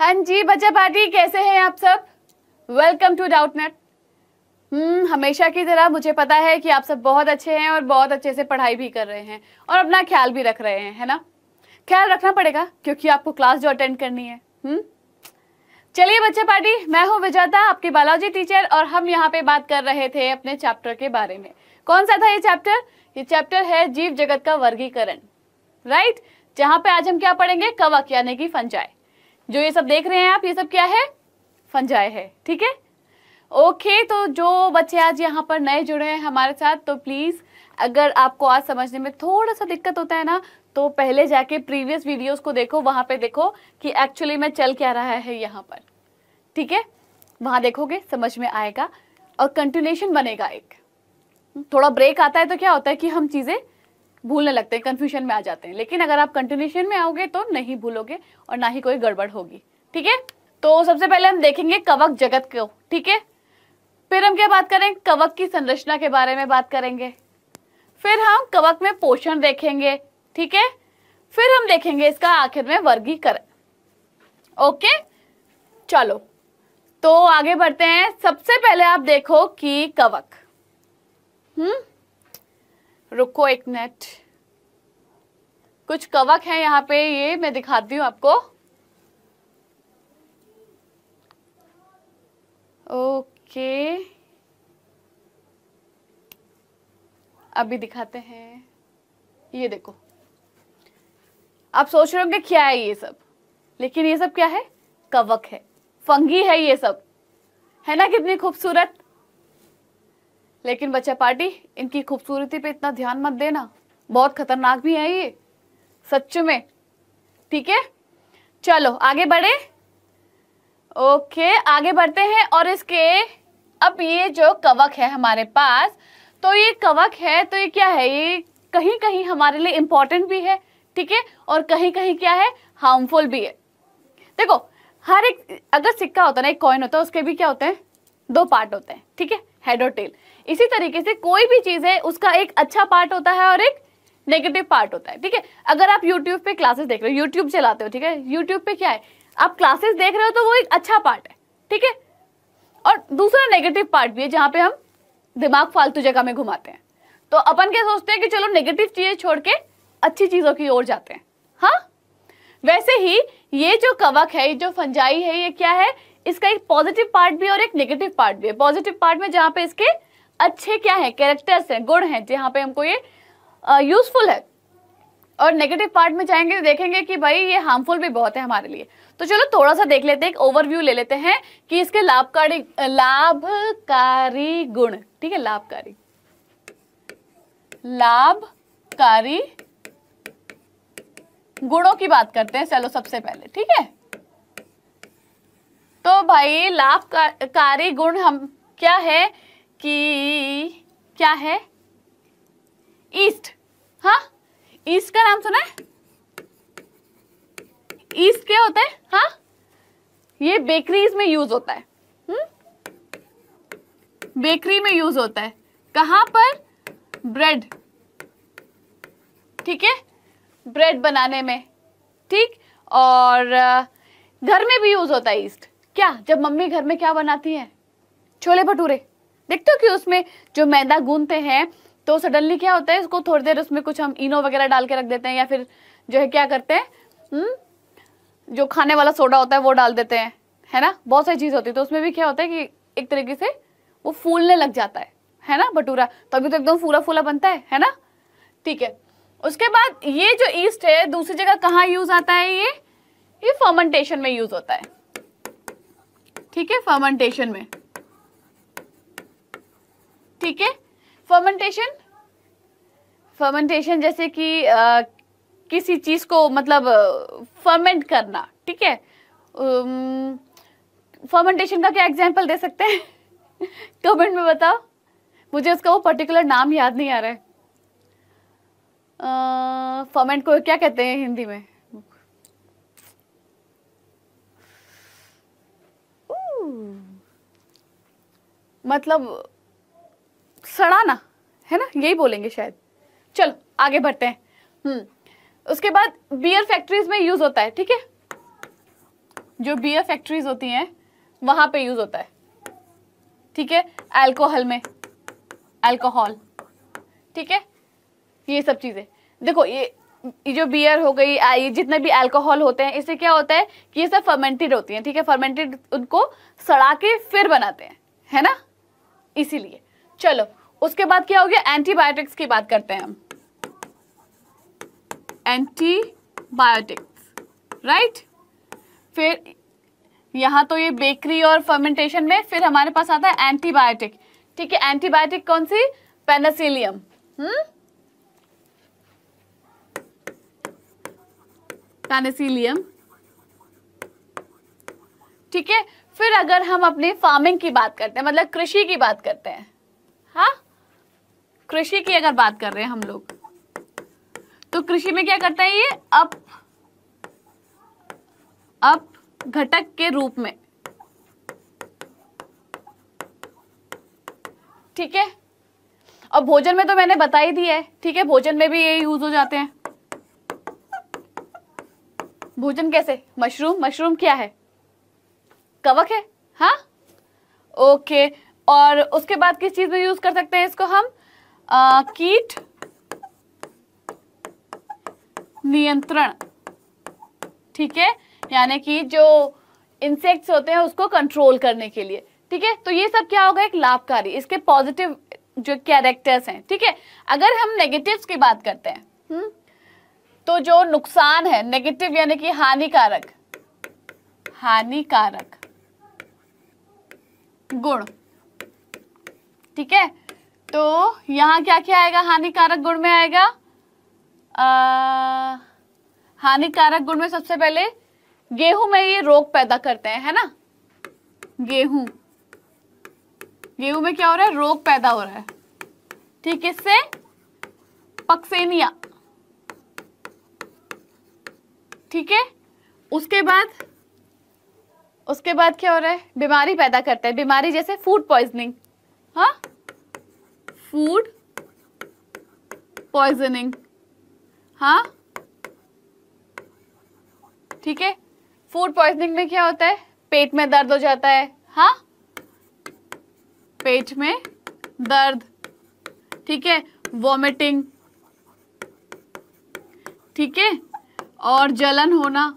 हाँ जी बच्चा पार्टी कैसे हैं आप सब वेलकम टू डाउटनेट हम्म हमेशा की तरह मुझे पता है कि आप सब बहुत अच्छे हैं और बहुत अच्छे से पढ़ाई भी कर रहे हैं और अपना ख्याल भी रख रहे हैं है ना ख्याल रखना पड़ेगा क्योंकि आपको क्लास जो अटेंड करनी है हम्म चलिए बच्चा पार्टी मैं हूँ विजेता आपकी बायोलॉजी टीचर और हम यहाँ पे बात कर रहे थे अपने चैप्टर के बारे में कौन सा था ये चैप्टर ये चैप्टर है जीव जगत का वर्गीकरण राइट जहाँ पे आज हम क्या पढ़ेंगे कवक यानी कि फंजाई जो ये सब देख रहे हैं आप ये सब क्या है फंजाए है ठीक है ओके तो जो बच्चे आज यहाँ पर नए जुड़े हैं हमारे साथ तो प्लीज़ अगर आपको आज समझने में थोड़ा सा दिक्कत होता है ना तो पहले जाके प्रीवियस वीडियोस को देखो वहां पे देखो कि एक्चुअली में चल क्या रहा है यहाँ पर ठीक है वहां देखोगे समझ में आएगा और कंटिन्यूशन बनेगा एक थोड़ा ब्रेक आता है तो क्या होता है कि हम चीज़ें भूलने लगते हैं कन्फ्यूजन में आ जाते हैं लेकिन अगर आप कंटिन्यूशन में आओगे तो नहीं भूलोगे और ना ही कोई गड़बड़ होगी ठीक है तो सबसे पहले हम देखेंगे कवक जगत को ठीक है फिर हम क्या बात करें कवक की संरचना के बारे में बात करेंगे फिर हम कवक में पोषण देखेंगे ठीक है फिर हम देखेंगे इसका आखिर में वर्गीकरण ओके चलो तो आगे बढ़ते हैं सबसे पहले आप देखो कि कवक हम्म रुको एक मिनट कुछ कवक है यहाँ पे ये मैं दिखाती हूँ आपको ओके अभी दिखाते हैं ये देखो आप सोच रहे होंगे क्या है ये सब लेकिन ये सब क्या है कवक है फंगी है ये सब है ना कितनी खूबसूरत लेकिन बच्चा पार्टी इनकी खूबसूरती पे इतना ध्यान मत देना बहुत खतरनाक भी है ये सच में ठीक है चलो आगे बढ़े ओके आगे बढ़ते हैं और इसके अब ये जो कवक है हमारे पास तो ये कवक है तो ये क्या है ये कहीं कहीं हमारे लिए इम्पोर्टेंट भी है ठीक है और कहीं कहीं क्या है हार्मफुल भी है देखो हर एक अगर सिक्का होता है ना एक कॉइन होता है उसके भी क्या होते हैं दो पार्ट होते हैं ठीक है हेड और टेल इसी तरीके से कोई भी चीज़ है उसका एक अच्छा पार्ट होता है और एक नेगेटिव पार्ट होता है ठीक है अगर आप यूट्यूब पे क्लासेस देख रहे हो यूट्यूब चलाते हो ठीक है यूट्यूब पे क्या है आप क्लासेस देख रहे हो तो वो एक अच्छा पार्ट है ठीक है और दूसरा नेगेटिव पार्ट भी है जहां पे हम दिमाग फालतू जगह में घुमाते हैं तो अपन क्या सोचते हैं कि चलो नेगेटिव चीज़ें छोड़ के अच्छी चीज़ों की ओर जाते हैं हाँ वैसे ही ये जो कवक है ये जो फंजाई है ये क्या है इसका एक पॉजिटिव पार्ट भी और एक नेगेटिव पार्ट भी है पॉजिटिव पार्ट में जहां पे इसके अच्छे क्या है कैरेक्टर्स हैं गुण हैं जहाँ पे हमको ये यूजफुल है और नेगेटिव पार्ट में जाएंगे तो देखेंगे कि भाई ये हार्मफुल भी बहुत है हमारे लिए तो चलो थोड़ा सा देख लेते हैं एक ओवरव्यू ले लेते हैं कि इसके लाभकारी लाभकारी गुण ठीक है लाभकारी लाभकारी गुणों की बात करते हैं चलो सबसे पहले ठीक है तो भाई लाभकारी गुण हम क्या है कि क्या है ईस्ट हाँ ईस्ट का नाम सुना है ईस्ट क्या होता है हाँ ये बेकरीज में यूज होता है हम्म बेकरी में यूज होता है कहां पर ब्रेड ठीक है ब्रेड बनाने में ठीक और uh, घर में भी यूज होता है ईस्ट क्या जब मम्मी घर में क्या बनाती है छोले भटूरे देखते हो कि उसमें जो मैदा गूंदते हैं तो सडनली क्या होता है इसको थोड़ी देर उसमें कुछ हम इनो वगैरह डाल के रख देते हैं या फिर जो है क्या करते हैं हम्म, जो खाने वाला सोडा होता है वो डाल देते हैं है ना बहुत सारी चीज़ होती है तो उसमें भी क्या होता है कि एक तरीके से वो फूलने लग जाता है है ना भटूरा तभी तो एकदम फूला फूला बनता है है ना ठीक है उसके बाद ये जो ईस्ट है दूसरी जगह कहाँ यूज आता है ये ये फर्मेंटेशन में यूज होता है ठीक है फर्मेंटेशन में ठीक है फर्मेंटेशन फर्मेंटेशन जैसे कि आ, किसी चीज़ को मतलब फर्मेंट करना ठीक है फर्मेंटेशन का क्या एग्जाम्पल दे सकते हैं कमेंट में बताओ मुझे उसका वो पर्टिकुलर नाम याद नहीं आ रहा है फर्मेंट को क्या कहते हैं हिंदी में मतलब सड़ाना है ना यही बोलेंगे शायद चलो आगे बढ़ते हैं हम्म, उसके बाद बियर फैक्ट्रीज में यूज होता है ठीक है जो बियर फैक्ट्रीज होती हैं वहां पे यूज होता है ठीक है अल्कोहल में अल्कोहल ठीक है ये सब चीजें देखो ये ये जो बियर हो गई ये जितने भी अल्कोहल होते हैं इससे क्या होता है कि ये सब फर्मेंटेड होती हैं ठीक है फर्मेंटेड उनको सड़ा के फिर बनाते हैं है ना इसीलिए चलो उसके बाद क्या हो गया एंटीबायोटिक्स की बात करते हैं हम एंटीबायोटिक्स राइट फिर यहां तो ये बेकरी और फर्मेंटेशन में फिर हमारे पास आता है एंटीबायोटिक ठीक है एंटीबायोटिक कौन सी पेनासिलियम हम्म? पेनासिलियम ठीक है फिर अगर हम अपने फार्मिंग की बात करते हैं मतलब कृषि की बात करते हैं हा कृषि की अगर बात कर रहे हैं हम लोग तो कृषि में क्या करता है ये अप अप घटक के रूप में ठीक है और भोजन में तो मैंने बता ही दिया है ठीक है भोजन में भी ये यूज हो जाते हैं भोजन कैसे मशरूम मशरूम क्या है कवक है हाँ ओके और उसके बाद किस चीज में यूज कर सकते हैं इसको हम आ, कीट नियंत्रण ठीक है यानी कि जो इंसेक्ट्स होते हैं उसको कंट्रोल करने के लिए ठीक है तो ये सब क्या होगा एक लाभकारी इसके पॉजिटिव जो कैरेक्टर्स हैं ठीक है अगर हम नेगेटिव्स की बात करते हैं हुँ? हम्म, तो जो नुकसान है नेगेटिव यानी कि हानिकारक हानिकारक गुण ठीक है तो यहाँ क्या क्या आएगा हानिकारक गुण में आएगा आ, हानिकारक गुण में सबसे पहले गेहूं में ये रोग पैदा करते हैं है ना गेहूं गेहूं में क्या हो रहा है रोग पैदा हो रहा है ठीक इससे पक्सेनिया ठीक है उसके बाद उसके बाद क्या हो रहा है बीमारी पैदा करते है बीमारी जैसे फूड पॉइजनिंग हाँ फूड पॉइजनिंग हा ठीक है फूड पॉइजनिंग में क्या होता है पेट में दर्द हो जाता है हा पेट में दर्द ठीक है वॉमिटिंग ठीक है और जलन होना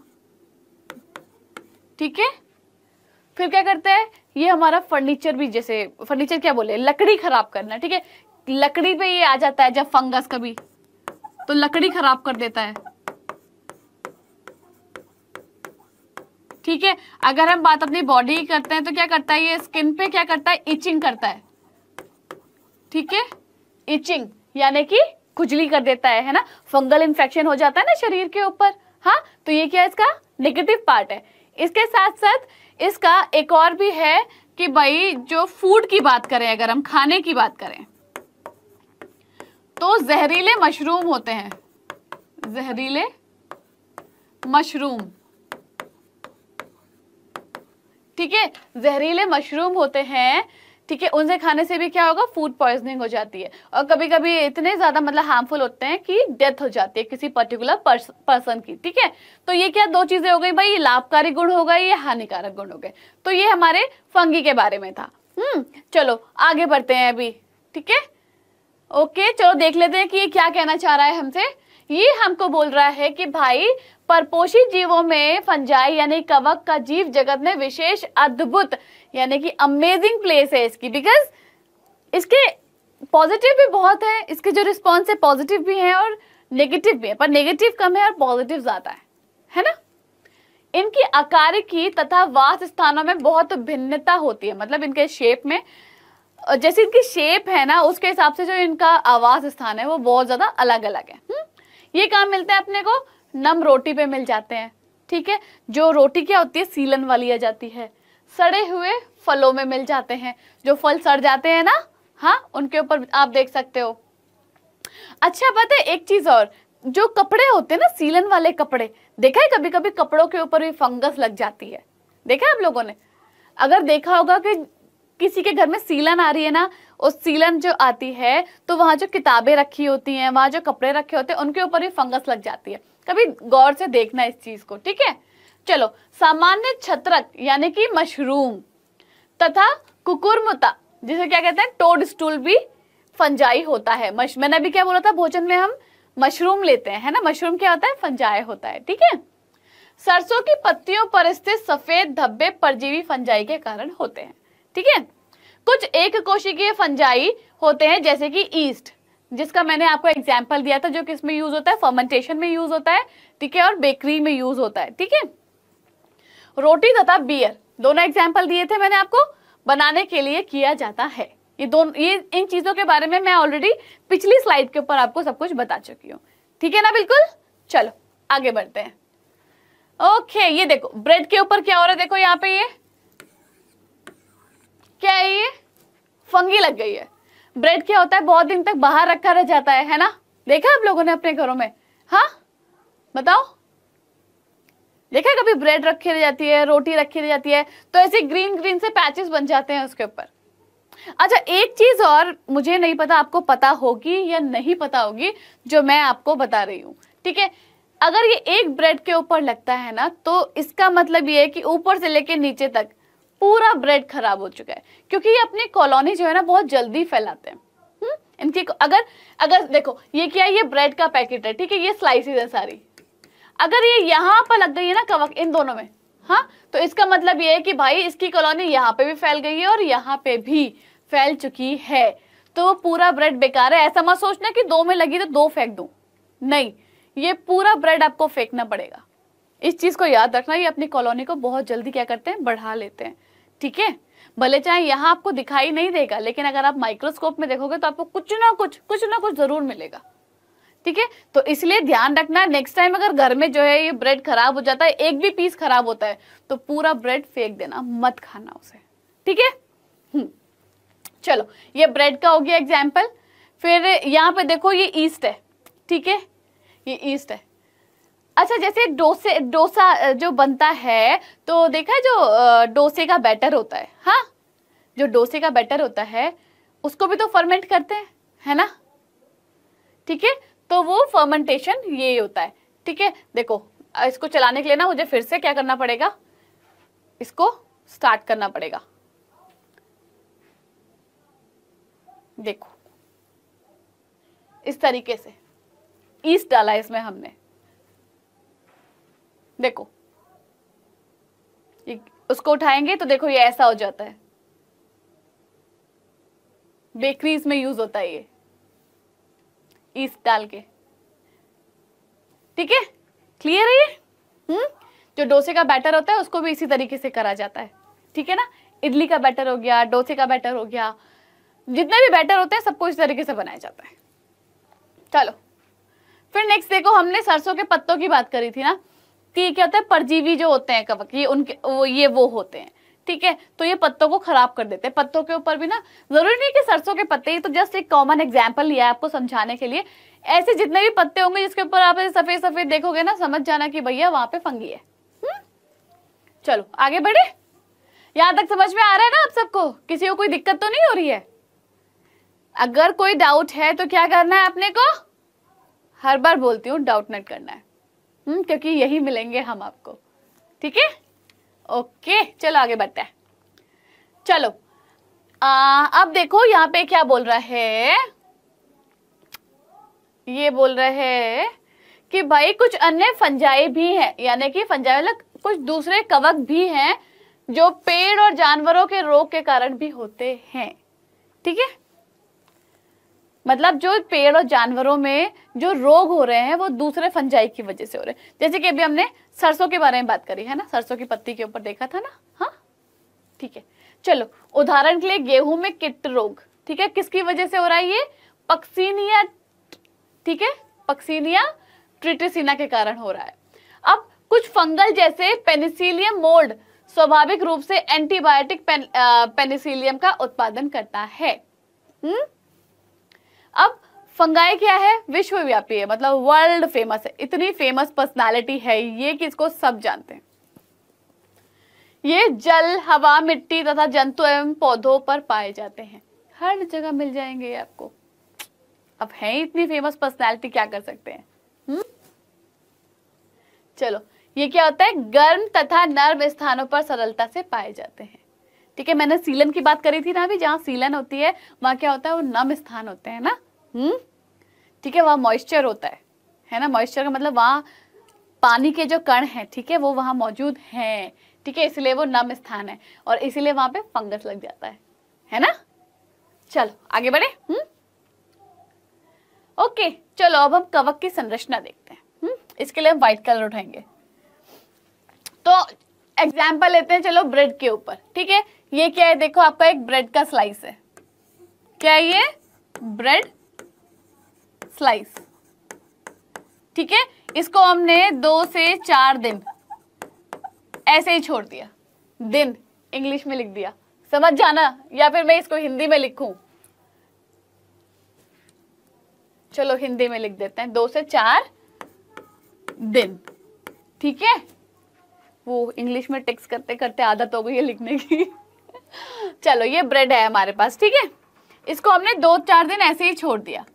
ठीक है फिर क्या करते हैं ये हमारा फर्नीचर भी जैसे फर्नीचर क्या बोले लकड़ी खराब करना ठीक है लकड़ी पे ये आ जाता है जब फंगस कभी तो लकड़ी खराब कर देता है ठीक है अगर हम बात अपनी बॉडी की करते हैं तो क्या करता है ये स्किन पे क्या करता है इचिंग करता है ठीक है इचिंग यानी कि खुजली कर देता है है ना फंगल इन्फेक्शन हो जाता है ना शरीर के ऊपर हाँ तो ये क्या है इसका नेगेटिव पार्ट है इसके साथ साथ इसका एक और भी है कि भाई जो फूड की बात करें अगर हम खाने की बात करें तो जहरीले मशरूम होते हैं जहरीले मशरूम ठीक है जहरीले मशरूम होते हैं ठीक है उनसे खाने से भी क्या होगा फूड पॉइजनिंग हो जाती है और कभी कभी इतने ज्यादा मतलब हार्मफुल होते हैं कि डेथ हो जाती है किसी पर्टिकुलर पर्सन की ठीक है तो ये क्या दो चीजें हो गई भाई ये लाभकारी गुण हो गए ये हानिकारक गुण हो गए तो ये हमारे फंगी के बारे में था हम्म चलो आगे बढ़ते हैं अभी ठीक है ओके चलो देख लेते हैं कि ये क्या कहना चाह रहा है हमसे ये हमको बोल रहा है कि भाई परपोषी जीवों में फंजाई यानी कवक का जीव जगत में विशेष अद्भुत यानी कि अमेजिंग प्लेस है इसकी बिकॉज इसके पॉजिटिव भी बहुत है इसके जो रिस्पॉन्स है पॉजिटिव भी है और नेगेटिव भी है पर नेगेटिव कम है और पॉजिटिव ज़्यादा है है ना इनकी आकार की तथा वास स्थानों में बहुत भिन्नता होती है मतलब इनके शेप में जैसे इनकी शेप है ना उसके हिसाब से जो इनका आवास स्थान है वो बहुत ज़्यादा अलग अलग है हुँ? हम्म? ये काम मिलते हैं अपने को नम रोटी पे मिल जाते हैं ठीक है जो रोटी क्या होती है सीलन वाली आ जाती है सड़े हुए फलों में मिल जाते हैं जो फल सड़ जाते हैं ना हाँ उनके ऊपर आप देख सकते हो अच्छा पता है एक चीज़ और जो कपड़े होते हैं ना सीलन वाले कपड़े देखा है कभी कभी कपड़ों के ऊपर भी फंगस लग जाती है देखा है आप लोगों ने अगर देखा होगा कि किसी के घर में सीलन आ रही है ना उस सीलन जो आती है तो वहां जो किताबें रखी होती हैं वहां जो कपड़े रखे होते हैं उनके ऊपर भी फंगस लग जाती है कभी गौर से देखना इस चीज को ठीक है चलो सामान्य छत्रक यानी कि मशरूम तथा कुकुरमुता जिसे क्या कहते हैं टोड स्टूल भी फंजाई होता है मश मैंने अभी क्या बोला था भोजन में हम मशरूम लेते हैं है ना मशरूम क्या होता है फंजाई होता है ठीक है सरसों की पत्तियों पर स्थित सफेद धब्बे परजीवी फंजाई के कारण होते हैं ठीक है कुछ एक कोशिकीय फंजाई होते हैं जैसे कि ईस्ट जिसका मैंने आपको एग्जाम्पल दिया था जो किस में यूज होता है फर्मेंटेशन में यूज होता है ठीक है और बेकरी में यूज होता है ठीक है रोटी तथा बियर दोनों एग्जाम्पल दिए थे मैंने आपको बनाने के लिए किया जाता है ये दोनों ये इन चीजों के बारे में मैं ऑलरेडी पिछली स्लाइड के ऊपर आपको सब कुछ बता चुकी हूँ ठीक है ना बिल्कुल चलो आगे बढ़ते हैं ओके ये देखो ब्रेड के ऊपर क्या हो रहा है देखो यहाँ पे ये क्या है ये फंगी लग गई है ब्रेड क्या होता है बहुत दिन तक बाहर रखा रह जाता है है ना देखा आप लोगों ने अपने घरों में हाँ बताओ देखा कभी ब्रेड रखी रह जाती है रोटी रखी रह जाती है तो ऐसे ग्रीन ग्रीन से पैचेस बन जाते हैं उसके ऊपर अच्छा एक चीज और मुझे नहीं पता आपको पता होगी या नहीं पता होगी जो मैं आपको बता रही हूं ठीक है अगर ये एक ब्रेड के ऊपर लगता है ना तो इसका मतलब ये है कि ऊपर से लेके नीचे तक पूरा ब्रेड खराब हो चुका है क्योंकि ये अपनी कॉलोनी जो है ना बहुत जल्दी फैलाते हैं हुँ? हम्म? इनकी अगर अगर देखो ये क्या है ये ब्रेड का पैकेट है ठीक है ये स्लाइसिस है सारी अगर ये यहाँ पर लग गई है ना कवक इन दोनों में हाँ तो इसका मतलब ये है कि भाई इसकी कॉलोनी यहाँ पे भी फैल गई है और यहाँ पे भी फैल चुकी है तो पूरा ब्रेड बेकार है ऐसा मत सोचना कि दो में लगी तो दो फेंक दू नहीं ये पूरा ब्रेड आपको फेंकना पड़ेगा इस चीज को याद रखना ये अपनी कॉलोनी को बहुत जल्दी क्या करते हैं बढ़ा लेते हैं ठीक है भले चाहे यहाँ आपको दिखाई नहीं देगा लेकिन अगर आप माइक्रोस्कोप में देखोगे तो आपको कुछ ना कुछ कुछ ना कुछ जरूर मिलेगा ठीक है तो इसलिए ध्यान रखना नेक्स्ट टाइम अगर घर में जो है ये ब्रेड खराब हो जाता है एक भी पीस खराब होता है तो पूरा ब्रेड फेंक देना मत खाना उसे ठीक है हम्म। चलो ये ब्रेड का हो गया एग्जाम्पल फिर यहाँ पे देखो ये ईस्ट है ठीक है ये ईस्ट है अच्छा जैसे डोसे डोसा जो बनता है तो देखा है जो डोसे का बैटर होता है हाँ जो डोसे का बैटर होता है उसको भी तो फर्मेंट करते हैं है ना ठीक है तो वो फर्मेंटेशन ये होता है ठीक है देखो इसको चलाने के लिए ना मुझे फिर से क्या करना पड़ेगा इसको स्टार्ट करना पड़ेगा देखो इस तरीके से ईस्ट डाला इसमें हमने देखो ये उसको उठाएंगे तो देखो ये ऐसा हो जाता है बेकरीज में यूज होता है ये ईस्ट डाल के ठीक है क्लियर है ये हम्म जो डोसे का बैटर होता है उसको भी इसी तरीके से करा जाता है ठीक है ना इडली का बैटर हो गया डोसे का बैटर हो गया जितने भी बैटर होते हैं सबको इस तरीके से बनाया जाता है चलो फिर नेक्स्ट देखो हमने सरसों के पत्तों की बात करी थी ना कि क्या होता है परजीवी जो होते हैं कवक ये उनके वो ये वो होते हैं ठीक है तो ये पत्तों को खराब कर देते हैं पत्तों के ऊपर भी ना जरूरी नहीं कि सरसों के पत्ते तो जस्ट एक कॉमन एग्जाम्पल लिया है आपको समझाने के लिए ऐसे जितने भी पत्ते होंगे जिसके ऊपर आप सफेद सफेद देखोगे ना समझ जाना कि भैया वहां पे फंगी है हुँ? हम्म? चलो आगे बढ़े यहां तक समझ में आ रहा है ना आप सबको किसी को कोई दिक्कत तो नहीं हो रही है अगर कोई डाउट है तो क्या करना है अपने को हर बार बोलती हूँ डाउट नट करना है हम्म क्योंकि यही मिलेंगे हम आपको ठीक है ओके चलो आगे बढ़ते हैं चलो आ, अब देखो यहाँ पे क्या बोल रहा है ये बोल रहा है कि भाई कुछ अन्य फंजाई भी हैं यानी कि फंजाई मतलब कुछ दूसरे कवक भी हैं जो पेड़ और जानवरों के रोग के कारण भी होते हैं ठीक है मतलब जो पेड़ और जानवरों में जो रोग हो रहे हैं वो दूसरे फंजाई की वजह से हो रहे हैं जैसे कि अभी हमने सरसों के बारे में बात करी है ना सरसों की पत्ती के ऊपर देखा था ना हाँ ठीक है चलो उदाहरण के लिए गेहूं में किट रोग ठीक है किसकी वजह से हो रहा है ये पक्सीनिया ठीक है पक्सीनिया ट्रिटिसिना के कारण हो रहा है अब कुछ फंगल जैसे पेनिसिलियम मोल्ड स्वाभाविक रूप से एंटीबायोटिक पेन, पेनिसिलियम का उत्पादन करता है हुँ? हम्म? अब फंगाई क्या है विश्वव्यापी है मतलब वर्ल्ड फेमस है इतनी फेमस पर्सनालिटी है ये कि इसको सब जानते हैं ये जल हवा मिट्टी तथा जंतु एवं पौधों पर पाए जाते हैं हर जगह मिल जाएंगे आपको अब है इतनी फेमस पर्सनालिटी क्या कर सकते हैं हुँ? हम्म? चलो ये क्या होता है गर्म तथा नर्म स्थानों पर सरलता से पाए जाते हैं ठीक है मैंने सीलन की बात करी थी ना अभी जहाँ सीलन होती है वहाँ क्या होता है वो नम स्थान होते हैं ना हम्म ठीक है वहाँ मॉइस्चर होता है है ना मॉइस्चर का मतलब वहाँ पानी के जो कण हैं ठीक है वो वहाँ मौजूद हैं ठीक है इसलिए वो नम स्थान है और इसीलिए वहाँ पे फंगस लग जाता है है ना चलो आगे बढ़े हम्म ओके चलो अब हम कवक की संरचना देखते हैं हुँ? हम्म? इसके लिए हम व्हाइट कलर उठाएंगे तो एग्जाम्पल लेते हैं चलो ब्रेड के ऊपर ठीक है ये क्या है देखो आपका एक ब्रेड का स्लाइस है क्या है ये ब्रेड स्लाइस ठीक है इसको हमने दो से चार दिन ऐसे ही छोड़ दिया दिन इंग्लिश में लिख दिया समझ जाना या फिर मैं इसको हिंदी में लिखूं चलो हिंदी में लिख देते हैं दो से चार दिन ठीक है वो इंग्लिश में टेक्स्ट करते करते आदत हो गई है लिखने की चलो ये ब्रेड है हमारे पास ठीक है इसको हमने दो चार दिन ऐसे ही छोड़ दिया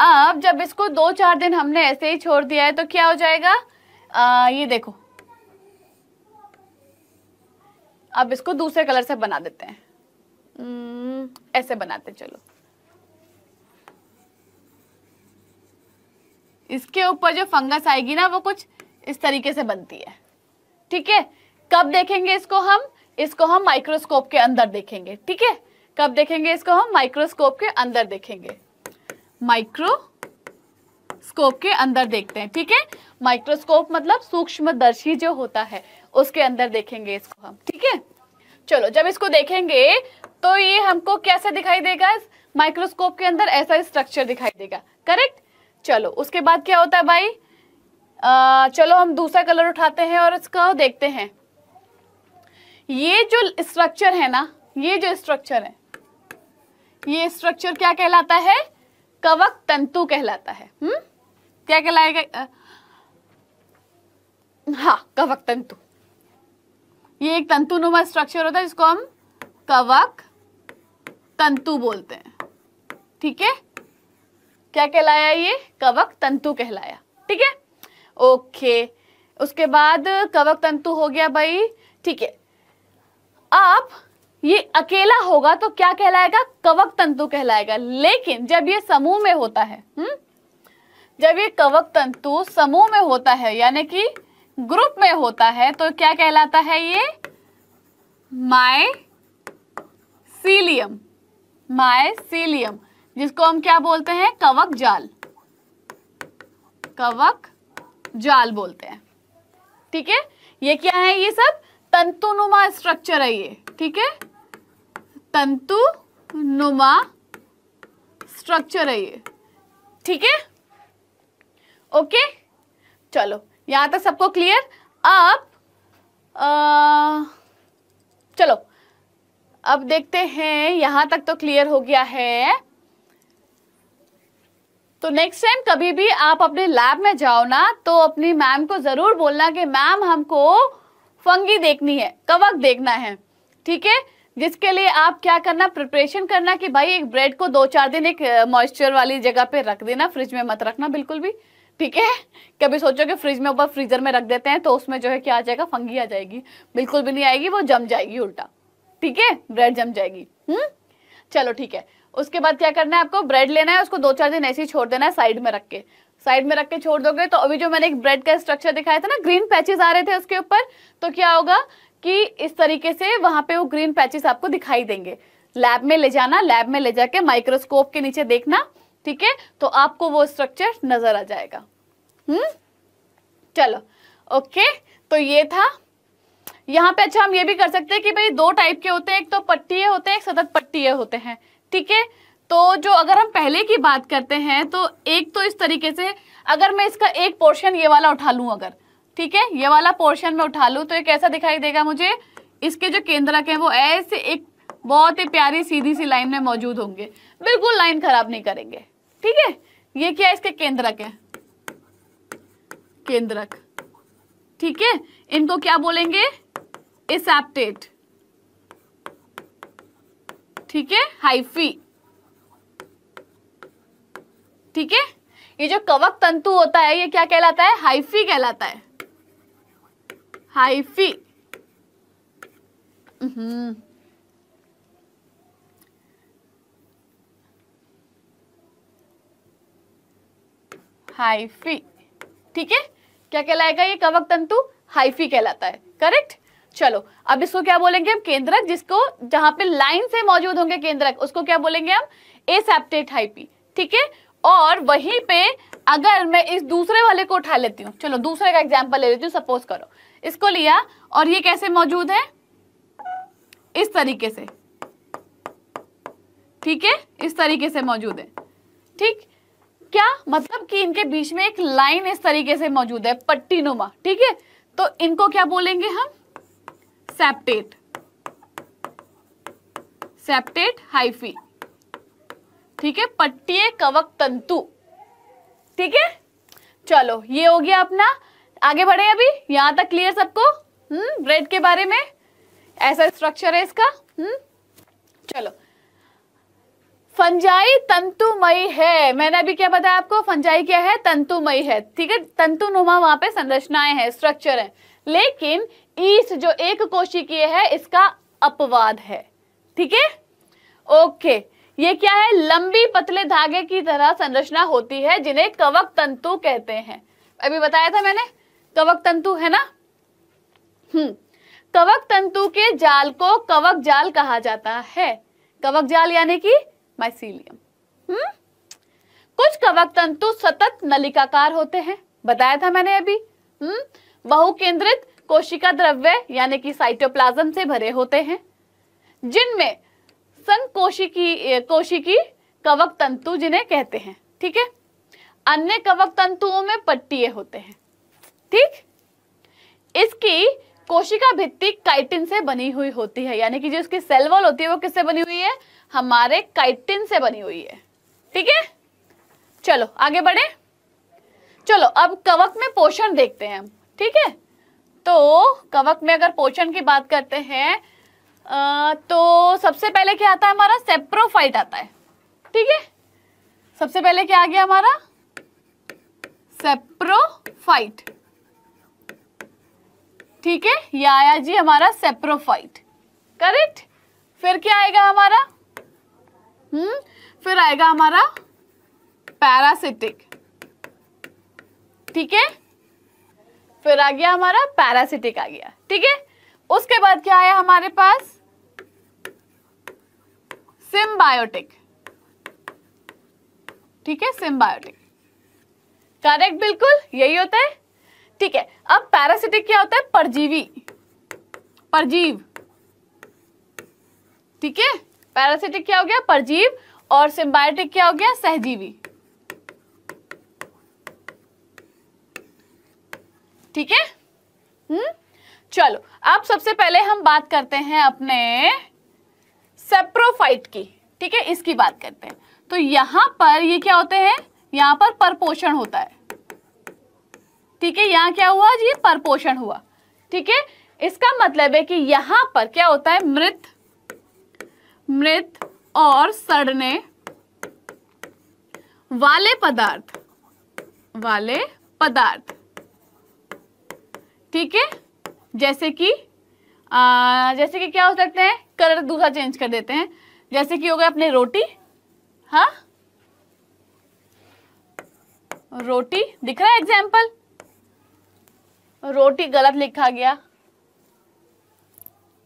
अब जब इसको दो चार दिन हमने ऐसे ही छोड़ दिया है तो क्या हो जाएगा आ, ये देखो अब इसको दूसरे कलर से बना देते हैं हम्म, ऐसे बनाते चलो इसके ऊपर जो फंगस आएगी ना वो कुछ इस तरीके से बनती है ठीक है कब देखेंगे इसको हम इसको हम माइक्रोस्कोप के अंदर देखेंगे ठीक है कब देखेंगे इसको हम माइक्रोस्कोप के अंदर देखेंगे माइक्रोस्कोप के अंदर देखते हैं ठीक है माइक्रोस्कोप मतलब सूक्ष्मदर्शी जो होता है उसके अंदर देखेंगे इसको हम ठीक है चलो जब इसको देखेंगे तो ये हमको कैसे दिखाई देगा माइक्रोस्कोप के अंदर ऐसा स्ट्रक्चर दिखाई देगा करेक्ट चलो उसके बाद क्या होता है भाई आ, चलो हम दूसरा कलर उठाते हैं और इसको देखते हैं ये जो स्ट्रक्चर है ना ये जो स्ट्रक्चर है ये स्ट्रक्चर क्या कहलाता है कवक तंतु कहलाता है हम्म क्या कहलाएगा हा कवक तंतु ये एक तंतुनुमा स्ट्रक्चर होता है जिसको हम कवक तंतु बोलते हैं ठीक है क्या कहलाया ये कवक तंतु कहलाया ठीक है ओके उसके बाद कवक तंतु हो गया भाई ठीक है आप ये अकेला होगा तो क्या कहलाएगा कवक तंतु कहलाएगा लेकिन जब ये समूह में होता है हम्म जब ये कवक तंतु समूह में होता है यानी कि ग्रुप में होता है तो क्या कहलाता है ये माइसीलियम माइसीलियम जिसको हम क्या बोलते हैं कवक जाल कवक जाल बोलते हैं ठीक है ये क्या है ये सब तंतुनुमा स्ट्रक्चर है ये ठीक है तंतु नुमा स्ट्रक्चर है ये ठीक है ओके चलो यहां तक सबको क्लियर अब आ, चलो अब देखते हैं यहां तक तो क्लियर हो गया है तो नेक्स्ट टाइम कभी भी आप अपने लैब में जाओ ना तो अपनी मैम को ज़रूर बोलना कि मैम हमको फंगी देखनी है कवक देखना है ठीक है जिसके लिए आप क्या करना प्रिपरेशन करना कि भाई एक ब्रेड को दो चार दिन एक मॉइस्चर वाली जगह पे रख देना फ्रिज में मत रखना बिल्कुल भी ठीक है कभी सोचो कि फ्रिज में ऊपर फ्रीजर में रख देते हैं तो उसमें जो है क्या आ जाएगा फंगी आ जाएगी बिल्कुल भी नहीं आएगी वो जम जाएगी उल्टा ठीक है ब्रेड जम जाएगी हम्म चलो ठीक है उसके बाद क्या करना है आपको ब्रेड लेना है उसको दो चार दिन ऐसे ही छोड़ देना है साइड में रख के साइड में रख के छोड़ दोगे तो अभी जो मैंने एक ब्रेड का स्ट्रक्चर दिखाया था ना ग्रीन पैचेस आ रहे थे उसके ऊपर तो क्या होगा कि इस तरीके से वहां पे वो ग्रीन पैचेस आपको दिखाई देंगे लैब में ले जाना लैब में ले जाके माइक्रोस्कोप के नीचे देखना ठीक है तो आपको वो स्ट्रक्चर नजर आ जाएगा हम्म चलो ओके तो ये था यहाँ पे अच्छा हम ये भी कर सकते हैं कि भाई दो टाइप के होते हैं एक तो पट्टीय होते हैं एक सतत पट्टीय होते हैं ठीक है तो जो अगर हम पहले की बात करते हैं तो एक तो इस तरीके से अगर मैं इसका एक पोर्शन ये वाला उठा लूँ अगर ठीक है ये वाला पोर्शन मैं उठा लूँ तो ये कैसा दिखाई देगा मुझे इसके जो केंद्रक हैं वो ऐसे एक बहुत ही प्यारी सीधी सी लाइन में मौजूद होंगे बिल्कुल लाइन खराब नहीं करेंगे ठीक है ये क्या इसके केंद्रक है केंद्रक ठीक है इनको क्या बोलेंगे इसेप्टेट ठीक है हाइफी ठीक है ये जो कवक तंतु होता है ये क्या कहलाता है हाइफी कहलाता है हाइफी हाइफी ठीक है क्या कहलाएगा ये कवक तंतु हाइफी कहलाता है करेक्ट चलो अब इसको क्या बोलेंगे हम केंद्रक जिसको जहां पे लाइन से मौजूद होंगे केंद्रक उसको क्या बोलेंगे हम एसेप्टेट हाइपी ठीक है और वहीं पे अगर मैं इस दूसरे वाले को उठा लेती हूँ चलो दूसरे का एग्जाम्पल ले लेती हूँ सपोज करो इसको लिया और ये कैसे मौजूद है इस तरीके से ठीक है इस तरीके से मौजूद है ठीक क्या मतलब कि इनके बीच में एक लाइन इस तरीके से मौजूद है पट्टीनुमा ठीक है तो इनको क्या बोलेंगे हम सेप्टेट सेप्टेट हाइफी ठीक है पट्टीय कवक तंतु ठीक है चलो ये हो गया अपना आगे बढ़े अभी यहां तक क्लियर सबको हम्म ब्रेड के बारे में ऐसा स्ट्रक्चर है इसका हम्म चलो फंजाई तंतुमयी है मैंने अभी क्या बताया आपको फंजाई क्या है तंतुमयी है ठीक है तंतु नुमा वहां पे संरचनाएं हैं स्ट्रक्चर है लेकिन ईस्ट जो एक कोशिकीय है इसका अपवाद है ठीक है ओके ये क्या है लंबी पतले धागे की तरह संरचना होती है जिन्हें कवक तंतु कहते हैं अभी बताया था मैंने कवक तंतु है ना हम्म कवक तंतु के जाल को कवक जाल कहा जाता है कवक जाल यानी कि माइसीलियम हम्म कुछ कवक तंतु सतत नलिकाकार होते हैं बताया था मैंने अभी हम्म बहुकेंद्रित कोशिका द्रव्य यानी कि साइटोप्लाज्म से भरे होते हैं जिनमें सन कोशिकी कोशिकी कवक तंतु जिन्हें कहते हैं ठीक है अन्य कवक तंतुओं में पट्टीय होते हैं ठीक इसकी कोशिका भित्ति काइटिन से बनी हुई होती है यानी कि जो इसकी सेल वॉल होती है वो किससे बनी हुई है हमारे काइटिन से बनी हुई है ठीक है चलो आगे बढ़े चलो अब कवक में पोषण देखते हैं हम ठीक है तो कवक में अगर पोषण की बात करते हैं तो सबसे पहले क्या आता है हमारा सेप्रोफाइट आता है ठीक है सबसे पहले क्या आ गया हमारा सेप्रोफाइट ठीक है ये आया जी हमारा सेप्रोफाइट करेक्ट फिर क्या आएगा हमारा हम्म फिर आएगा हमारा पैरासिटिक ठीक है फिर आ गया हमारा पैरासिटिक आ गया ठीक है उसके बाद क्या आया हमारे पास सिम्बायोटिक ठीक है सिम्बायोटिक करेक्ट बिल्कुल यही होता है ठीक है अब पैरासिटिक क्या होता है परजीवी परजीव ठीक है पैरासिटिक क्या हो गया परजीव और सिम्बायोटिक क्या हो गया सहजीवी ठीक है हम्म चलो अब सबसे पहले हम बात करते हैं अपने सेप्रोफाइट की ठीक है इसकी बात करते हैं तो यहां पर ये क्या होते हैं यहां पर परपोषण होता है ठीक है यहां क्या हुआ जी परपोषण हुआ ठीक है इसका मतलब है कि यहां पर क्या होता है मृत मृत और सड़ने वाले पदार्थ वाले पदार्थ ठीक है जैसे कि जैसे कि क्या हो सकते हैं कलर दूसरा चेंज कर देते हैं जैसे कि हो गया अपने रोटी हाँ रोटी दिख रहा है एग्जाम्पल रोटी गलत लिखा गया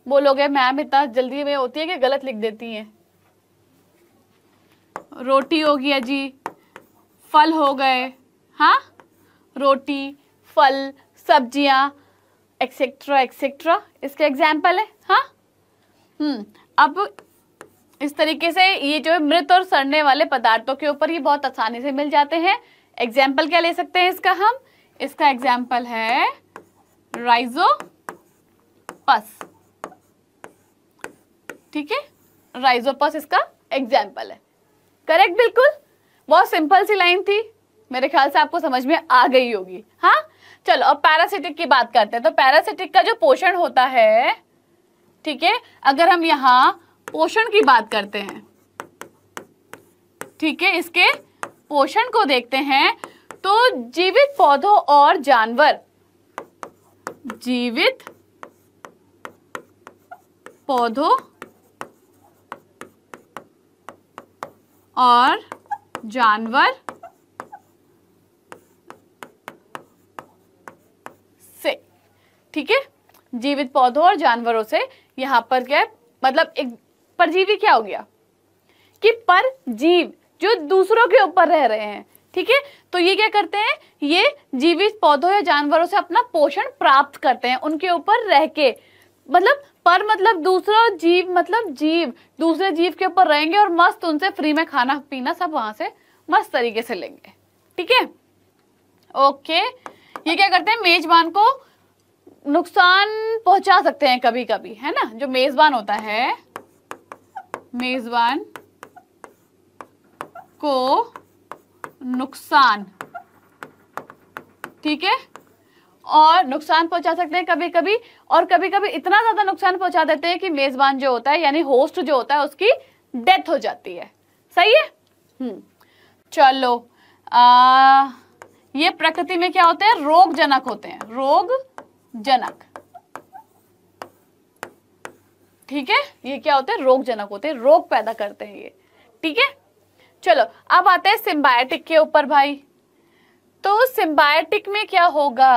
बोलोगे मैम इतना जल्दी में होती है कि गलत लिख देती हैं रोटी हो गया जी फल हो गए हाँ रोटी फल सब्जियाँ एक्सेट्रा एक्सेट्रा इसका एग्जाम्पल है हाँ हम्म, अब इस तरीके से ये जो है मृत और सड़ने वाले पदार्थों के ऊपर ये बहुत आसानी से मिल जाते हैं एग्जाम्पल क्या ले सकते हैं इसका हम इसका एग्जाम्पल है पस ठीक है राइजोपस इसका एग्जाम्पल है करेक्ट बिल्कुल बहुत सिंपल सी लाइन थी मेरे ख्याल से आपको समझ में आ गई होगी हाँ चलो अब पैरासिटिक की बात करते हैं तो पैरासिटिक का जो पोषण होता है ठीक है अगर हम यहां पोषण की बात करते हैं ठीक है इसके पोषण को देखते हैं तो जीवित पौधों और जानवर जीवित पौधों और जानवर ठीक है जीवित पौधों और जानवरों से यहाँ पर क्या है मतलब एक परजीवी क्या हो गया कि परजीव जो दूसरों के ऊपर रह रहे हैं ठीक है तो ये क्या करते हैं ये जीवित पौधों या जानवरों से अपना पोषण प्राप्त करते हैं उनके ऊपर रह के मतलब पर मतलब दूसरा जीव मतलब जीव दूसरे जीव के ऊपर रहेंगे और मस्त उनसे फ्री में खाना पीना सब वहां से मस्त तरीके से लेंगे ठीक है ओके ये क्या करते हैं मेजबान को नुकसान पहुंचा सकते हैं कभी कभी है ना जो मेजबान होता है मेजबान को नुकसान ठीक है और नुकसान पहुंचा सकते हैं कभी कभी और कभी कभी इतना ज्यादा नुकसान पहुंचा देते हैं कि मेजबान जो होता है यानी होस्ट जो होता है उसकी डेथ हो जाती है सही है हम्म चलो आ, ये प्रकृति में क्या होते हैं रोगजनक होते हैं रोग जनक ठीक है ये क्या होते हैं रोग जनक होते हैं रोग पैदा करते हैं ये ठीक है चलो अब आते हैं सिम्बायोटिक के ऊपर भाई तो सिम्बायोटिक में क्या होगा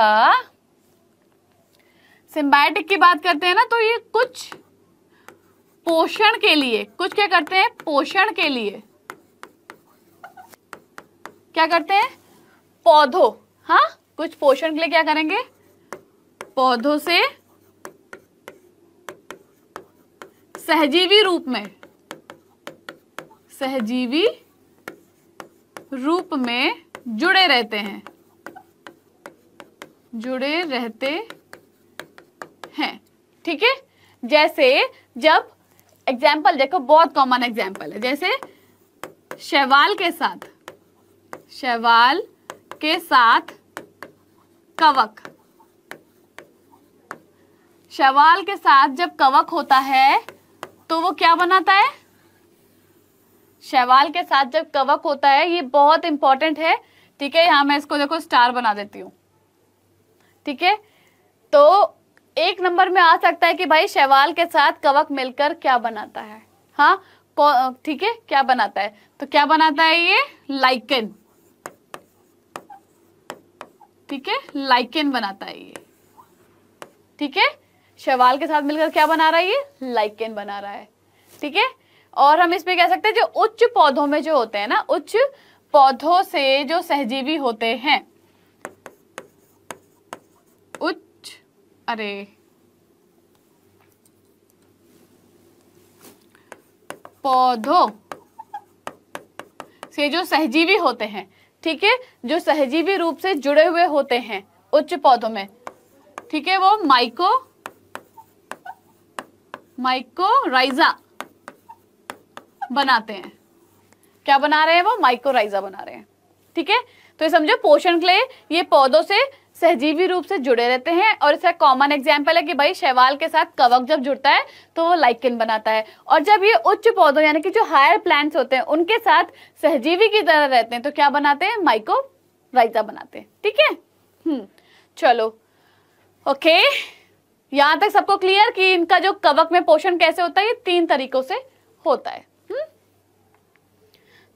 सिम्बायोटिक की बात करते हैं ना तो ये कुछ पोषण के लिए कुछ क्या करते हैं पोषण के लिए क्या करते हैं पौधों हाँ कुछ पोषण के लिए क्या करेंगे पौधों से सहजीवी रूप में सहजीवी रूप में जुड़े रहते हैं जुड़े रहते हैं ठीक है जैसे जब एग्जाम्पल देखो बहुत कॉमन एग्जाम्पल है जैसे शैवाल के साथ शैवाल के साथ कवक शवाल के साथ जब कवक होता है तो वो क्या बनाता है शवाल के साथ जब कवक होता है ये बहुत इंपॉर्टेंट है ठीक है यहां मैं इसको देखो स्टार बना देती हूं ठीक है तो एक नंबर में आ सकता है कि भाई शैवाल के साथ कवक मिलकर क्या बनाता है हाँ ठीक है क्या बनाता है तो क्या बनाता है ये लाइकन ठीक है लाइकन बनाता है ये ठीक है शवाल के साथ मिलकर क्या बना रहा है ये लाइकेन बना रहा है ठीक है और हम इसमें कह सकते हैं जो उच्च पौधों में जो होते हैं ना उच्च पौधों से जो सहजीवी होते हैं उच्च अरे पौधों से जो सहजीवी होते हैं ठीक है जो सहजीवी रूप से जुड़े हुए होते हैं उच्च पौधों में ठीक है वो माइको माइकोराइजा बनाते हैं क्या बना रहे हैं वो माइकोराइजा बना रहे हैं ठीक है तो ये समझो पोषण लिए ये पौधों से सहजीवी रूप से जुड़े रहते हैं और इसका कॉमन एग्जाम्पल है कि भाई शैवाल के साथ कवक जब जुड़ता है तो वो लाइकिन बनाता है और जब ये उच्च पौधों यानी कि जो हायर प्लांट्स होते हैं उनके साथ सहजीवी की तरह रहते हैं तो क्या बनाते हैं माइको राइजा बनाते हैं ठीक है हम्म, चलो ओके यहां तक सबको क्लियर कि इनका जो कवक में पोषण कैसे होता है ये तीन तरीकों से होता है हम्म?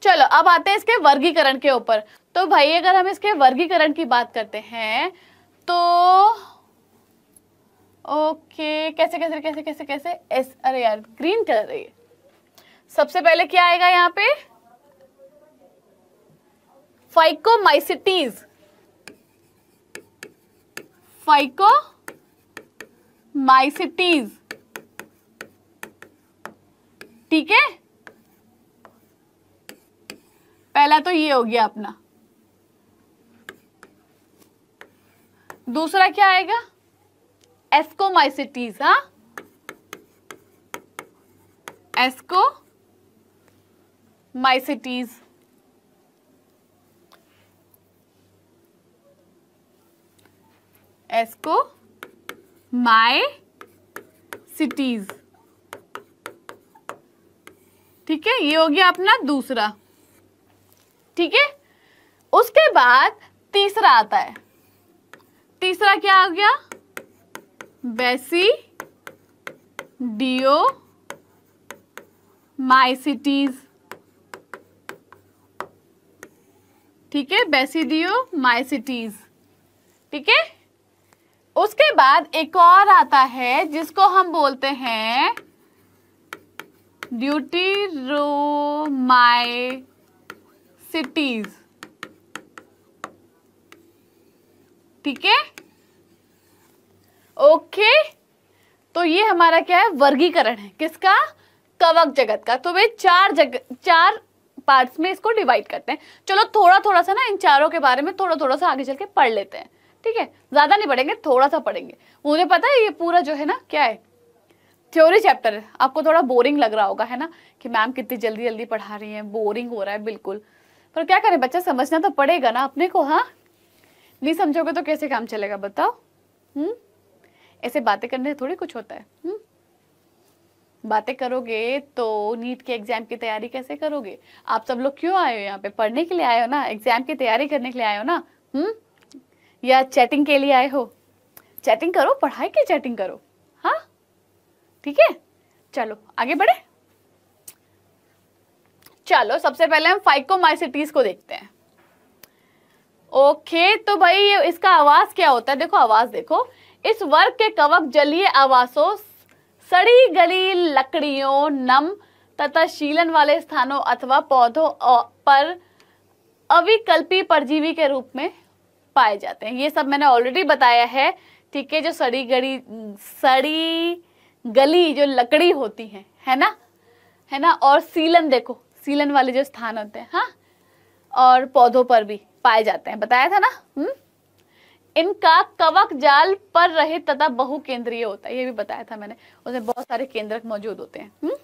चलो अब आते हैं इसके वर्गीकरण के ऊपर तो भाई अगर हम इसके वर्गीकरण की बात करते हैं तो ओके कैसे कैसे कैसे कैसे कैसे एस अरे यार ग्रीन कलर है सबसे पहले क्या आएगा यहाँ पे फाइकोमाइसिटीज फाइको माइसिटीज ठीक है पहला तो ये हो गया अपना दूसरा क्या आएगा एस्को सिटीज हा एस्को माइसिटीज एस्को माई सिटीज ठीक है ये हो गया अपना दूसरा ठीक है उसके बाद तीसरा आता है तीसरा क्या हो गया बेसी डीओ माई सिटीज ठीक है बेसी डीओ माई सिटीज ठीक है उसके बाद एक और आता है जिसको हम बोलते हैं ड्यूटी माई सिटीज ठीक है ओके तो ये हमारा क्या है वर्गीकरण है किसका कवक जगत का तो वे चार जग चार पार्ट्स में इसको डिवाइड करते हैं चलो थोड़ा थोड़ा सा ना इन चारों के बारे में थोड़ा थोड़ा सा आगे चल के पढ़ लेते हैं ठीक है ज़्यादा नहीं पढ़ेंगे थोड़ा सा पढ़ेंगे मुझे पता है ये पूरा जो है ना क्या है थ्योरी चैप्टर है आपको थोड़ा बोरिंग लग रहा होगा है ना कि मैम कितनी जल्दी जल्दी पढ़ा रही हैं बोरिंग हो रहा है बिल्कुल पर क्या करें बच्चा समझना तो पड़ेगा ना अपने को हाँ नहीं समझोगे तो कैसे काम चलेगा बताओ हम्म ऐसे बातें करने से थोड़ी कुछ होता है हम्म बातें करोगे तो नीट के एग्जाम की तैयारी कैसे करोगे आप सब लोग क्यों आए हो यहाँ पे पढ़ने के लिए आए हो ना एग्जाम की तैयारी करने के लिए आए हो ना हम्म या चैटिंग के लिए आए हो चैटिंग करो पढ़ाई की चैटिंग करो हाँ ठीक है चलो आगे बढ़े चलो सबसे पहले हम फाइकोमाइसिटीज को देखते हैं ओके तो भाई ये इसका आवाज क्या होता है देखो आवाज देखो इस वर्ग के कवक जलीय आवासों सड़ी गली लकड़ियों नम तथा शीलन वाले स्थानों अथवा पौधों पर अविकल्पी परजीवी के रूप में पाए जाते हैं ये सब मैंने ऑलरेडी बताया है ठीक है जो सड़ी गड़ी सड़ी गली जो लकड़ी होती है है ना है ना और सीलन देखो सीलन वाले जो स्थान होते हैं हाँ और पौधों पर भी पाए जाते हैं बताया था ना हम्म इनका कवक जाल पर रहे तथा बहु केंद्रीय होता है ये भी बताया था मैंने उसमें बहुत सारे केंद्रक मौजूद होते हैं हम्म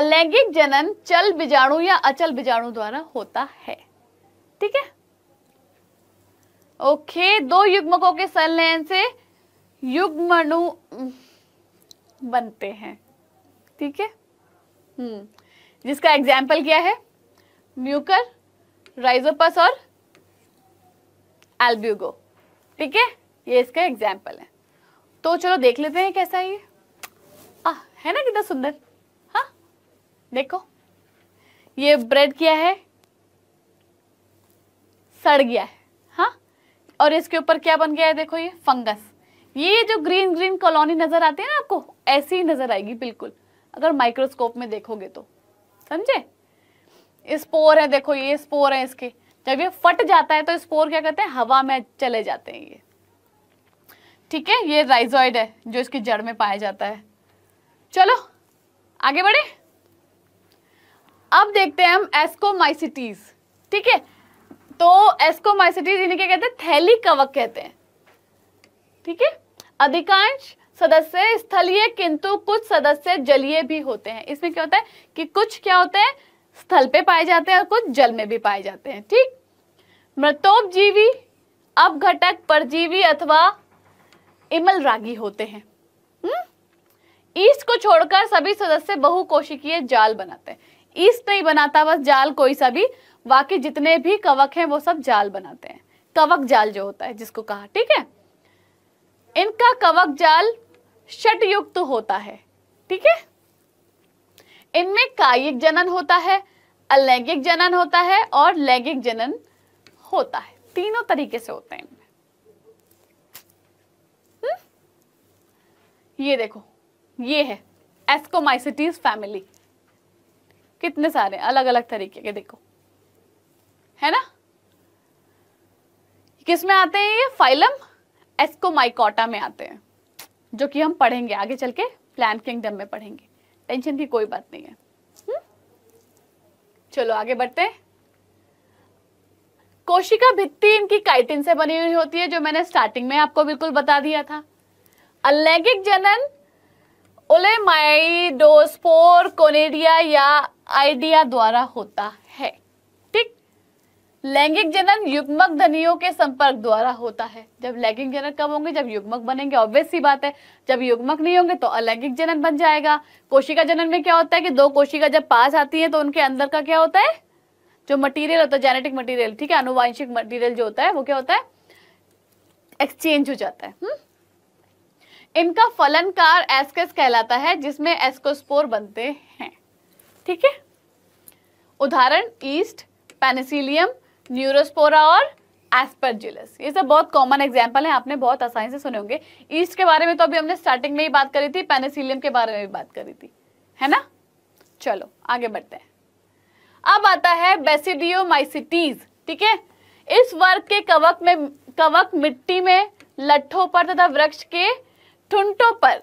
अलैंगिक जनन चल बीजाणु या अचल बीजाणु द्वारा होता है ठीक है ओके दो युग्मकों के संलयन से युग्मणु बनते हैं ठीक है हम्म जिसका एग्जाम्पल क्या है म्यूकर राइजोपस और एल्ब्यूगो ठीक है ये इसका एग्जाम्पल है तो चलो देख लेते हैं कैसा है ये आ, है ना कितना सुंदर हाँ देखो ये ब्रेड क्या है सड़ गया है और इसके ऊपर क्या बन गया है देखो ये फंगस ये जो ग्रीन ग्रीन कॉलोनी नजर आती है ना आपको ऐसी ही नजर आएगी बिल्कुल अगर माइक्रोस्कोप में देखोगे तो समझे स्पोर है देखो ये स्पोर है इसके जब ये फट जाता है तो स्पोर क्या करते हैं हवा में चले जाते हैं ये ठीक है ये राइजॉइड है जो इसकी जड़ में पाया जाता है चलो आगे बढ़े अब देखते हैं हम एस्कोमाइसिटीज ठीक है तो एस्कोमाइसिटीज जिन्हें क्या कहते हैं थैली कवक कहते हैं ठीक है अधिकांश सदस्य स्थलीय किंतु कुछ सदस्य जलीय भी होते हैं इसमें क्या होता है कि कुछ क्या होते हैं स्थल पे पाए जाते हैं और कुछ जल में भी पाए जाते हैं ठीक मृतोपजीवी अपघटक परजीवी अथवा इमल रागी होते हैं हम्म? ईस्ट को छोड़कर सभी सदस्य बहुकोशिकीय जाल बनाते हैं ईस्ट नहीं बनाता बस जाल कोई सा भी बाकी जितने भी कवक हैं वो सब जाल बनाते हैं कवक जाल जो होता है जिसको कहा ठीक है इनका कवक जाल शटयुक्त होता है ठीक है इनमें कायिक जनन होता है अलैंगिक जनन होता है और लैंगिक जनन होता है तीनों तरीके से होते हैं इनमें हम्म? ये देखो ये है एस्कोमाइसिटीज फैमिली कितने सारे अलग अलग तरीके के देखो है ना किस में आते हैं ये फाइलम एस्कोमाइकोटा में आते हैं जो कि हम पढ़ेंगे आगे चल के प्लान किंगडम में पढ़ेंगे टेंशन की कोई बात नहीं है हुँ? हम्म? चलो आगे बढ़ते हैं कोशिका भित्ति इनकी काइटिन से बनी हुई होती है जो मैंने स्टार्टिंग में आपको बिल्कुल बता दिया था अलैंगिक जनन ओलेमाइडोस्पोर कोनेडिया या आइडिया द्वारा होता है लैंगिक जनन युग्मक धनियों के संपर्क द्वारा होता है जब लैंगिक जनन कब होंगे जब युग्मक बनेंगे ऑब्वियस सी बात है जब युग्मक नहीं होंगे तो अलैंगिक जनन बन जाएगा कोशिका जनन में क्या होता है कि दो कोशिका जब पास आती है तो उनके अंदर का क्या होता है जो मटीरियल होता है जेनेटिक मटीरियल ठीक है अनुवांशिक मटीरियल जो होता है वो क्या होता है एक्सचेंज हो जाता है इनका हम्म? इनका फलनकार एस्केस कहलाता है जिसमें एस्कोस्पोर बनते हैं ठीक है उदाहरण ईस्ट पेनिसिलियम न्यूरोस्पोरा और एस्परजुलस ये सब बहुत कॉमन एग्जाम्पल है आपने बहुत आसानी से सुने होंगे ईस्ट के बारे में तो अभी हमने स्टार्टिंग में ही बात करी थी पेनेसिलियम के बारे में भी बात करी थी है ना चलो आगे बढ़ते हैं अब आता है बेसिडियोमाइसिटीज ठीक है इस वर्ग के कवक में कवक मिट्टी में लट्ठों पर तथा वृक्ष के ठुंटों पर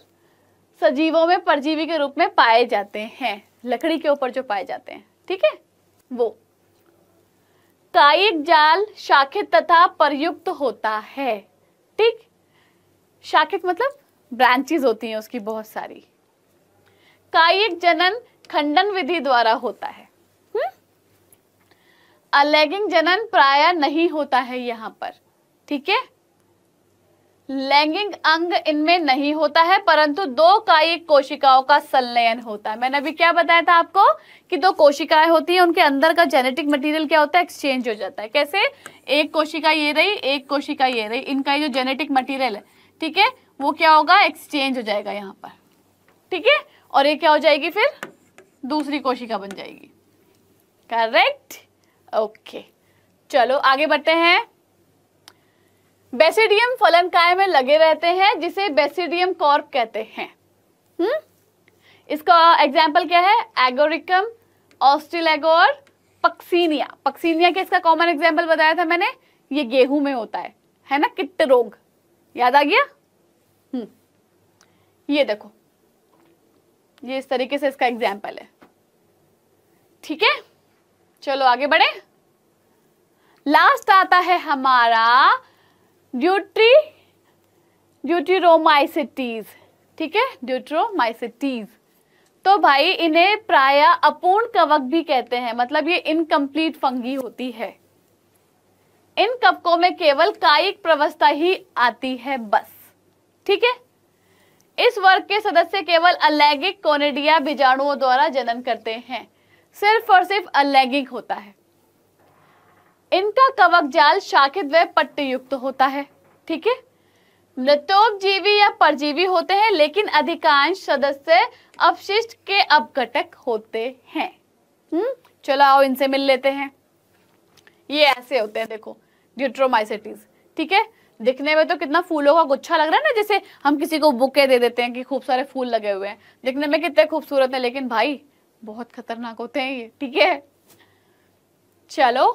सजीवों में परजीवी के रूप में पाए जाते हैं लकड़ी के ऊपर जो पाए जाते हैं ठीक है वो कायिक जाल शाखित तथा प्रयुक्त होता है ठीक शाखित मतलब ब्रांचेस होती हैं उसकी बहुत सारी कायिक जनन खंडन विधि द्वारा होता है अलैगिंग हम्म? जनन प्राय नहीं होता है यहाँ पर ठीक है लैंगिंग अंग इनमें नहीं होता है परंतु दो कायिक कोशिकाओं का संलयन होता है मैंने अभी क्या बताया था आपको कि दो कोशिकाएं होती हैं उनके अंदर का जेनेटिक मटेरियल क्या होता है एक्सचेंज हो जाता है कैसे एक कोशिका ये रही एक कोशिका ये रही इनका ये जो जेनेटिक मटीरियल है ठीक है वो क्या होगा एक्सचेंज हो जाएगा यहाँ पर ठीक है और ये क्या हो जाएगी फिर दूसरी कोशिका बन जाएगी करेक्ट ओके चलो आगे बढ़ते हैं बेसिडियम फलनकाय में लगे रहते हैं जिसे बेसिडियम कॉर्प कहते हैं हम्म इसका एग्जाम्पल क्या है एगोरिकम ऑस्टिलेगोर पक्सीनिया पक्सीनिया के इसका कॉमन एग्जाम्पल बताया था मैंने ये गेहूं में होता है है ना किट रोग याद आ गया हम्म ये देखो ये इस तरीके से इसका एग्जाम्पल है ठीक है चलो आगे बढ़े लास्ट आता है हमारा ड्यूट्री ड्यूट्रोमाइसिटीज ठीक है ड्यूट्रोमाइसिटीज तो भाई इन्हें प्राय अपूर्ण कवक भी कहते हैं मतलब ये इनकम्प्लीट फंगी होती है इन कवकों में केवल कायिक प्रवस्था ही आती है बस ठीक है इस वर्ग के सदस्य केवल अलैगिक कोनेडिया बीजाणुओं द्वारा जनन करते हैं सिर्फ और सिर्फ अलैगिक होता है इनका कवक जाल शाखित व पट्टी युक्त तो होता है ठीक है मृतोपजीवी या परजीवी होते हैं लेकिन अधिकांश सदस्य अपशिष्ट के अपघटक होते हैं हम्म चलो आओ इनसे मिल लेते हैं ये ऐसे होते हैं देखो ड्यूट्रोमाइसिटीज ठीक है दिखने में तो कितना फूलों का गुच्छा लग रहा है ना जैसे हम किसी को बुके दे देते हैं कि खूब सारे फूल लगे हुए हैं दिखने में कितने खूबसूरत हैं लेकिन भाई बहुत खतरनाक होते हैं ये ठीक है चलो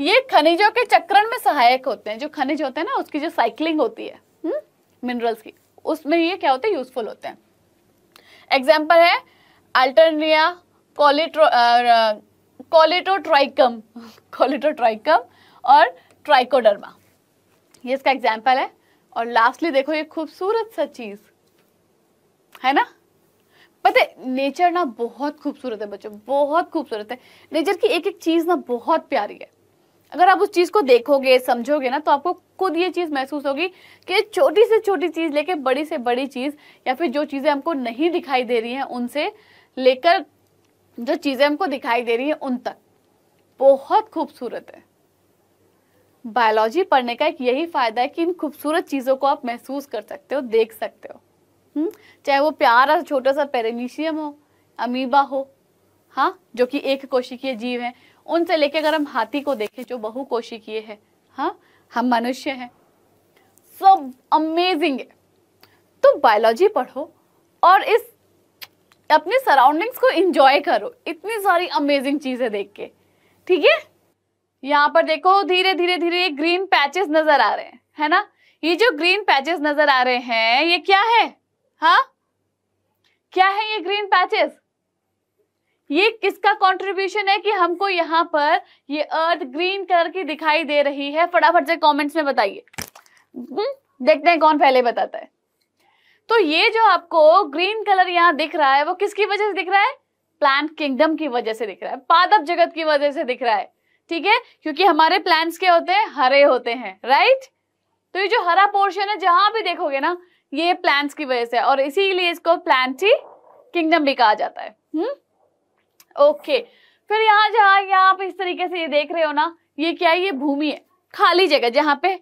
ये खनिजों के चक्रण में सहायक होते हैं जो खनिज होते हैं ना उसकी जो साइकिलिंग होती है मिनरल्स हम्म, की उसमें ये क्या होते हैं यूजफुल होते हैं एग्जाम्पल है अल्टरनिया कॉलिट्रो कॉलिटोट्राइकम कॉलिटोट्राइकम और ट्राइकोडर्मा ये इसका एग्जाम्पल है और लास्टली देखो ये खूबसूरत सा चीज है ना पता है नेचर ना बहुत खूबसूरत है बच्चों बहुत खूबसूरत है नेचर की एक एक चीज ना बहुत प्यारी है अगर आप उस चीज़ को देखोगे समझोगे ना तो आपको खुद ये चीज़ महसूस होगी कि छोटी से छोटी चीज़ लेके बड़ी से बड़ी चीज़ या फिर जो चीज़ें हमको नहीं दिखाई दे रही हैं उनसे लेकर जो चीज़ें हमको दिखाई दे रही हैं उन तक बहुत खूबसूरत है बायोलॉजी पढ़ने का एक यही फ़ायदा है कि इन खूबसूरत चीज़ों को आप महसूस कर सकते हो देख सकते हो हम्म चाहे वो प्यारा छोटा सा पेरेनिशियम हो अमीबा हो हाँ जो कि एक कोशिकीय जीव है उनसे लेके अगर हम हाथी को देखें जो बहु कोशिकीय है हाँ हम मनुष्य हैं सब अमेजिंग है तो बायोलॉजी पढ़ो और इस अपने सराउंडिंग्स को इंजॉय करो इतनी सारी अमेजिंग चीज़ें देख के ठीक है यहाँ पर देखो धीरे धीरे धीरे ये ग्रीन पैचेस नजर आ रहे हैं है ना ये जो ग्रीन पैचेस नजर आ रहे हैं ये क्या है हा क्या है ये ग्रीन पैचेस ये किसका कंट्रीब्यूशन है कि हमको यहाँ पर ये अर्थ ग्रीन कलर की दिखाई दे रही है फटाफट से कमेंट्स में बताइए हम्म, देखते हैं कौन पहले बताता है तो ये जो आपको ग्रीन कलर यहाँ दिख रहा है वो किसकी वजह से दिख रहा है प्लांट किंगडम की वजह से दिख रहा है पादप जगत की वजह से दिख रहा है ठीक है क्योंकि हमारे प्लांट्स क्या होते हैं हरे होते हैं राइट तो ये जो हरा पोर्शन है जहां भी देखोगे ना ये प्लांट्स की वजह से और इसीलिए इसको प्लांट ही किंगडम भी कहा जाता है हुँ? हम्म? ओके फिर यहाँ जहाँ आप इस तरीके से ये देख रहे हो ना ये क्या है ये भूमि है खाली जगह जहाँ पे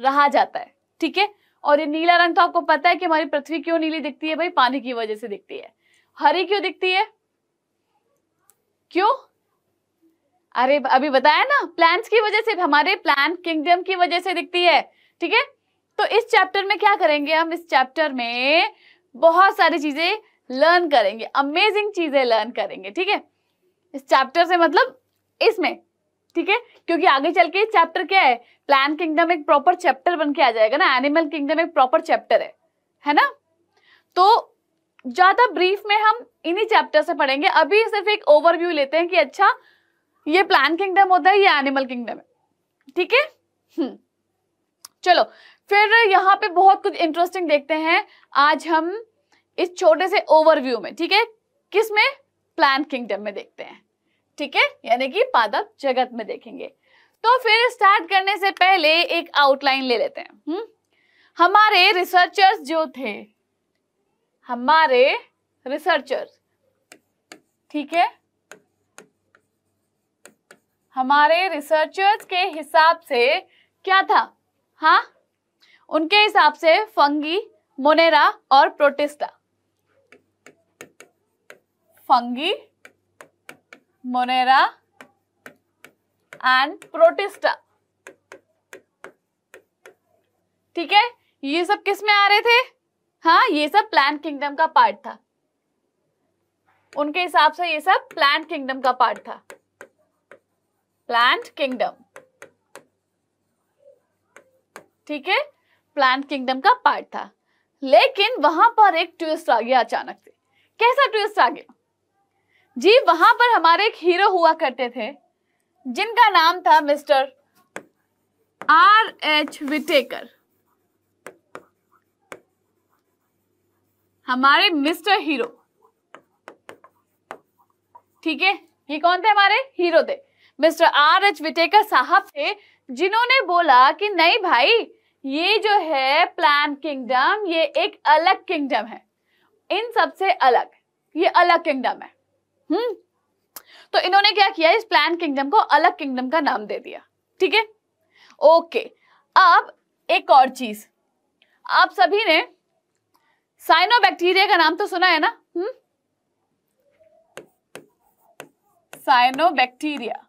रहा जाता है ठीक है और ये नीला रंग तो आपको पता है कि हमारी पृथ्वी क्यों नीली दिखती है भाई पानी की वजह से दिखती है हरी क्यों दिखती है क्यों अरे अभी बताया ना प्लांट्स की वजह से हमारे प्लांट किंगडम की वजह से दिखती है ठीक है तो इस चैप्टर में क्या करेंगे हम इस चैप्टर में बहुत सारी चीजें लर्न करेंगे अमेजिंग चीजें लर्न करेंगे ठीक है इस चैप्टर से मतलब इसमें ठीक है क्योंकि आगे चल के चैप्टर क्या है प्लान किंगडम एक प्रॉपर चैप्टर बन के आ जाएगा ना एनिमल किंगडम एक प्रॉपर चैप्टर है है ना तो ज्यादा ब्रीफ में हम इन्हीं चैप्टर से पढ़ेंगे अभी सिर्फ एक ओवरव्यू लेते हैं कि अच्छा ये प्लान किंगडम होता है ये एनिमल किंगडम है ठीक है हम्म। चलो फिर यहाँ पे बहुत कुछ इंटरेस्टिंग देखते हैं आज हम इस छोटे से ओवरव्यू में ठीक है किस में प्लान किंगडम में देखते हैं ठीक है यानी कि पादप जगत में देखेंगे तो फिर स्टार्ट करने से पहले एक आउटलाइन ले लेते हैं हु? हम्म? हमारे रिसर्चर्स जो थे हमारे रिसर्चर्स ठीक है हमारे रिसर्चर्स के हिसाब से क्या था हाँ उनके हिसाब से फंगी मोनेरा और protista fungi Monera and protista ठीक है ये सब किस में आ रहे थे हाँ ये सब प्लांट किंगडम का पार्ट था उनके हिसाब से ये सब प्लांट किंगडम का पार्ट था प्लांट किंगडम ठीक है प्लांट किंगडम का पार्ट था लेकिन वहां पर एक ट्विस्ट आ गया अचानक से कैसा ट्विस्ट आ गया जी वहां पर हमारे एक हीरो हुआ करते थे जिनका नाम था मिस्टर आर एच विटेकर हमारे मिस्टर हीरो ठीक है ये कौन थे हमारे हीरो थे मिस्टर आर एच विटेकर साहब थे जिन्होंने बोला कि नहीं भाई ये जो है प्लान किंगडम ये एक अलग किंगडम है इन सबसे अलग ये अलग किंगडम है हम्म तो इन्होंने क्या किया इस प्लान किंगडम को अलग किंगडम का नाम दे दिया ठीक है ओके अब एक और चीज आप सभी ने साइनो बैक्टीरिया का नाम तो सुना है ना हम्म साइनो बैक्टीरिया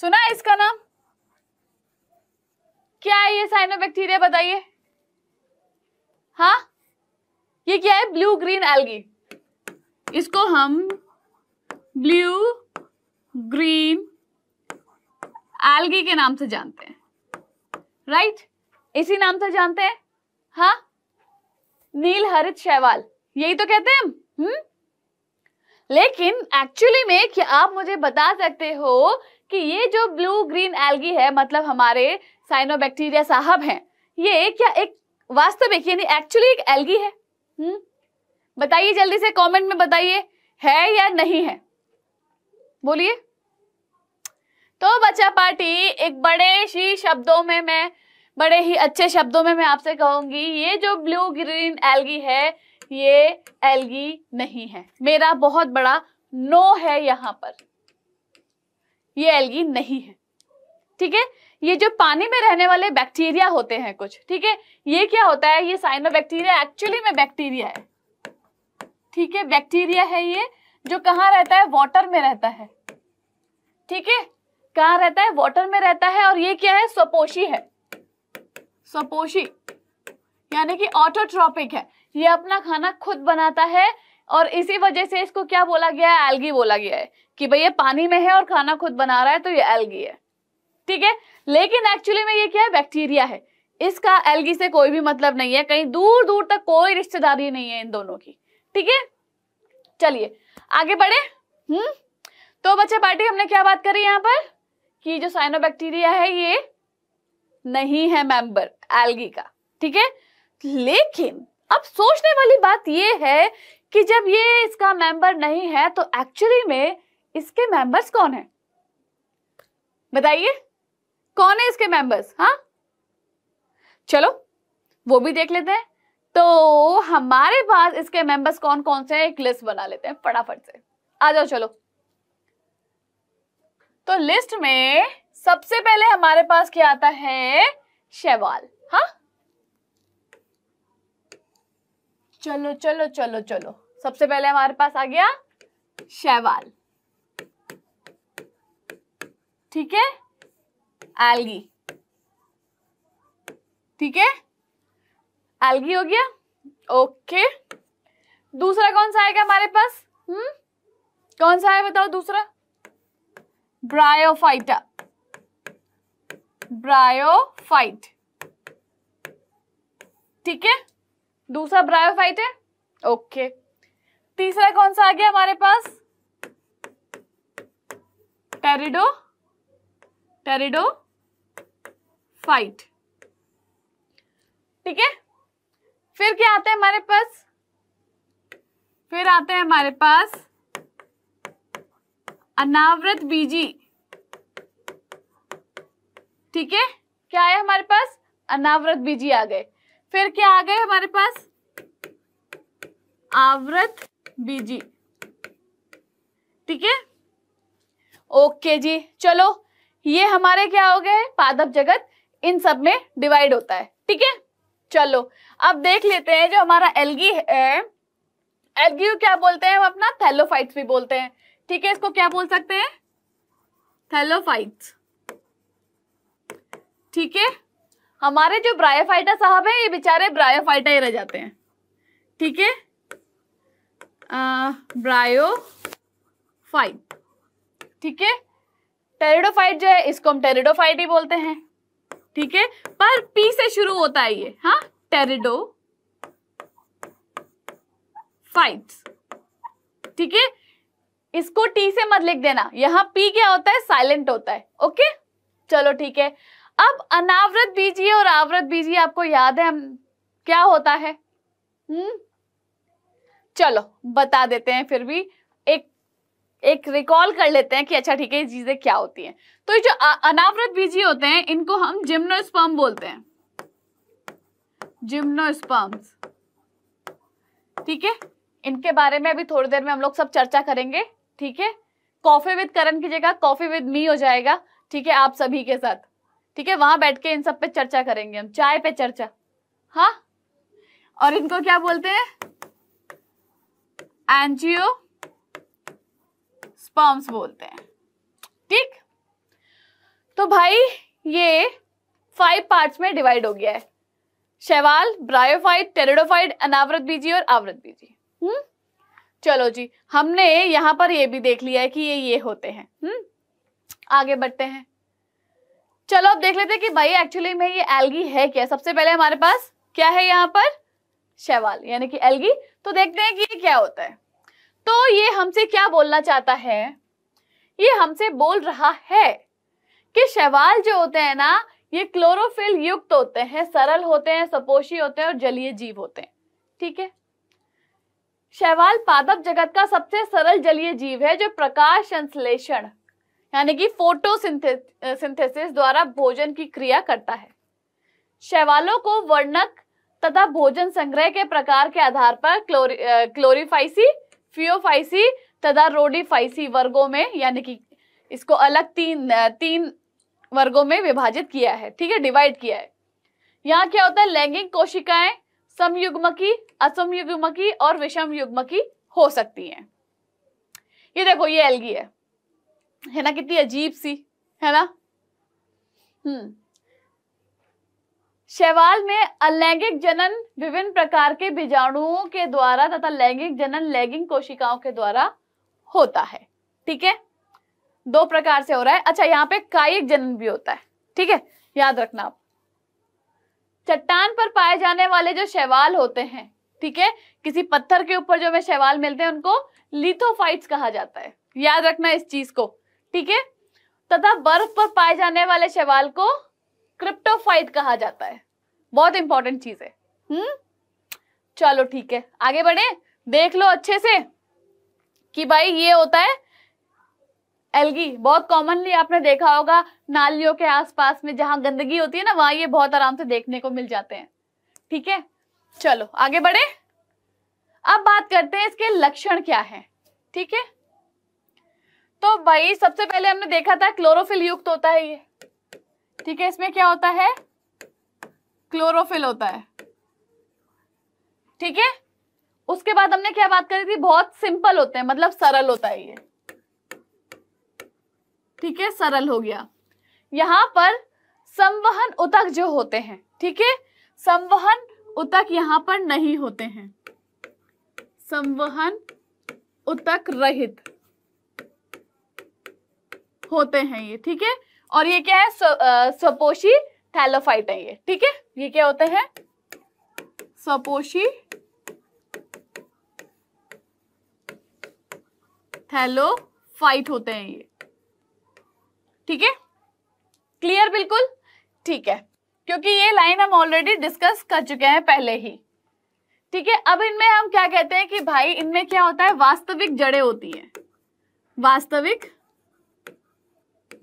सुना है इसका नाम क्या है ये साइनो बैक्टीरिया बताइए हाँ ये क्या है ब्लू ग्रीन एल्गी इसको हम ब्लू ग्रीन एल्गी के नाम से जानते हैं राइट right? इसी नाम से जानते हैं हा नील हरित शैवाल यही तो कहते हैं हम हम्म लेकिन एक्चुअली में क्या आप मुझे बता सकते हो कि ये जो ब्लू ग्रीन एल्गी है मतलब हमारे साइनोबैक्टीरिया साहब हैं ये क्या एक वास्तविक यानी एक्चुअली एक एल्गी है हम्म बताइए जल्दी से कमेंट में बताइए है या नहीं है बोलिए तो बच्चा पार्टी एक बड़े ही शब्दों में मैं बड़े ही अच्छे शब्दों में मैं आपसे कहूंगी ये जो ब्लू ग्रीन एलगी है ये एलगी नहीं है मेरा बहुत बड़ा नो है यहां पर ये एलगी नहीं है ठीक है ये जो पानी में रहने वाले बैक्टीरिया होते हैं कुछ ठीक है ये क्या होता है ये साइनो बैक्टीरिया एक्चुअली में बैक्टीरिया है ठीक है बैक्टीरिया है ये जो कहाँ रहता है वॉटर में रहता है ठीक है कहाँ रहता है वॉटर में रहता है और ये क्या है स्वपोषी है स्वपोषी यानी कि ऑटोट्रॉपिक है ये अपना खाना खुद बनाता है और इसी वजह से इसको क्या बोला गया है एल्गी बोला गया है कि भाई ये पानी में है और खाना खुद बना रहा है तो ये एल्गी है ठीक है लेकिन एक्चुअली में ये क्या है बैक्टीरिया है इसका एलगी से कोई भी मतलब नहीं है कहीं दूर दूर तक कोई रिश्तेदारी नहीं है इन दोनों की ठीक है चलिए आगे बढ़े हम्म तो बच्चे पार्टी हमने क्या बात करी यहाँ पर कि जो बैक्टीरिया है ये नहीं है मेंबर एलगी का ठीक है लेकिन अब सोचने वाली बात ये है कि जब ये इसका मेंबर नहीं है तो एक्चुअली में इसके मेंबर्स कौन है बताइए कौन है इसके मेंबर्स हाँ चलो वो भी देख लेते हैं तो हमारे पास इसके मेंबर्स कौन कौन से एक लिस्ट बना लेते हैं फटाफट से आ जाओ चलो तो लिस्ट में सबसे पहले हमारे पास क्या आता है शैवाल हाँ चलो चलो चलो चलो सबसे पहले हमारे पास आ गया शैवाल ठीक है एल्गी ठीक है एल्गी हो गया ओके दूसरा कौन सा आएगा हमारे पास हम्म कौन सा है बताओ दूसरा ब्रायोफाइटा ब्रायोफाइट ठीक है दूसरा ब्रायोफाइट है ओके तीसरा कौन सा आ गया हमारे पास टेरिडो टेरिडो फाइट ठीक है फिर क्या आता है हमारे पास फिर आते हैं हमारे पास अनावृत बीजी ठीक है क्या आया हमारे पास अनावृत बीजी आ गए फिर क्या आ गए हमारे पास आवृत बीजी ठीक है ओके जी चलो ये हमारे क्या हो गए पादप जगत इन सब में डिवाइड होता है ठीक है चलो अब देख लेते हैं जो हमारा एलगी है एलगी को क्या बोलते हैं हम अपना थैलोफाइट्स भी बोलते हैं ठीक है इसको क्या बोल सकते हैं थैलोफाइट्स ठीक है हमारे जो ब्रायोफाइटा साहब है ये बेचारे ब्रायोफाइटा ही रह जाते हैं ठीक है ब्रायोफाइट ठीक है टेरिडोफाइट जो है इसको हम टेरिडोफाइट ही बोलते हैं ठीक है पर पी से शुरू होता है ये हाँ टेरिडो फाइट ठीक है इसको टी से मत लिख देना यहां पी क्या होता है साइलेंट होता है ओके चलो ठीक है अब अनावृत बीजीय और आवृत बीजीय आपको याद है हम क्या होता है हम्म चलो बता देते हैं फिर भी एक रिकॉल कर लेते हैं कि अच्छा ठीक है ये चीजें क्या होती हैं तो ये जो अनावृत बीजी होते हैं इनको हम जिम्नोस्पर्म बोलते हैं जिम्नोस्पर्म्स ठीक है इनके बारे में अभी थोड़ी देर में हम लोग सब चर्चा करेंगे ठीक है कॉफी विद करण की जगह कॉफी विद मी हो जाएगा ठीक है आप सभी के साथ ठीक है वहां बैठ के इन सब पे चर्चा करेंगे हम चाय पे चर्चा हाँ और इनको क्या बोलते हैं एंजियो स्पर्म्स बोलते हैं ठीक तो भाई ये फाइव पार्ट्स में डिवाइड हो गया है शैवाल ब्रायोफाइट टेरिडोफाइट अनावृत बीजी और आवृत बीजी हम्म चलो जी हमने यहां पर ये भी देख लिया है कि ये ये होते हैं हम्म आगे बढ़ते हैं चलो अब देख लेते हैं कि भाई एक्चुअली में ये एल्गी है क्या सबसे पहले हमारे पास क्या है यहाँ पर शैवाल यानी कि एल्गी तो देखते हैं कि ये क्या होता है तो ये हमसे क्या बोलना चाहता है ये हमसे बोल रहा है कि शैवाल जो होते हैं ना ये क्लोरोफिल युक्त होते हैं सरल होते हैं सपोषी होते हैं और जलीय जीव होते हैं ठीक है शैवाल पादप जगत का सबसे सरल जलीय जीव है जो प्रकाश संश्लेषण यानी कि फोटोसिंथेसिस द्वारा भोजन की क्रिया करता है शैवालों को वर्णक तथा भोजन संग्रह के प्रकार के आधार पर क्लोरी, क्लोरीफाइसी फियोफाइसी तथा रोडीफाइसी वर्गों में यानी कि इसको अलग तीन तीन वर्गों में विभाजित किया है ठीक है डिवाइड किया है यहाँ क्या होता है लैंगिक कोशिकाएं समयुग्मकी असमयुग्मकी और विषम युग्मकी हो सकती हैं ये देखो ये एलगी है है ना कितनी अजीब सी है ना हम्म शैवाल में अलैंगिक जनन विभिन्न प्रकार के बीजाणुओं के द्वारा तथा लैंगिक जनन लैंगिक कोशिकाओं के द्वारा होता है ठीक है दो प्रकार से हो रहा है अच्छा यहाँ पे कायिक जनन भी होता है ठीक है याद रखना आप चट्टान पर पाए जाने वाले जो शैवाल होते हैं ठीक है किसी पत्थर के ऊपर जो हमें शैवाल मिलते हैं उनको लिथोफाइट्स कहा जाता है याद रखना इस चीज को ठीक है तथा बर्फ पर पाए जाने वाले शैवाल को क्रिप्टोफाइट कहा जाता है बहुत इंपॉर्टेंट चीज है हम्म चलो ठीक है आगे बढ़े देख लो अच्छे से कि भाई ये होता है एलगी बहुत कॉमनली आपने देखा होगा नालियों के आसपास में जहां गंदगी होती है ना वहां ये बहुत आराम से देखने को मिल जाते हैं ठीक है चलो आगे बढ़े अब बात करते हैं इसके लक्षण क्या है ठीक है तो भाई सबसे पहले हमने देखा था क्लोरोफिल युक्त होता है ये ठीक है इसमें क्या होता है क्लोरोफिल होता है ठीक है उसके बाद हमने क्या बात करी थी बहुत सिंपल होते हैं मतलब सरल होता है ये ठीक है सरल हो गया यहां पर संवहन उतक जो होते हैं ठीक है संवहन उतक यहां पर नहीं होते हैं संवहन उतक रहित होते हैं ये ठीक है और ये क्या है सपोशी थैलोफाइट है ये ठीक है ये क्या होते हैं सपोशी फाइट होते हैं ये ठीक है क्लियर बिल्कुल ठीक है क्योंकि ये लाइन हम ऑलरेडी डिस्कस कर चुके हैं पहले ही ठीक है अब इनमें हम क्या कहते हैं कि भाई इनमें क्या होता है वास्तविक जड़ें होती हैं वास्तविक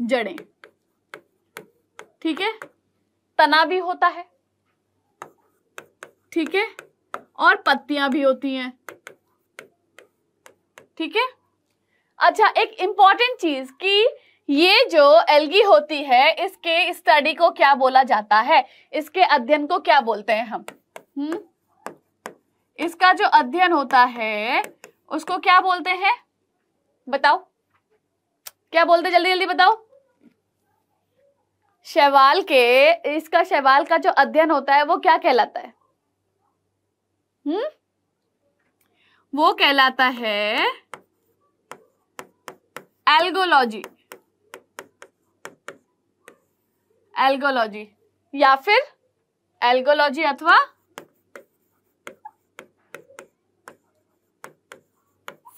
जड़ें ठीक है तना भी होता है ठीक है और पत्तियां भी होती हैं ठीक है अच्छा एक इंपॉर्टेंट चीज कि ये जो एलगी होती है इसके स्टडी को क्या बोला जाता है इसके अध्ययन को क्या बोलते हैं हम हम्म इसका जो अध्ययन होता है उसको क्या बोलते हैं बताओ क्या बोलते जल्दी जल्दी बताओ शैवाल के इसका शैवाल का जो अध्ययन होता है वो क्या कहलाता है हम्म वो कहलाता है एल्गोलॉजी एल्गोलॉजी या फिर एल्गोलॉजी अथवा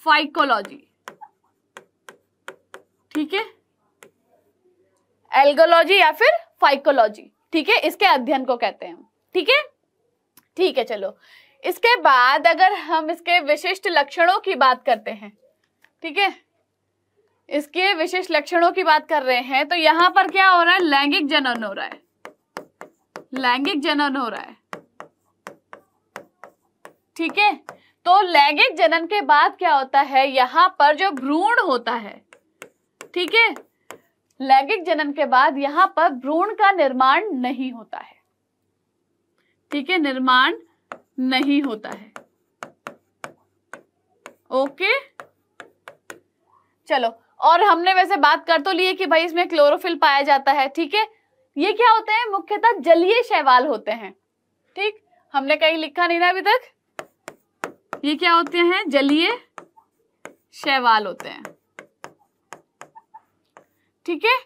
फाइकोलॉजी ठीक है एल्गोलॉजी या फिर फाइकोलॉजी ठीक है इसके अध्ययन को कहते हैं ठीक है ठीक है चलो इसके बाद अगर हम इसके विशिष्ट लक्षणों की बात करते हैं ठीक है इसके विशिष्ट लक्षणों की बात कर रहे हैं तो यहाँ पर क्या हो रहा है लैंगिक जनन हो रहा है लैंगिक जनन हो रहा है ठीक है तो लैंगिक जनन के बाद क्या होता है यहां पर जो भ्रूण होता है ठीक है लैंगिक जनन के बाद यहां पर भ्रूण का निर्माण नहीं होता है ठीक है निर्माण नहीं होता है ओके चलो और हमने वैसे बात कर तो है कि भाई इसमें क्लोरोफिल पाया जाता है ठीक है ये क्या होते हैं मुख्यतः जलीय शैवाल होते हैं ठीक हमने कहीं लिखा नहीं ना अभी तक ये क्या होते हैं जलीय शैवाल होते हैं ठीक है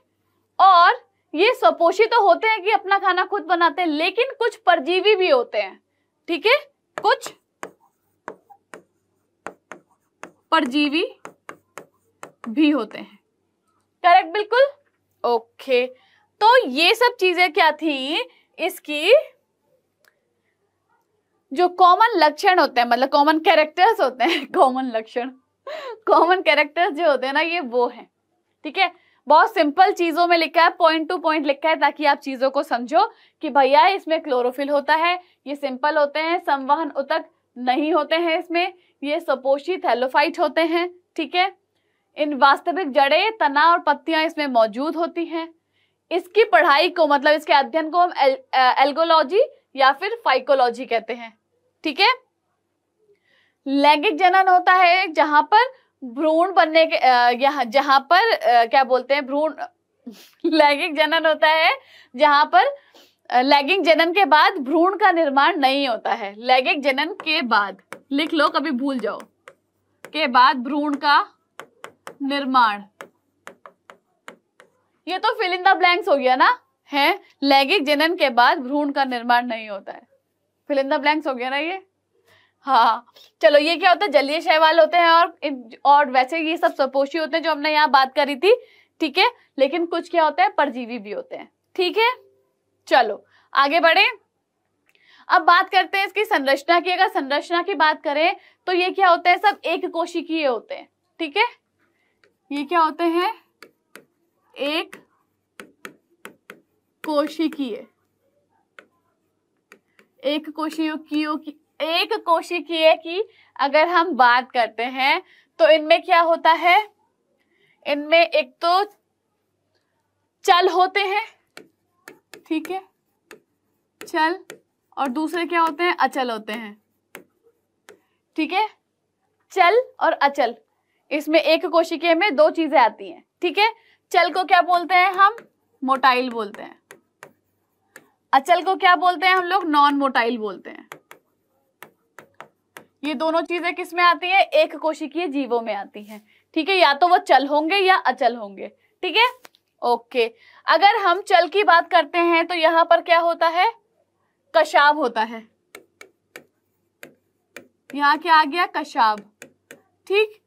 और ये सपोषी तो होते हैं कि अपना खाना खुद बनाते हैं लेकिन कुछ परजीवी भी होते हैं ठीक है कुछ परजीवी भी होते हैं करेक्ट बिल्कुल ओके तो ये सब चीजें क्या थी इसकी जो कॉमन लक्षण होते हैं मतलब कॉमन कैरेक्टर्स होते हैं कॉमन लक्षण कॉमन कैरेक्टर्स जो होते हैं ना ये वो है ठीक है बहुत सिंपल चीजों में लिखा है पॉइंट टू पॉइंट लिखा है ताकि आप चीजों को समझो कि भैया इसमें क्लोरोफिल होता है ये सिंपल होते हैं संवहन उतक नहीं होते हैं इसमें ये सपोशी थैलोफाइट होते हैं ठीक है इन वास्तविक जड़े तना और पत्तियां इसमें मौजूद होती हैं इसकी पढ़ाई को मतलब इसके अध्ययन को हम एल, एल्गोलॉजी या फिर फाइकोलॉजी कहते हैं ठीक है लैंगिक जनन होता है जहां पर भ्रूण बनने के यहाँ जहां पर आ, क्या बोलते हैं भ्रूण लैंगिक जनन होता है जहां पर लैंगिक जनन के बाद भ्रूण का निर्माण नहीं होता है लैंगिक जनन के बाद लिख लो कभी भूल जाओ के बाद भ्रूण का निर्माण ये तो फिल इन द ब्लैंक्स हो गया ना है लैंगिक जनन के बाद भ्रूण का निर्माण नहीं होता है फिल इन द ब्लैंक्स हो गया ना ये हाँ चलो ये क्या होता है जलीय शैवाल होते हैं और और वैसे ये सब सपोषी होते हैं जो हमने यहाँ बात करी थी ठीक है लेकिन कुछ क्या होता है परजीवी भी होते हैं ठीक है चलो आगे बढ़े अब बात करते हैं इसकी संरचना की अगर संरचना की बात करें तो ये क्या होते हैं सब एक कोशिकीय होते हैं ठीक है ये क्या होते हैं एक कोशिकीय एक कोशियों की एक कोशिकीय की अगर हम बात करते हैं तो इनमें क्या होता है इनमें एक तो चल होते हैं ठीक है चल और दूसरे क्या होते हैं अचल होते हैं ठीक है चल और अचल इसमें एक कोशिकीय में दो चीजें आती हैं ठीक है चल को क्या बोलते हैं हम मोटाइल बोलते हैं अचल को क्या बोलते हैं हम लोग नॉन मोटाइल बोलते हैं ये दोनों चीजें किस में आती है एक कोशिकीय जीवों में आती है ठीक है या तो वो चल होंगे या अचल होंगे ठीक है ओके अगर हम चल की बात करते हैं तो यहां पर क्या होता है कशाब होता है यहाँ क्या आ गया कशाब ठीक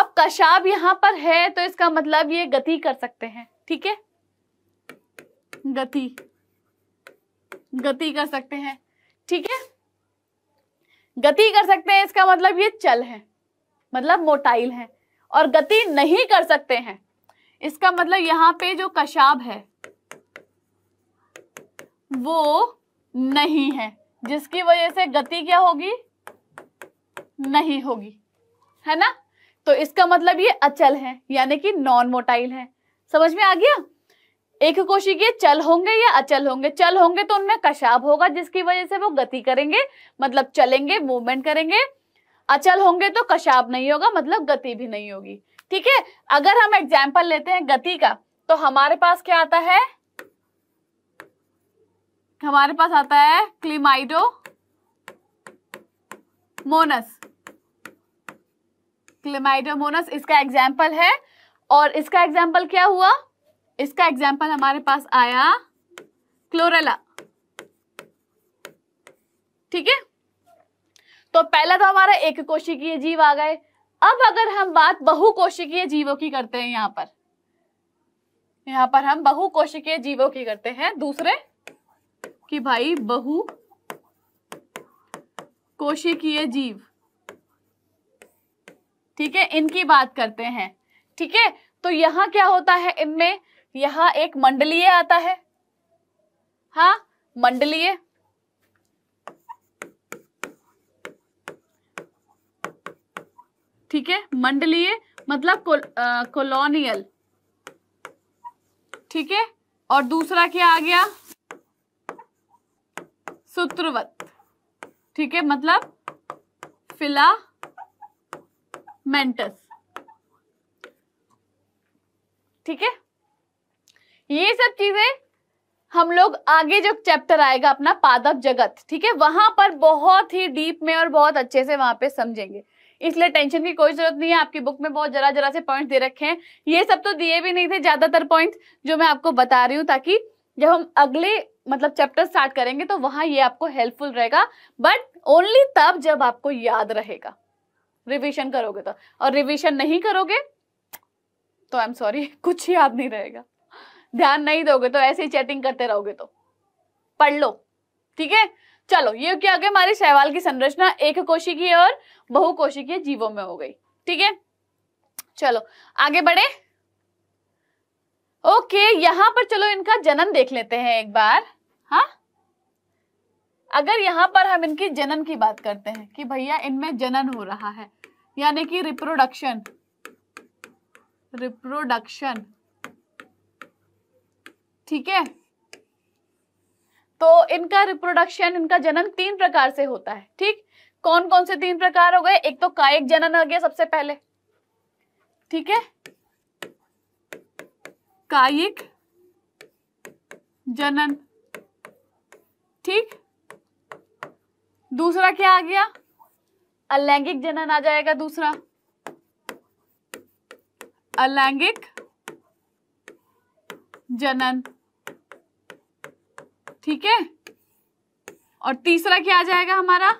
अब कशाब यहां पर है तो इसका मतलब ये गति कर सकते हैं ठीक है गति गति कर सकते हैं ठीक है गति कर सकते हैं इसका मतलब ये चल है मतलब मोटाइल है और गति नहीं कर सकते हैं इसका मतलब यहाँ पे जो कशाब है वो नहीं है जिसकी वजह से गति क्या होगी नहीं होगी है ना तो इसका मतलब ये अचल है यानी कि नॉन मोटाइल है समझ में आ गया एक कोशिकीय चल होंगे या अचल होंगे चल होंगे तो उनमें कशाब होगा जिसकी वजह से वो गति करेंगे मतलब चलेंगे मूवमेंट करेंगे अचल होंगे तो कशाब नहीं होगा मतलब गति भी नहीं होगी ठीक है अगर हम एग्जाम्पल लेते हैं गति का तो हमारे पास क्या आता है हमारे पास आता है क्लिमाइडो मोनस मोनस इसका एग्जाम्पल है और इसका एग्जाम्पल क्या हुआ इसका एग्जाम्पल हमारे पास आया क्लोरेला ठीक है तो पहला तो हमारा एक कोशिकीय जीव आ गए अब अगर हम बात बहु कोशिकीय जीवों की करते हैं यहां पर यहां पर हम बहु कोशिकीय जीवों की करते हैं दूसरे कि भाई बहु कोशिकीय जीव ठीक है इनकी बात करते हैं ठीक है तो यहां क्या होता है इनमें यहां एक मंडलीय आता है हा मंडलीय ठीक है मंडलीय मतलब कोलोनियल ठीक है और दूसरा क्या आ गया सूत्रवत ठीक है मतलब फिला मेंटस ठीक है ये सब चीजें हम लोग आगे जो चैप्टर आएगा अपना पादप जगत ठीक है वहां पर बहुत ही डीप में और बहुत अच्छे से वहां पे समझेंगे इसलिए टेंशन की कोई जरूरत नहीं है आपकी बुक में बहुत जरा जरा से पॉइंट दे रखे हैं ये सब तो दिए भी नहीं थे ज्यादातर पॉइंट जो मैं आपको बता रही हूँ ताकि जब हम अगले मतलब चैप्टर स्टार्ट करेंगे तो वहां ये आपको हेल्पफुल रहेगा बट ओनली तब जब आपको याद रहेगा रिविजन करोगे तो और रिविजन नहीं करोगे तो आई एम सॉरी कुछ याद नहीं रहेगा ध्यान नहीं दोगे तो ऐसे ही चैटिंग करते रहोगे तो पढ़ लो ठीक है चलो ये क्या आगे हमारे हमारी शैवाल की संरचना एक कोशिकीय और बहुकोशिकीय जीवों में हो गई ठीक है चलो आगे बढ़े ओके यहां पर चलो इनका जनन देख लेते हैं एक बार हाँ अगर यहां पर हम इनकी जनन की बात करते हैं कि भैया इनमें जनन हो रहा है यानी कि रिप्रोडक्शन रिप्रोडक्शन ठीक है तो इनका रिप्रोडक्शन इनका जनन तीन प्रकार से होता है ठीक कौन कौन से तीन प्रकार हो गए एक तो कायिक जनन आ गया सबसे पहले ठीक है कायिक जनन ठीक दूसरा क्या आ गया अलैंगिक जनन आ जाएगा दूसरा अलैंगिक जनन ठीक है और तीसरा क्या आ जाएगा हमारा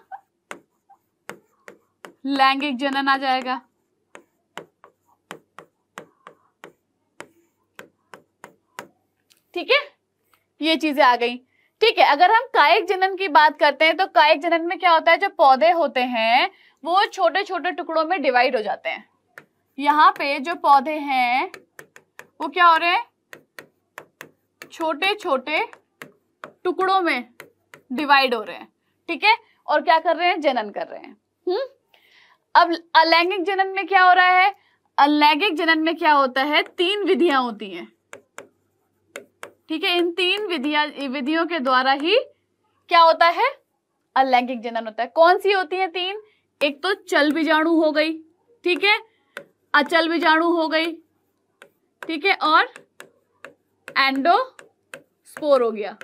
लैंगिक जनन आ जाएगा ठीक है ये चीजें आ गई ठीक है अगर हम कायिक जनन की बात करते हैं तो कायिक जनन में क्या होता है जो पौधे होते हैं वो छोटे छोटे टुकड़ों में डिवाइड हो जाते हैं यहां पे जो पौधे हैं वो क्या हो रहे हैं छोटे छोटे टुकड़ों में डिवाइड हो रहे हैं ठीक है और क्या कर रहे हैं जनन कर रहे हैं हम्म अब अलैंगिक जनन में क्या हो रहा है अलैंगिक जनन में क्या होता है तीन विधियां होती हैं ठीक है इन तीन विधियां विधियों के द्वारा ही क्या होता है अलैंगिक जनन होता है कौन सी होती है तीन एक तो चल बीजाणु हो गई ठीक है अचल बीजाणु हो गई ठीक है और एंडो स्पोर हो गया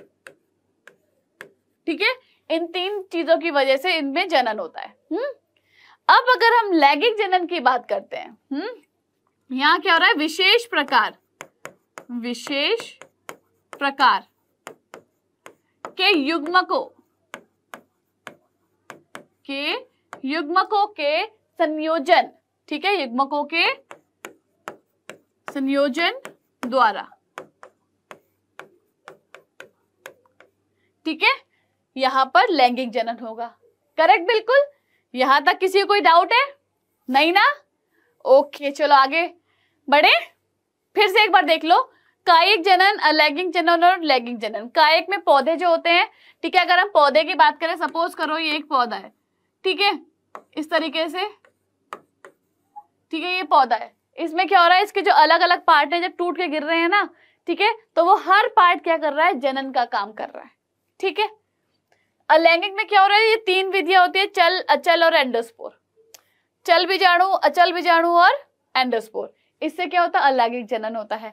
ठीक है इन तीन चीजों की वजह से इनमें जनन होता है हुँ? हम्म? अब अगर हम लैंगिक जनन की बात करते हैं हम्म यहाँ क्या हो रहा है विशेष प्रकार विशेष प्रकार के युग्मकों के युग्मकों के संयोजन ठीक है युग्मकों के संयोजन द्वारा ठीक है यहाँ पर लैंगिक जनन होगा करेक्ट बिल्कुल यहाँ तक किसी कोई डाउट है नहीं ना ओके चलो आगे बढ़े फिर से एक बार देख लो कायिक जनन अलैंगिक जनन और लैंगिक जनन कायिक में पौधे जो होते हैं ठीक है अगर हम पौधे की बात करें सपोज करो ये एक पौधा है ठीक है इस तरीके से ठीक है ये पौधा है इसमें क्या हो रहा है इसके जो अलग अलग पार्ट है जब टूट के गिर रहे हैं ना ठीक है तो वो हर पार्ट क्या कर रहा है जनन का काम कर रहा है ठीक है अलैंगिक में क्या हो रहा है ये तीन विधियां होती है चल अचल और एंडोस्पोर चल बीजाणु अचल बीजाणु और एंडोस्पोर इससे क्या होता है अलैंगिक जनन होता है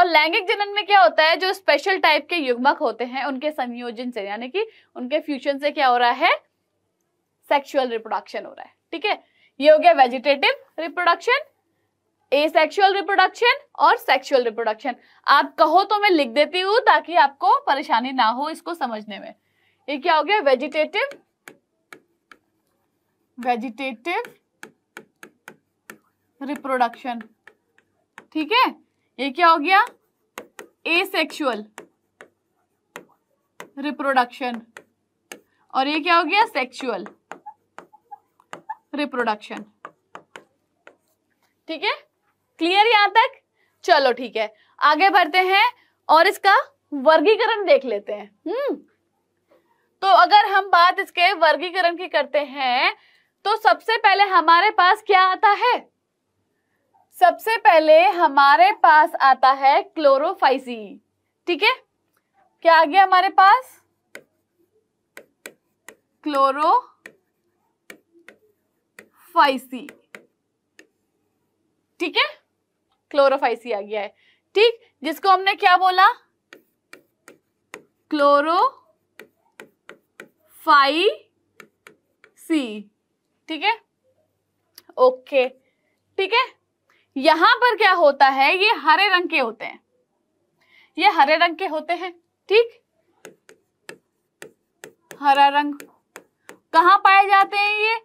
और लैंगिक जनन में क्या होता है जो स्पेशल टाइप के युग्मक होते हैं उनके संयोजन से यानी कि उनके फ्यूजन से क्या हो रहा है सेक्सुअल रिप्रोडक्शन हो रहा है ठीक है ये हो गया vegetative reproduction asexual reproduction और सेक्सुअल रिप्रोडक्शन आप कहो तो मैं लिख देती हूं ताकि आपको परेशानी ना हो इसको समझने में ये क्या हो गया वेजिटेटिव वेजिटेटिव रिप्रोडक्शन ठीक है ये क्या हो गया एसेक्सुअल रिप्रोडक्शन और ये क्या हो गया सेक्सुअल रिप्रोडक्शन ठीक है क्लियर यहां तक चलो ठीक है आगे बढ़ते हैं और इसका वर्गीकरण देख लेते हैं हम्म तो अगर हम बात इसके वर्गीकरण की करते हैं तो सबसे पहले हमारे पास क्या आता है सबसे पहले हमारे पास आता है क्लोरोफाइसी ठीक है क्या आ गया हमारे पास क्लोरो ठीक है क्लोरोफाइसी आ गया है ठीक जिसको हमने क्या बोला क्लोरो फाइव सी ठीक है ओके ठीक है यहां पर क्या होता है ये हरे रंग के होते हैं ये हरे रंग के होते हैं ठीक हरा रंग कहा पाए जाते हैं ये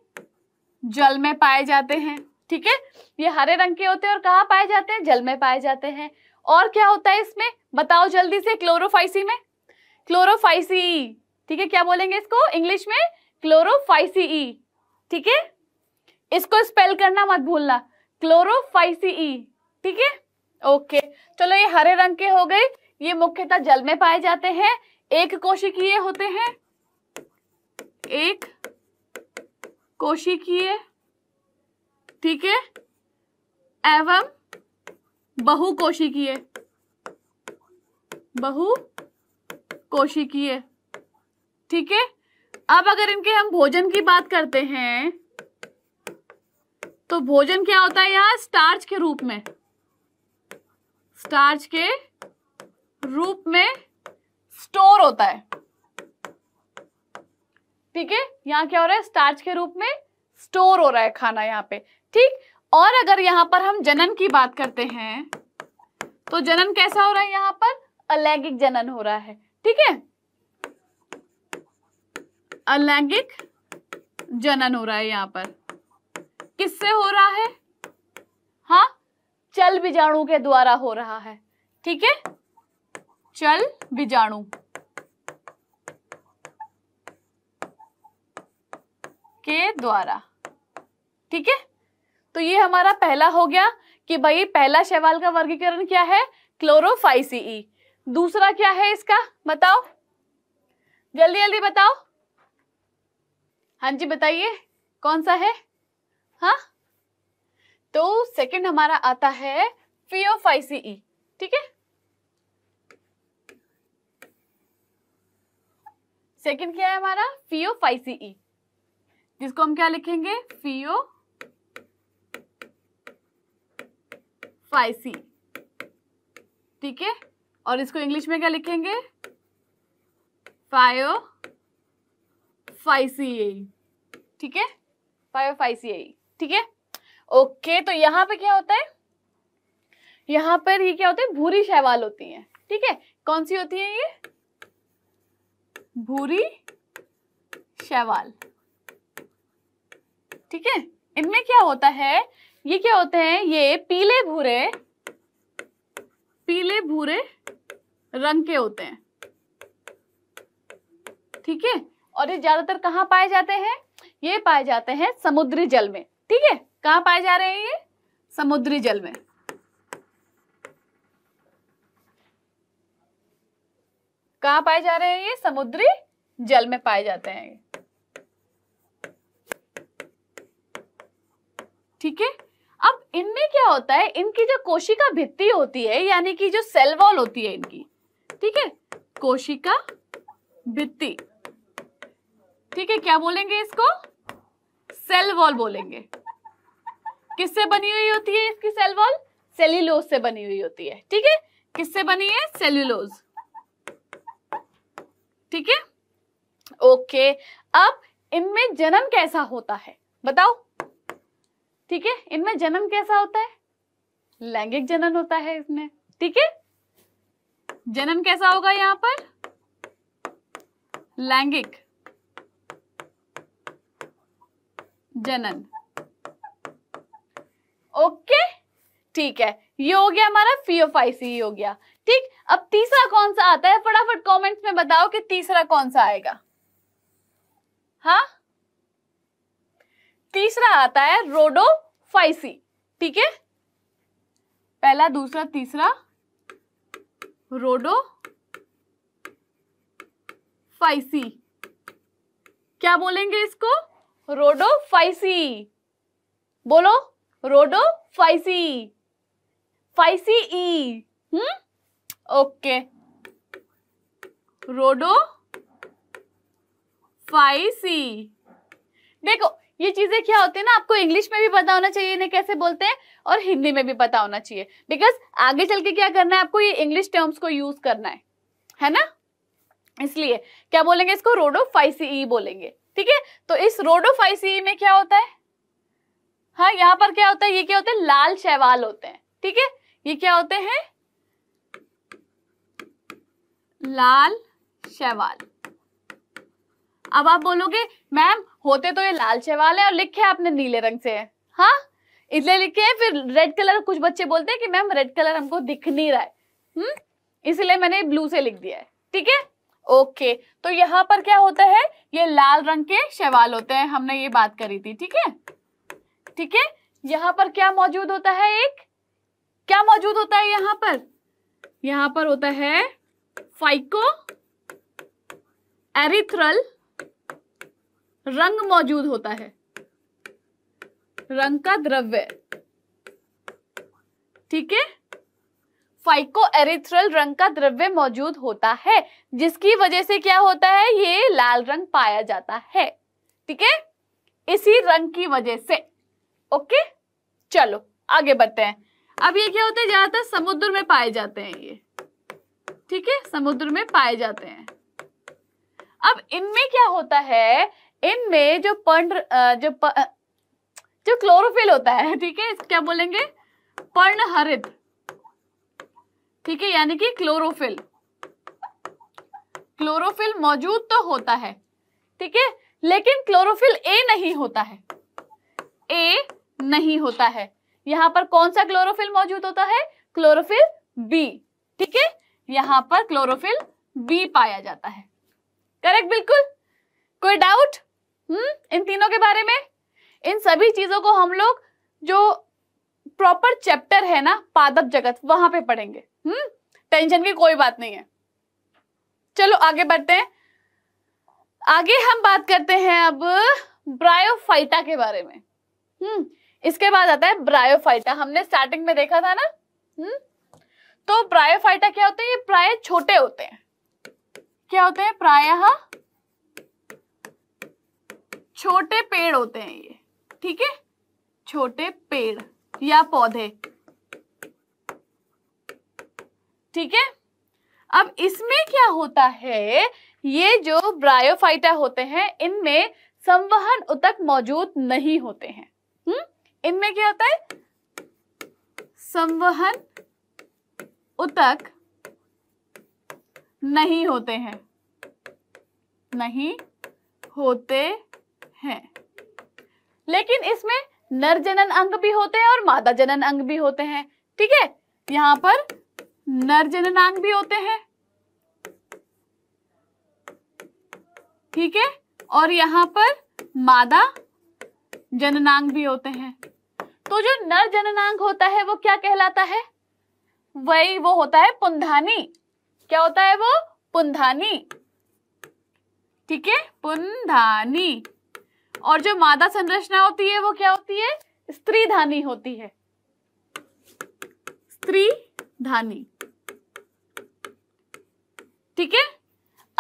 जल में पाए जाते हैं ठीक है ये हरे रंग के होते हैं और कहा पाए जाते हैं जल में पाए जाते हैं और क्या होता है इसमें बताओ जल्दी से क्लोरोफाइसी में क्लोरोफाइसी ठीक है क्या बोलेंगे इसको इंग्लिश में क्लोरोफाइसीई e। ठीक है इसको स्पेल करना मत भूलना क्लोरोफाइसीई e। ठीक है ओके चलो ये हरे रंग के हो गए ये मुख्यतः जल में पाए जाते हैं एक कोशिकीय होते हैं एक कोशिकीय ठीक है एवं कोशिकीय बहु कोशिकीय ठीक है अब अगर इनके हम भोजन की बात करते हैं तो भोजन क्या होता है यहां स्टार्च के रूप में स्टार्च के रूप में स्टोर होता है ठीक है यहां क्या हो रहा है स्टार्च के रूप में स्टोर हो रहा है खाना यहां पे ठीक और अगर यहां पर हम जनन की बात करते हैं तो जनन कैसा हो रहा है यहां पर अलैगिक जनन हो रहा है ठीक है अलैंगिक जनन हो रहा है यहां पर किससे हो रहा है हा चल बीजाणु के द्वारा हो रहा है ठीक है चल बीजाणु के द्वारा ठीक है तो ये हमारा पहला हो गया कि भाई पहला शैवाल का वर्गीकरण क्या है क्लोरोफाइसी दूसरा क्या है इसका बताओ जल्दी जल्दी बताओ हाँ जी बताइए कौन सा है हा तो सेकंड हमारा आता है फी ऑफ आईसीई ठीक है सेकंड क्या है हमारा फी ऑफ आईसीई जिसको हम क्या लिखेंगे फी ओ फाइसी ठीक है और इसको इंग्लिश में क्या लिखेंगे फायो E. ठीक है फाइव फाइसीएई e. ठीक है ओके तो यहाँ पे क्या होता है यहाँ पर ये क्या होता है भूरी शैवाल होती है ठीक है कौन सी होती है ये भूरी शैवाल ठीक है इनमें क्या होता है ये क्या होते हैं ये पीले भूरे पीले भूरे रंग के होते हैं ठीक है और ये ज्यादातर कहाँ पाए जाते हैं ये पाए जाते हैं समुद्री जल में ठीक है कहाँ पाए जा रहे हैं ये समुद्री जल में कहाँ पाए जा रहे हैं ये समुद्री जल में पाए जाते हैं ठीक है अब इनमें क्या होता है इनकी जो कोशिका भित्ति होती है यानी कि जो सेल वॉल होती है इनकी ठीक है कोशिका भित्ति ठीक है क्या बोलेंगे इसको सेल वॉल बोलेंगे किससे बनी हुई होती है इसकी सेल वॉल सेल्यूलोज से बनी हुई होती है ठीक है किससे बनी है सेल्यूलोज ठीक है ओके अब इनमें जन्म कैसा होता है बताओ ठीक है इनमें जन्म कैसा होता है लैंगिक जनन होता है इसमें ठीक है जनन कैसा होगा यहां पर लैंगिक जनन ओके ठीक है ये हो गया हमारा फीओफाइसी हो गया ठीक अब तीसरा कौन सा आता है फटाफट कमेंट्स में बताओ कि तीसरा कौन सा आएगा हा तीसरा आता है रोडोफाइसी ठीक है पहला दूसरा तीसरा रोडो फाइसी क्या बोलेंगे इसको रोडोफाइसी बोलो रोडोफाइसी फाइसी ई हम्म ओके रोडो फाइसी देखो ये चीजें क्या होती है ना आपको इंग्लिश में भी पता होना चाहिए इन्हें कैसे बोलते हैं और हिंदी में भी पता होना चाहिए बिकॉज आगे चल के क्या करना है आपको ये इंग्लिश टर्म्स को यूज करना है है ना इसलिए क्या बोलेंगे इसको रोडो फाइसी ई बोलेंगे ठीक है तो इस रोडोफाइसी e में क्या होता है हाँ यहां पर क्या होता है ये क्या होता है लाल शैवाल होते हैं ठीक है ये क्या होते हैं लाल शैवाल अब आप बोलोगे मैम होते तो ये लाल शैवाल है और लिखे आपने नीले रंग से है हाँ इसलिए लिखे हैं फिर रेड कलर कुछ बच्चे बोलते हैं कि मैम रेड कलर हमको दिख नहीं रहा है हम्म इसलिए मैंने ब्लू से लिख दिया है ठीक है ओके तो यहाँ पर क्या होता है ये लाल रंग के शैवाल होते हैं हमने ये बात करी थी ठीक है ठीक है यहाँ पर क्या मौजूद होता है एक क्या मौजूद होता है यहाँ पर यहाँ पर होता है फाइको एरिथ्रल रंग मौजूद होता है रंग का द्रव्य ठीक है फाइको एरिथ्रल रंग का द्रव्य मौजूद होता है जिसकी वजह से क्या होता है ये लाल रंग पाया जाता है ठीक है इसी रंग की वजह से ओके चलो आगे बढ़ते हैं अब ये क्या होते हैं ज्यादातर समुद्र में पाए जाते हैं ये ठीक है समुद्र में पाए जाते हैं अब इनमें क्या होता है इनमें जो पर्ण जो प, जो क्लोरोफिल होता है ठीक है क्या बोलेंगे पर्णहरित ठीक है यानी कि क्लोरोफिल क्लोरोफिल मौजूद तो होता है ठीक है लेकिन क्लोरोफिल ए नहीं होता है ए नहीं होता है यहां पर कौन सा क्लोरोफिल मौजूद होता है क्लोरोफिल बी ठीक है यहां पर क्लोरोफिल बी पाया जाता है करेक्ट बिल्कुल कोई डाउट हम्म इन तीनों के बारे में इन सभी चीजों को हम लोग जो प्रॉपर चैप्टर है ना पादप जगत वहां पे पढ़ेंगे हम्म टेंशन की कोई बात नहीं है चलो आगे बढ़ते हैं आगे हम बात करते हैं अब ब्रायोफाइटा के बारे में हम्म इसके बाद आता है ब्रायोफाइटा हमने स्टार्टिंग में देखा था ना हम्म तो ब्रायोफाइटा क्या होते हैं ये प्राय छोटे होते हैं क्या होते हैं प्राय छोटे पेड़ होते हैं ये ठीक है छोटे पेड़ या पौधे ठीक है अब इसमें क्या होता है ये जो ब्रायोफाइटा होते हैं इनमें संवहन उतक मौजूद नहीं होते हैं हम्म इनमें क्या होता है संवहन उतक नहीं होते हैं नहीं होते हैं लेकिन इसमें नर जनन अंग भी होते हैं और मादा जनन अंग भी होते हैं ठीक है यहां पर नर जननांग भी होते हैं ठीक है और यहां पर मादा जननांग भी होते हैं तो जो नर जननांग होता है वो क्या कहलाता है वही वो होता है पुंधानी क्या होता है वो पुंधानी ठीक है पुंधानी और जो मादा संरचना होती है वो क्या होती है स्त्रीधानी होती है स्त्री धानी ठीक है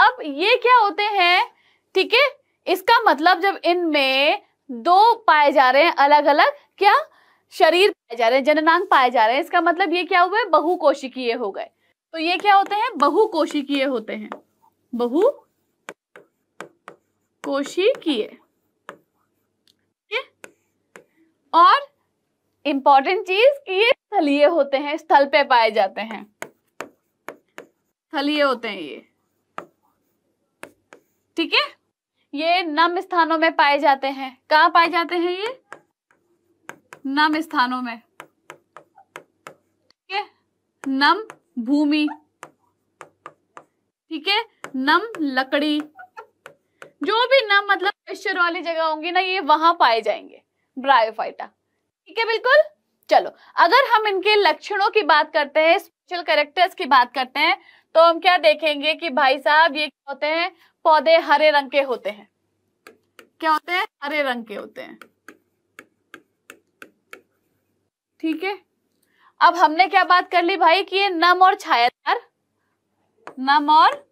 अब ये क्या होते हैं ठीक है इसका मतलब जब इनमें दो पाए जा रहे हैं अलग अलग क्या शरीर पाए जा रहे हैं जननांग पाए जा रहे हैं इसका मतलब ये क्या हुए बहु कोशिकीय हो गए तो ये क्या होते हैं बहु कोशिकीय होते हैं बहु कोशिकीय और इंपॉर्टेंट चीज कि ये स्थलीय होते हैं स्थल पे पाए जाते हैं स्थलीय होते हैं ये ठीक है ये नम स्थानों में पाए जाते हैं कहा पाए जाते हैं ये नम स्थानों में ठीक है नम भूमि ठीक है नम लकड़ी जो भी नम मतलब मॉइस्चर वाली जगह होंगी ना ये वहां पाए जाएंगे ब्रायोफाइटा ठीक है बिल्कुल चलो अगर हम इनके लक्षणों की बात करते हैं स्पेशल करेक्टर्स की बात करते हैं तो हम क्या देखेंगे कि भाई साहब ये क्या होते हैं पौधे हरे रंग के होते हैं क्या होते हैं हरे रंग के होते हैं ठीक है अब हमने क्या बात कर ली भाई कि ये नम और छायादार नम और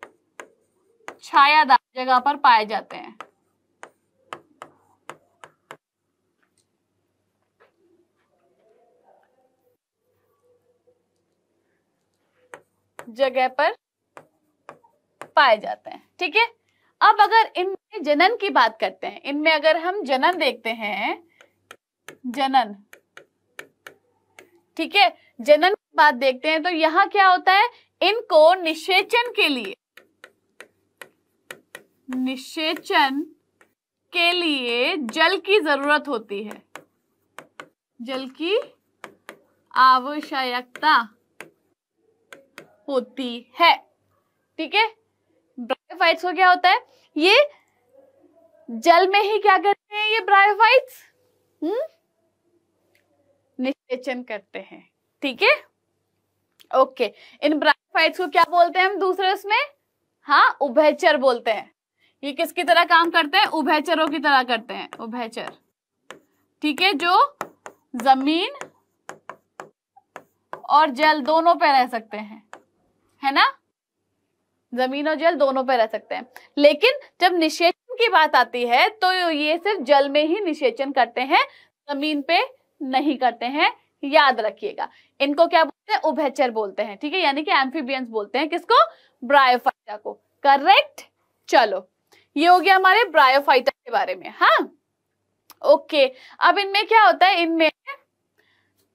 छायादार जगह पर पाए जाते हैं जगह पर पाए जाते हैं ठीक है अब अगर इनमें जनन की बात करते हैं इनमें अगर हम जनन देखते हैं जनन ठीक है जनन की बात देखते हैं तो यहां क्या होता है इनको निषेचन के लिए निषेचन के लिए जल की जरूरत होती है जल की आवश्यकता होती है ठीक है ब्रायोफाइट्स को क्या होता है ये जल में ही क्या करते हैं ये ब्रायोफाइट्स हम्म? निषेचन करते हैं ठीक है ओके इन ब्रायोफाइट्स को क्या बोलते हैं हम दूसरे उसमें हाँ उभयचर बोलते हैं ये किसकी तरह काम करते हैं उभयचरों की तरह करते हैं उभयचर ठीक है जो जमीन और जल दोनों पे रह सकते हैं है ना जमीन और जल दोनों पे रह सकते हैं लेकिन जब निषेचन की बात आती है तो ये सिर्फ जल में ही निषेचन करते हैं जमीन पे नहीं करते हैं याद रखिएगा इनको क्या बोलते हैं उभेचर बोलते हैं ठीक है यानी कि एम्फीबियंस बोलते हैं किसको ब्रायोफाइटा को करेक्ट चलो ये हो गया हमारे ब्रायोफाइटा के बारे में हाँ ओके अब इनमें क्या होता है इनमें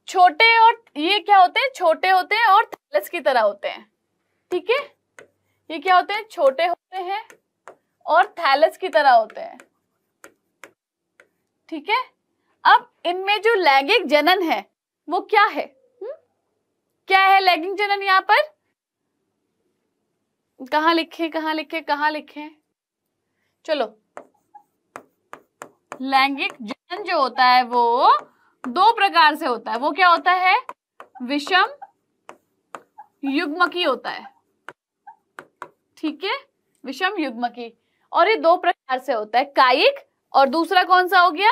छोटे और ये क्या होते हैं छोटे होते हैं और थैलस की तरह होते हैं ठीक है ये क्या होते हैं छोटे होते हैं और थैलस की तरह होते हैं ठीक है अब इनमें जो लैंगिक जनन है वो क्या है हुँ? हम्म? क्या है लैंगिक जनन यहां पर कहा लिखे कहा लिखे कहा लिखे चलो लैंगिक जनन जो होता है वो दो प्रकार से होता है वो क्या होता है विषम युग्मकी होता है ठीक है विषम की और ये दो प्रकार से होता है कायिक और दूसरा कौन सा हो गया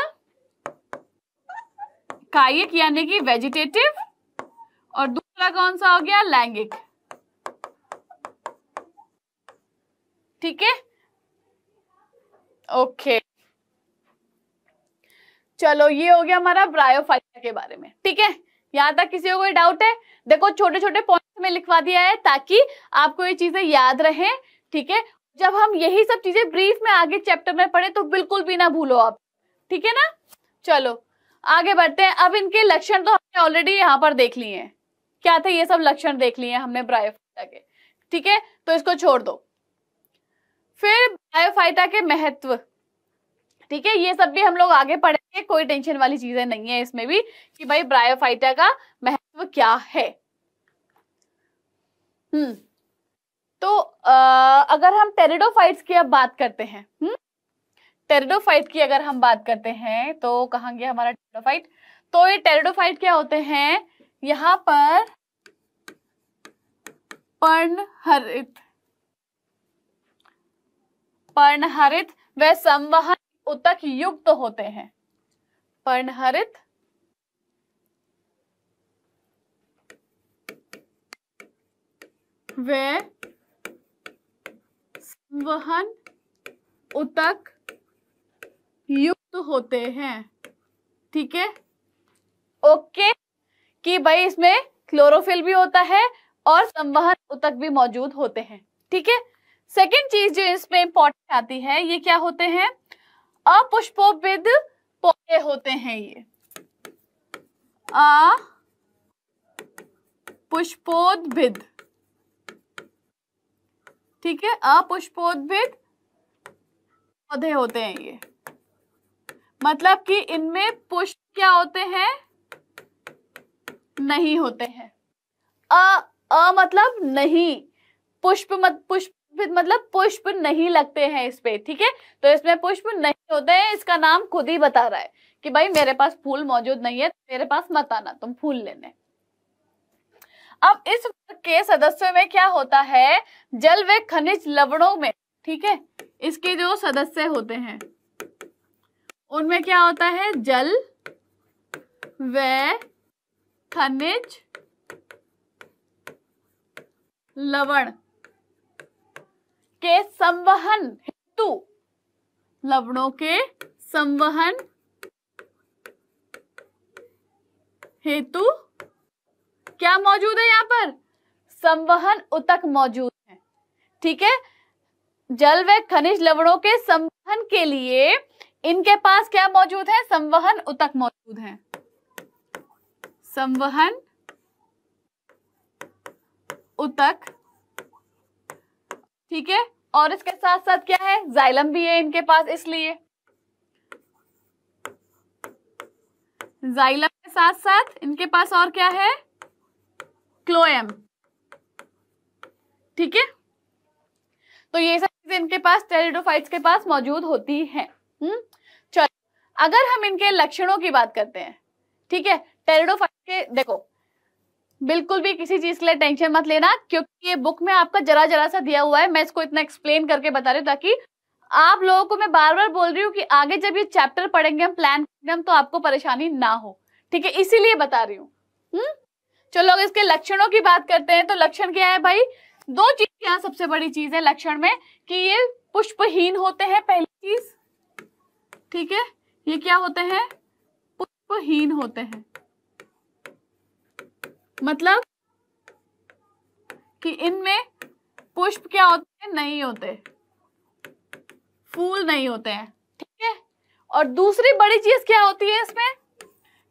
कायिक यानी कि वेजिटेटिव और दूसरा कौन सा हो गया लैंगिक ठीक है ओके चलो ये हो गया हमारा ब्रायोफाइटा के बारे में ठीक है यहाँ तक किसी को कोई डाउट है देखो छोटे छोटे पॉइंट में लिखवा दिया है ताकि आपको ये चीजें याद रहे ठीक है जब हम यही सब चीजें ब्रीफ में आगे चैप्टर में पढ़े तो बिल्कुल भी ना भूलो आप ठीक है ना चलो आगे बढ़ते हैं अब इनके लक्षण तो हमने ऑलरेडी यहाँ पर देख लिए हैं क्या थे ये सब लक्षण देख लिए हैं हमने ब्रायोफाइटा के ठीक है तो इसको छोड़ दो फिर ब्रायोफाइटा के महत्व ठीक है ये सब भी हम लोग आगे पढ़े है कोई टेंशन वाली चीजें नहीं है इसमें भी कि भाई ब्रायोफाइटा का महत्व क्या है हम्म तो आ, अगर हम टेरिडोफाइट्स की अब बात करते हैं हम्म टेरिडोफाइट की अगर हम बात करते हैं तो कहा गया हमारा टेरिडोफाइट तो ये टेरिडोफाइट क्या होते हैं यहाँ पर पर्णहरित पर्णहरित वे संवहन उतक युक्त तो होते हैं पर्णहरित वे उतक युक्त होते हैं ठीक है ओके कि भाई इसमें क्लोरोफिल भी होता है और संवहन उतक भी मौजूद होते हैं ठीक है सेकेंड चीज जो इसमें इंपॉर्टेंट आती है ये क्या होते हैं अपुष्पोविद पौधे होते हैं ये आ पुष्पोद्भिद ठीक है अपुष्पोद्भिद पौधे होते हैं ये मतलब कि इनमें पुष्प क्या होते हैं नहीं होते हैं अ अ मतलब नहीं पुष्प मत पुष्प मतलब पुष्प नहीं लगते हैं इस पे ठीक है तो इसमें पुष्प नहीं होते हैं इसका नाम खुद ही बता रहा है कि भाई मेरे पास फूल मौजूद नहीं है मेरे पास मत आना तुम फूल लेने अब इस के सदस्यों में क्या होता है जल व खनिज लवणों में ठीक है इसके जो सदस्य होते हैं उनमें क्या होता है जल व खनिज लवण के संवहन हेतु लवणों के संवहन हेतु क्या मौजूद है यहाँ पर संवहन उतक मौजूद है ठीक है जल व खनिज लवणों के संवहन के लिए इनके पास क्या मौजूद है संवहन उतक मौजूद है संवहन उतक ठीक है और इसके साथ साथ क्या है जाइलम भी है इनके पास इसलिए जाइलम के साथ साथ इनके पास और क्या है क्लोएम ठीक है तो ये सब चीजें इनके पास टेरिडोफाइट्स के पास मौजूद होती हैं हम्म चलो अगर हम इनके लक्षणों की बात करते हैं ठीक है टेरिडोफाइट के देखो बिल्कुल भी किसी चीज के लिए टेंशन मत लेना क्योंकि ये बुक में आपका जरा जरा सा दिया हुआ है मैं इसको इतना एक्सप्लेन करके बता रही हूँ ताकि आप लोगों को मैं बार बार बोल रही हूँ कि आगे जब ये चैप्टर पढ़ेंगे हम प्लान करेंगे तो आपको परेशानी ना हो ठीक है इसीलिए बता रही हूँ हम्म? चलो अगर इसके लक्षणों की बात करते हैं तो लक्षण क्या है भाई दो चीज यहाँ सबसे बड़ी चीज है लक्षण में कि ये पुष्पहीन होते हैं पहली चीज ठीक है ये क्या होते हैं पुष्पहीन होते हैं मतलब कि इनमें पुष्प क्या होते हैं नहीं होते फूल नहीं होते हैं ठीक है और दूसरी बड़ी चीज क्या होती है इसमें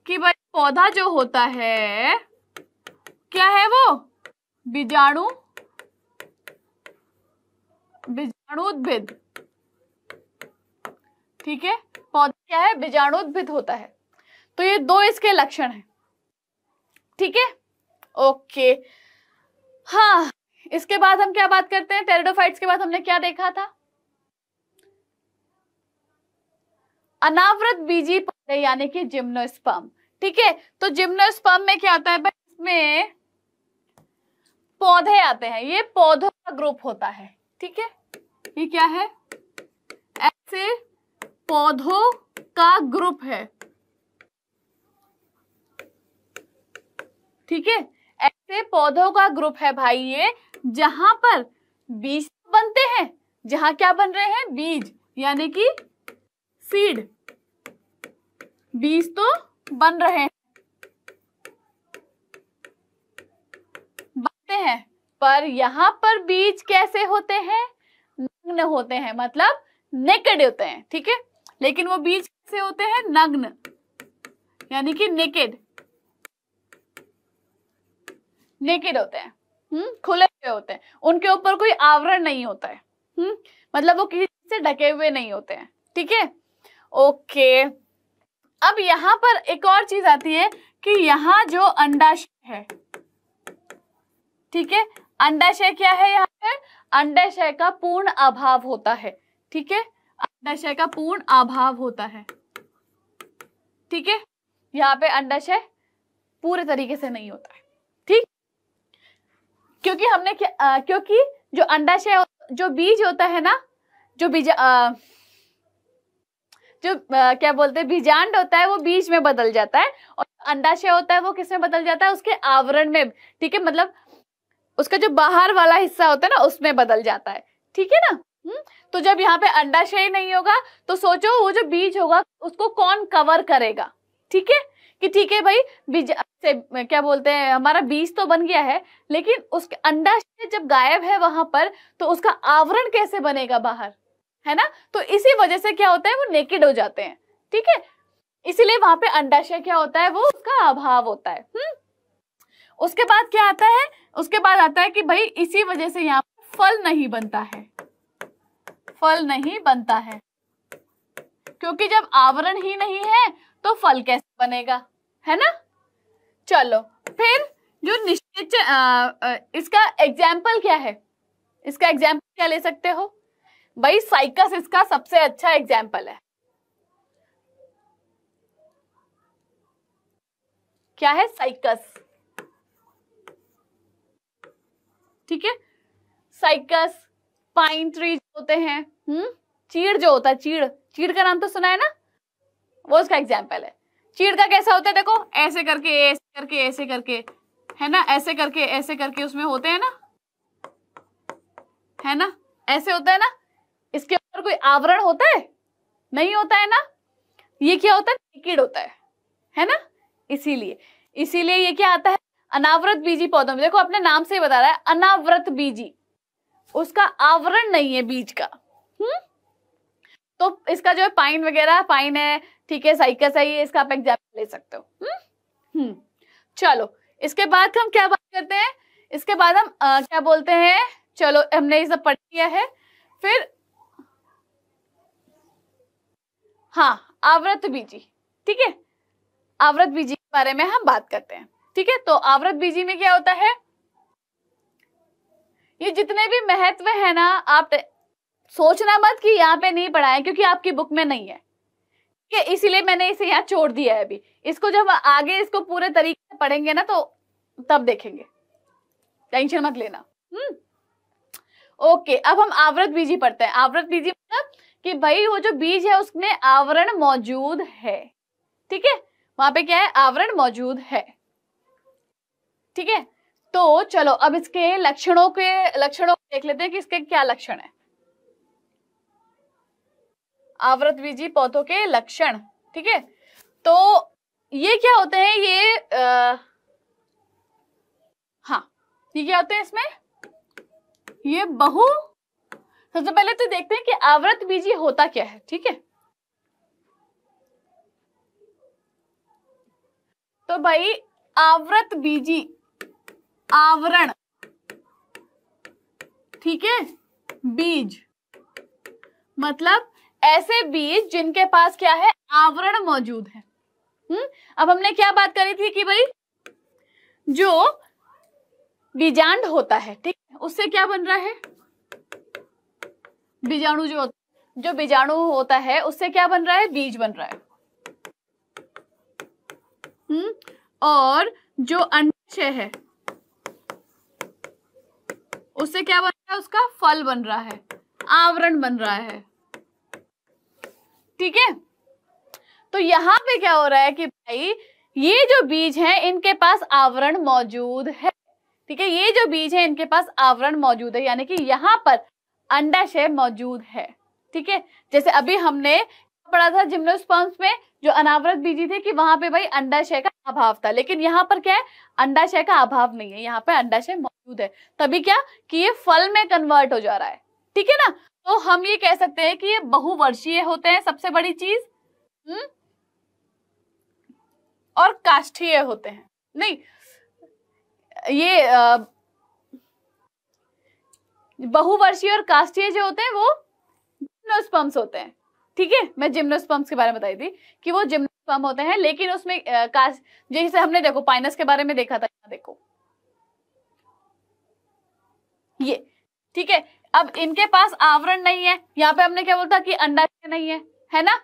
कि भाई पौधा जो होता है क्या है वो बीजाणु बीजाणुद्भिद ठीक है पौधा क्या है बीजाणुद्भिद होता है तो ये दो इसके लक्षण हैं ठीक है ओके हाँ इसके बाद हम क्या बात करते हैं टेरिडोफाइट्स के बाद हमने क्या देखा था अनावृत बीजी पौधे यानी कि जिम्नोस्पर्म ठीक है तो जिम्नोस्पर्म में क्या होता है भाई इसमें पौधे आते हैं ये पौधों का ग्रुप होता है ठीक है ये क्या है ऐसे पौधों का ग्रुप है ठीक है ऐसे पौधों का ग्रुप है भाई ये जहां पर बीज बनते हैं जहां क्या बन रहे हैं बीज यानी कि सीड बीज तो बन रहे हैं बनते हैं पर यहाँ पर बीज कैसे होते हैं नग्न होते हैं मतलब नेकेड होते हैं ठीक है लेकिन वो बीज कैसे होते हैं नग्न यानी कि नेकेड नेकेड होते हैं हम्म खुले हुए होते हैं उनके ऊपर कोई आवरण नहीं होता है हम्म मतलब वो किसी से ढके हुए नहीं होते हैं ठीक है ओके अब यहाँ पर एक और चीज आती है कि यहाँ जो अंडाशय है ठीक है अंडाशय क्या है यहाँ पे अंडाशय का पूर्ण अभाव होता है ठीक है अंडाशय का पूर्ण अभाव होता है ठीक है यहाँ पे अंडाशय पूरे तरीके से नहीं होता है क्योंकि हमने आ, क्योंकि जो अंडाशय जो बीज होता है ना जो बीज आ, जो आ, क्या बोलते हैं बीजांड होता है वो बीज में बदल जाता है और अंडाशय होता है वो किस में बदल जाता है उसके आवरण में ठीक है मतलब उसका जो बाहर वाला हिस्सा होता है ना उसमें बदल जाता है ठीक है ना हुँ? तो जब यहाँ पे अंडाशय नहीं होगा तो सोचो वो जो बीज होगा उसको कौन कवर करेगा ठीक है कि ठीक है भाई बीज से क्या बोलते हैं हमारा बीज तो बन गया है लेकिन उसके अंडाशय जब गायब है वहां पर तो उसका आवरण कैसे बनेगा बाहर है ना तो इसी वजह से क्या होता है वो नेकेड हो जाते हैं ठीक है इसीलिए वहां पे अंडाशय क्या होता है वो उसका अभाव होता है हुँ? हम्म? उसके बाद क्या आता है उसके बाद आता है कि भाई इसी वजह से यहाँ फल नहीं बनता है फल नहीं बनता है क्योंकि जब आवरण ही नहीं है तो फल कैसे बनेगा है ना चलो फिर जो निश्चित इसका एग्जाम्पल क्या है इसका एग्जाम्पल क्या ले सकते हो भाई साइकस इसका सबसे अच्छा एग्जाम्पल है क्या है साइकस ठीक है साइकस पाइन ट्री होते हैं हम्म चीड़ जो होता है चीड़ चीड़ का नाम तो सुना है ना वो उसका एग्जाम्पल है चीड़ का कैसा होता है देखो ऐसे करके ऐसे करके ऐसे करके है ना ऐसे करके ऐसे करके उसमें होते हैं ना है ना ऐसे होता है ना इसके ऊपर कोई आवरण होता है नहीं होता है ना ये क्या होता है लिक्विड होता है है ना इसीलिए इसीलिए ये क्या आता है अनावृत बीजी पौधों में देखो अपने नाम से ही बता रहा है अनावृत बीजी उसका आवरण नहीं है बीज का हम्म तो इसका जो है पाइन वगैरह पाइन है ठीक है साइकस है ये इसका आप एग्जाम्पल ले सकते हो हम्म? हम्म चलो इसके बाद हम क्या बात करते हैं इसके बाद हम आ, क्या बोलते हैं चलो हमने ये सब पढ़ लिया है फिर हाँ आवृत बीजी ठीक है आवृत बीजी के बारे में हम बात करते हैं ठीक है तो आवृत बीजी में क्या होता है ये जितने भी महत्व है ना आप सोचना मत कि यहाँ पे नहीं पढ़ाया क्योंकि आपकी बुक में नहीं है ठीक है इसीलिए मैंने इसे यहाँ छोड़ दिया है अभी इसको जब आगे इसको पूरे तरीके से पढ़ेंगे ना तो तब देखेंगे टेंशन मत लेना हम्म ओके अब हम आवृत बीजी पढ़ते हैं आवृत बीजी मतलब कि भाई वो जो बीज है उसमें आवरण मौजूद है ठीक है वहां पे क्या है आवरण मौजूद है ठीक है तो चलो अब इसके लक्षणों के लक्षणों को देख लेते हैं कि इसके क्या लक्षण है आवृत बीजी पौधों के लक्षण ठीक है तो ये क्या होते हैं ये आ, हाँ ये क्या होते हैं इसमें ये बहु सबसे पहले तो देखते हैं कि आवृत बीजी होता क्या है ठीक है तो भाई आवृत बीजी आवरण ठीक है बीज मतलब ऐसे बीज जिनके पास क्या है आवरण मौजूद है हम्म अब हमने क्या बात करी थी कि भाई जो बीजांड होता है ठीक उससे क्या बन रहा है बीजाणु जो जो बीजाणु होता है उससे क्या बन रहा है बीज बन रहा है हम्म और जो अंडाशय है उससे क्या बन रहा है उसका फल बन रहा है आवरण बन रहा है ठीक है तो यहाँ पे क्या हो रहा है कि भाई ये जो बीज है इनके पास आवरण मौजूद है ठीक है ये जो बीज है इनके पास आवरण मौजूद है यानी कि यहाँ पर अंडाशय मौजूद है ठीक है जैसे अभी हमने पढ़ा था जिम्नोस्पर्म्स में जो अनावरत बीजी थे कि वहां पे भाई अंडाशय का अभाव था लेकिन यहाँ पर क्या है अंडाशय का अभाव नहीं है यहाँ पे अंडाशय मौजूद है तभी क्या कि ये फल में कन्वर्ट हो जा रहा है ठीक है ना तो हम ये कह सकते हैं कि ये बहुवर्षीय होते हैं सबसे बड़ी चीज हम्म और काष्ठीय होते हैं नहीं ये बहुवर्षीय और काष्ठीय जो होते हैं वो जिम्नोस्पम्स होते हैं ठीक है मैं जिम्नोस्पम्स के बारे में बताई थी कि वो जिम्नोस्पम होते हैं लेकिन उसमें कास्ट जैसे हमने देखो पाइनस के बारे में देखा था देखो ये ठीक है अब इनके पास आवरण नहीं है यहाँ पे हमने क्या बोलता कि अंडा नहीं है है ना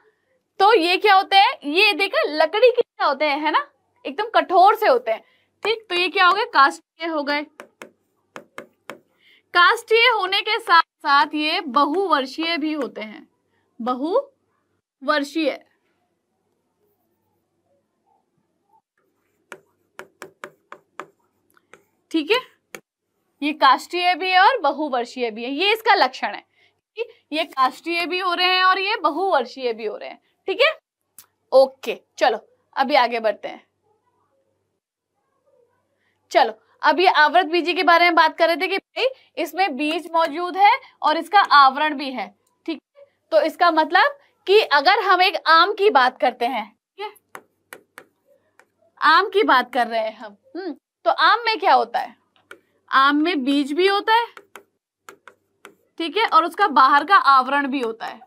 तो ये क्या होते हैं ये देखा लकड़ी के क्या होते हैं है ना एकदम कठोर से होते हैं ठीक तो ये क्या हो गए कास्टीय हो गए कास्टीय होने के साथ साथ ये बहुवर्षीय भी होते हैं बहुवर्षीय ठीक है ये काष्ठीय भी है और बहुवर्षीय भी है ये इसका लक्षण है ये काष्टीय भी हो रहे हैं और ये बहुवर्षीय भी हो रहे हैं ठीक है ओके चलो अभी आगे बढ़ते हैं चलो अभी आवृत बीजी के बारे में बात कर रहे थे कि भाई इसमें बीज मौजूद है और इसका आवरण भी है ठीक है तो इसका मतलब कि अगर हम एक आम की बात करते हैं ठीक है आम की बात कर रहे हैं हम हम्म तो आम में क्या होता है आम में बीज भी होता है ठीक है और उसका बाहर का आवरण भी होता है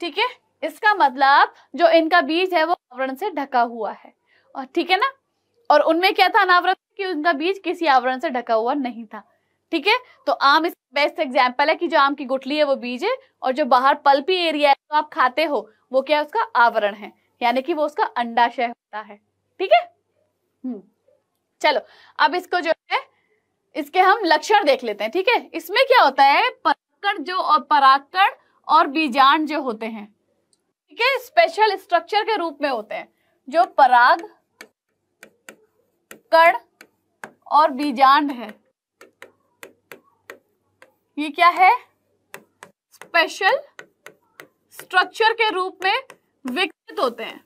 ठीक है इसका मतलब जो इनका बीज है वो आवरण से ढका हुआ है और ठीक है ना और उनमें क्या था अनावरण कि उनका बीज किसी आवरण से ढका हुआ नहीं था ठीक है तो आम इस बेस्ट एग्जाम्पल है कि जो आम की गुटली है वो बीज है और जो बाहर पल्पी एरिया है तो आप खाते हो वो क्या है उसका आवरण है यानी कि वो उसका अंडाशय होता है ठीक है हम्म चलो अब इसको जो है इसके हम लक्षण देख लेते हैं ठीक है इसमें क्या होता है पराकर जो और पराकर और बीजांड जो होते हैं ठीक है स्पेशल स्ट्रक्चर के रूप में होते हैं जो पराग कड़ और बीजांड है ये क्या है स्पेशल स्ट्रक्चर के रूप में विकसित होते हैं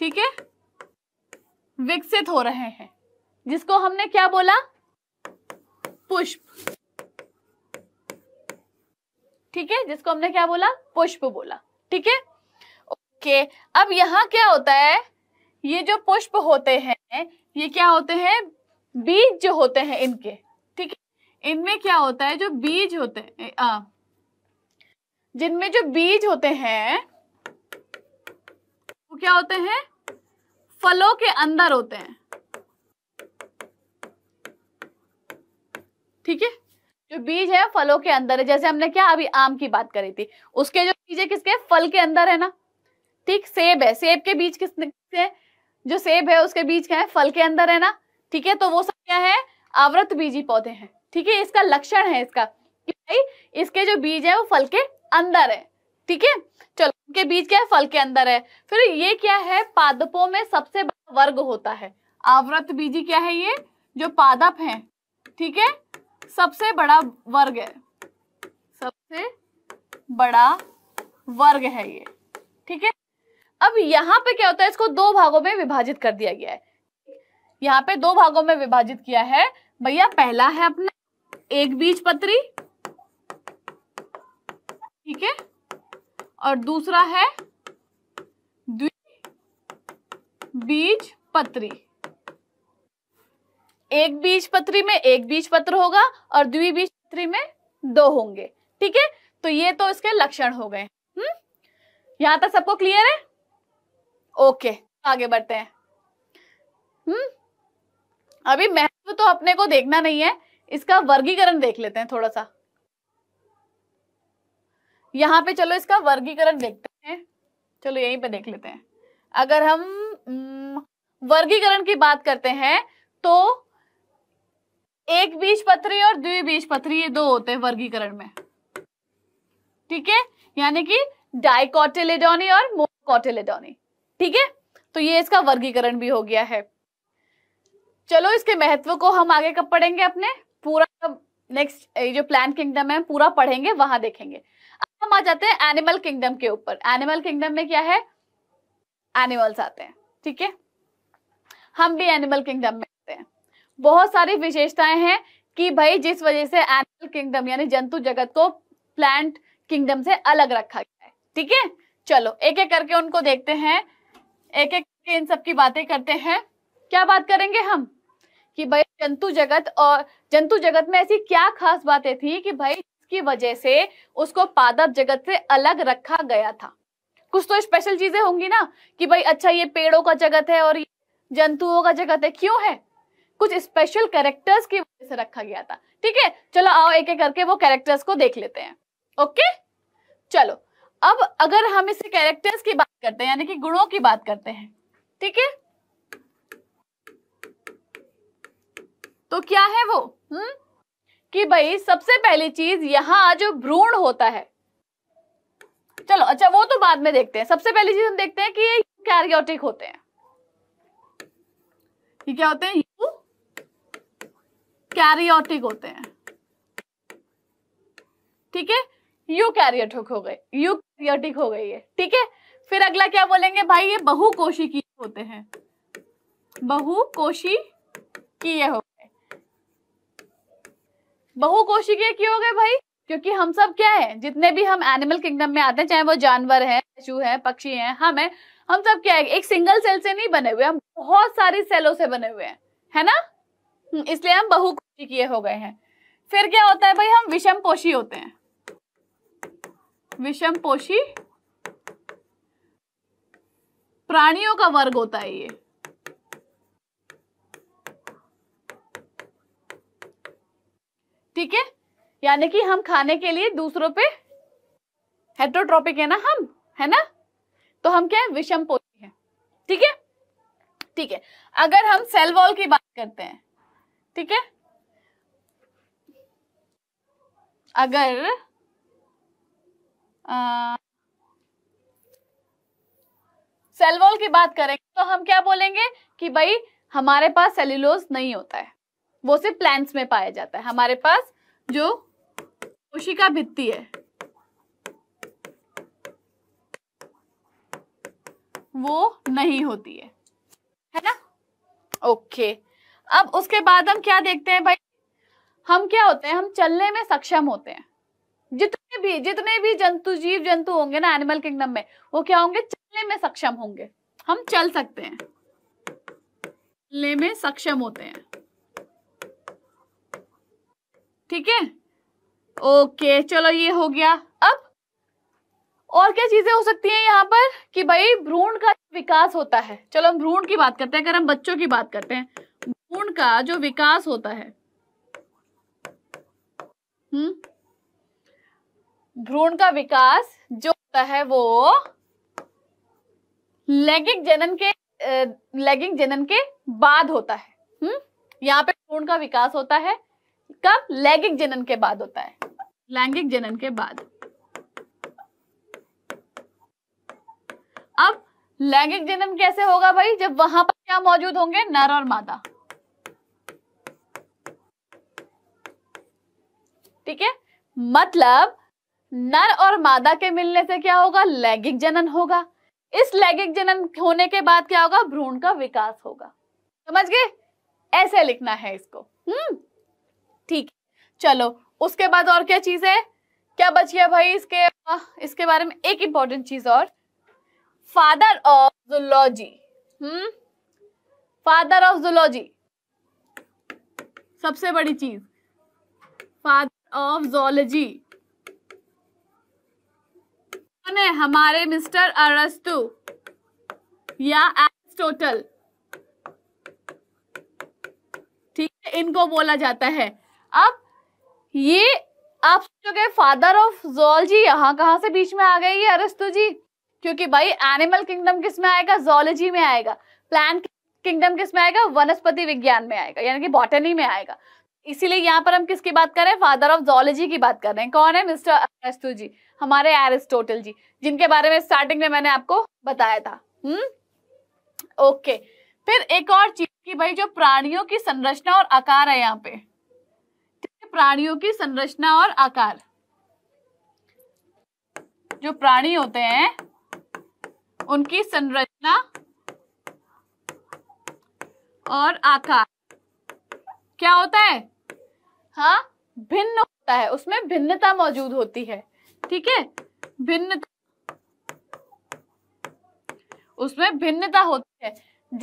ठीक है विकसित हो रहे हैं जिसको हमने क्या बोला पुष्प ठीक है जिसको हमने क्या बोला पुष्प बोला ठीक है ओके अब यहाँ क्या होता है ये जो पुष्प होते हैं ये क्या होते हैं बीज जो होते हैं इनके ठीक है इनमें क्या होता है जो बीज होते हैं जिनमें जो बीज होते हैं वो क्या होते हैं फलों के अंदर होते हैं ठीक है जो बीज है फलों के अंदर है जैसे हमने क्या अभी आम की बात करी थी उसके जो बीज है किसके फल के अंदर है ना ठीक सेब है सेब के बीज किसके जो सेब है उसके बीज क्या है फल के अंदर है ना ठीक है तो वो सब क्या है आवृत बीजी पौधे हैं ठीक है इसका लक्षण है इसका कि भाई इसके जो बीज है वो फल के अंदर है ठीक है चलो उनके बीज क्या है फल के अंदर है फिर ये क्या है पादपों में सबसे बड़ा वर्ग होता है आवृत बीजी क्या है ये जो पादप है ठीक है सबसे बड़ा वर्ग है सबसे बड़ा वर्ग है ये ठीक है अब यहाँ पे क्या होता है इसको दो भागों में विभाजित कर दिया गया है यहाँ पे दो भागों में विभाजित किया है भैया पहला है अपना एक बीज पत्री ठीक है और दूसरा है बीज पत्री एक बीज पत्री में एक बीज पत्र होगा और बीज पत्री में दो होंगे ठीक है तो ये तो इसके लक्षण हो गए हम्म यहां तक सबको क्लियर है ओके आगे बढ़ते हैं हम्म अभी महत्व तो अपने को देखना नहीं है इसका वर्गीकरण देख लेते हैं थोड़ा सा यहाँ पे चलो इसका वर्गीकरण देखते हैं चलो यहीं पे देख लेते हैं अगर हम वर्गीकरण की बात करते हैं तो एक बीज पत्री और द्विबीज पत्री ये दो होते हैं वर्गीकरण में ठीक है यानी कि डाइकोटेलेडोनी और मोनोकोटेलेडोनी ठीक है तो ये इसका वर्गीकरण भी हो गया है चलो इसके महत्व को हम आगे कब पढ़ेंगे अपने पूरा नेक्स्ट जो प्लान किंगडम है पूरा पढ़ेंगे वहां देखेंगे अब हम आ जाते हैं एनिमल किंगडम के ऊपर एनिमल किंगडम में क्या है एनिमल्स आते हैं ठीक है हम भी एनिमल किंगडम में आते हैं बहुत सारी विशेषताएं हैं कि भाई जिस वजह से एनिमल किंगडम यानी जंतु जगत को प्लांट किंगडम से अलग रखा गया है ठीक है चलो एक एक करके उनको देखते हैं एक एक करके इन सबकी बातें करते हैं क्या बात करेंगे हम कि भाई जंतु जगत और जंतु जगत में ऐसी क्या खास बातें थी कि भाई की वजह से उसको पादप जगत से अलग रखा गया था कुछ तो स्पेशल चीजें होंगी ना कि भाई अच्छा ये पेड़ों का जगत है और जंतुओं का जगत है क्यों है कुछ स्पेशल कैरेक्टर्स की वजह से रखा गया था ठीक है चलो आओ एक एक करके वो कैरेक्टर्स को देख लेते हैं ओके चलो अब अगर हम इसे कैरेक्टर्स की बात करते हैं यानी कि गुणों की बात करते हैं ठीक है तो क्या है वो हम्म कि भाई सबसे पहली चीज यहाँ जो भ्रूण होता है चलो अच्छा वो तो बाद में देखते हैं सबसे पहली चीज हम देखते हैं कि ये कैरियोटिक होते हैं ये क्या होते हैं कैरियोटिक होते हैं ठीक है यू कैरियोटिक हो गए यू कैरियोटिक हो गई है ठीक है फिर अगला क्या बोलेंगे भाई ये बहु कोशिकीय होते हैं बहु कोशिकीय हो बहुकोशिकीय क्यों हो गए भाई क्योंकि हम सब क्या है जितने भी हम एनिमल किंगडम में आते हैं चाहे वो जानवर है पशु है पक्षी है हम है हम सब क्या है एक सिंगल सेल से नहीं बने हुए हम बहुत सारी सेलों से बने हुए हैं है ना हम्म, इसलिए हम बहुकोशिकीय हो गए हैं फिर क्या होता है भाई हम विषम पोषी होते हैं विषम पोषी प्राणियों का वर्ग होता है ये ठीक है यानी कि हम खाने के लिए दूसरों पे हेट्रोट्रॉपिक है ना हम है ना तो हम क्या है विषम पोषी है ठीक है ठीक है अगर हम सेल वॉल की बात करते हैं ठीक है अगर सेल वॉल की बात करेंगे तो हम क्या बोलेंगे कि भाई हमारे पास सेल्यूलोज नहीं होता है वो सिर्फ प्लांट्स में पाया जाता है हमारे पास जो कोशिका भित्ति है वो नहीं होती है है ना ओके अब उसके बाद हम क्या देखते हैं भाई हम क्या होते हैं हम चलने में सक्षम होते हैं जितने भी जितने भी जंतु जीव जंतु होंगे ना एनिमल किंगडम में वो क्या होंगे चलने में सक्षम होंगे हम चल सकते हैं चलने में सक्षम होते हैं ठीक है ओके चलो ये हो गया अब और क्या चीजें हो सकती हैं यहाँ पर कि भाई भ्रूण का विकास होता है चलो हम भ्रूण की बात करते हैं अगर हम बच्चों की बात करते हैं भ्रूण का जो विकास होता है हम्म भ्रूण का विकास जो होता है वो लैंगिक जनन के लैंगिक जनन के बाद होता है हम्म यहाँ पे भ्रूण का विकास होता है कब लैंगिक जनन के बाद होता है लैंगिक जनन के बाद अब लैंगिक जनन कैसे होगा भाई जब वहां पर क्या मौजूद होंगे नर और मादा ठीक है मतलब नर और मादा के मिलने से क्या होगा लैंगिक जनन होगा इस लैंगिक जनन होने के बाद क्या होगा भ्रूण का विकास होगा समझ गए ऐसे लिखना है इसको हम्म चलो उसके बाद और क्या चीज़ है क्या बच गया भाई इसके इसके बारे में एक इंपॉर्टेंट चीज़ और father of zoology hmm father of zoology सबसे बड़ी चीज़ फादर ऑफ जोलॉजी कौन है हमारे मिस्टर अरस्तु या एरिस्टोटल ठीक है इनको बोला जाता है अब ये आप सोचोगे फादर ऑफ जोलॉजी यहाँ कहाँ से बीच में आ गए ये अरस्तु जी क्योंकि भाई एनिमल किंगडम किस में आएगा जोलॉजी में आएगा प्लांट किंगडम किस में आएगा वनस्पति विज्ञान में आएगा यानी कि बॉटनी में आएगा इसीलिए यहाँ पर हम किसकी बात कर रहे हैं फादर ऑफ जोलॉजी की बात कर रहे हैं कौन है मिस्टर अरस्तु जी हमारे एरिस्टोटल जी जिनके बारे में स्टार्टिंग में मैंने आपको बताया था हम्म ओके फिर एक और चीज की भाई जो प्राणियों की संरचना और आकार है यहाँ पे प्राणियों की संरचना और आकार जो प्राणी होते हैं उनकी संरचना और आकार क्या होता है हाँ भिन्न होता है उसमें भिन्नता मौजूद होती है ठीक है भिन्नता उसमें भिन्नता होती है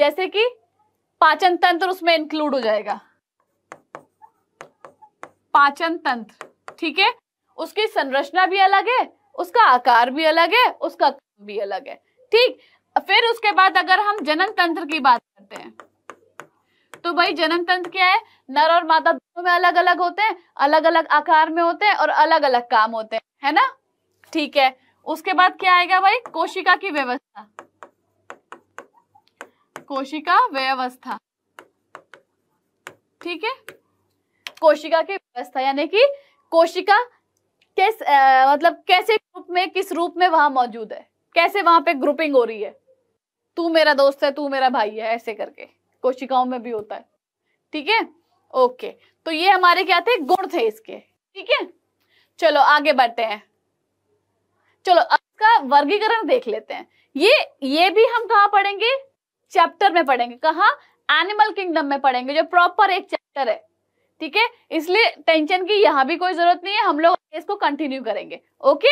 जैसे कि पाचन तंत्र उसमें इंक्लूड हो जाएगा पाचन तंत्र ठीक है उसकी संरचना भी अलग है उसका आकार भी अलग है उसका भी अलग है ठीक फिर उसके बाद अगर हम जनन तंत्र की बात करते हैं तो भाई जनन तंत्र क्या है नर और मादा दोनों में अलग अलग होते हैं अलग अलग आकार में होते हैं और अलग अलग काम होते हैं है ना ठीक है उसके बाद क्या आएगा भाई कोशिका की व्यवस्था कोशिका व्यवस्था ठीक है कोशिका की व्यवस्था यानी कि कोशिका किस मतलब कैसे रूप में किस रूप में वहां मौजूद है कैसे वहां पे ग्रुपिंग हो रही है तू मेरा दोस्त है तू मेरा भाई है ऐसे करके कोशिकाओं में भी होता है ठीक है ओके तो ये हमारे क्या थे गुण थे इसके ठीक है चलो आगे बढ़ते हैं चलो इसका वर्गीकरण देख लेते हैं ये ये भी हम कहा पढ़ेंगे चैप्टर में पढ़ेंगे कहा एनिमल किंगडम में पढ़ेंगे जो प्रॉपर एक चैप्टर है ठीक है इसलिए टेंशन की यहां भी कोई जरूरत नहीं है हम लोग इसको कंटिन्यू करेंगे ओके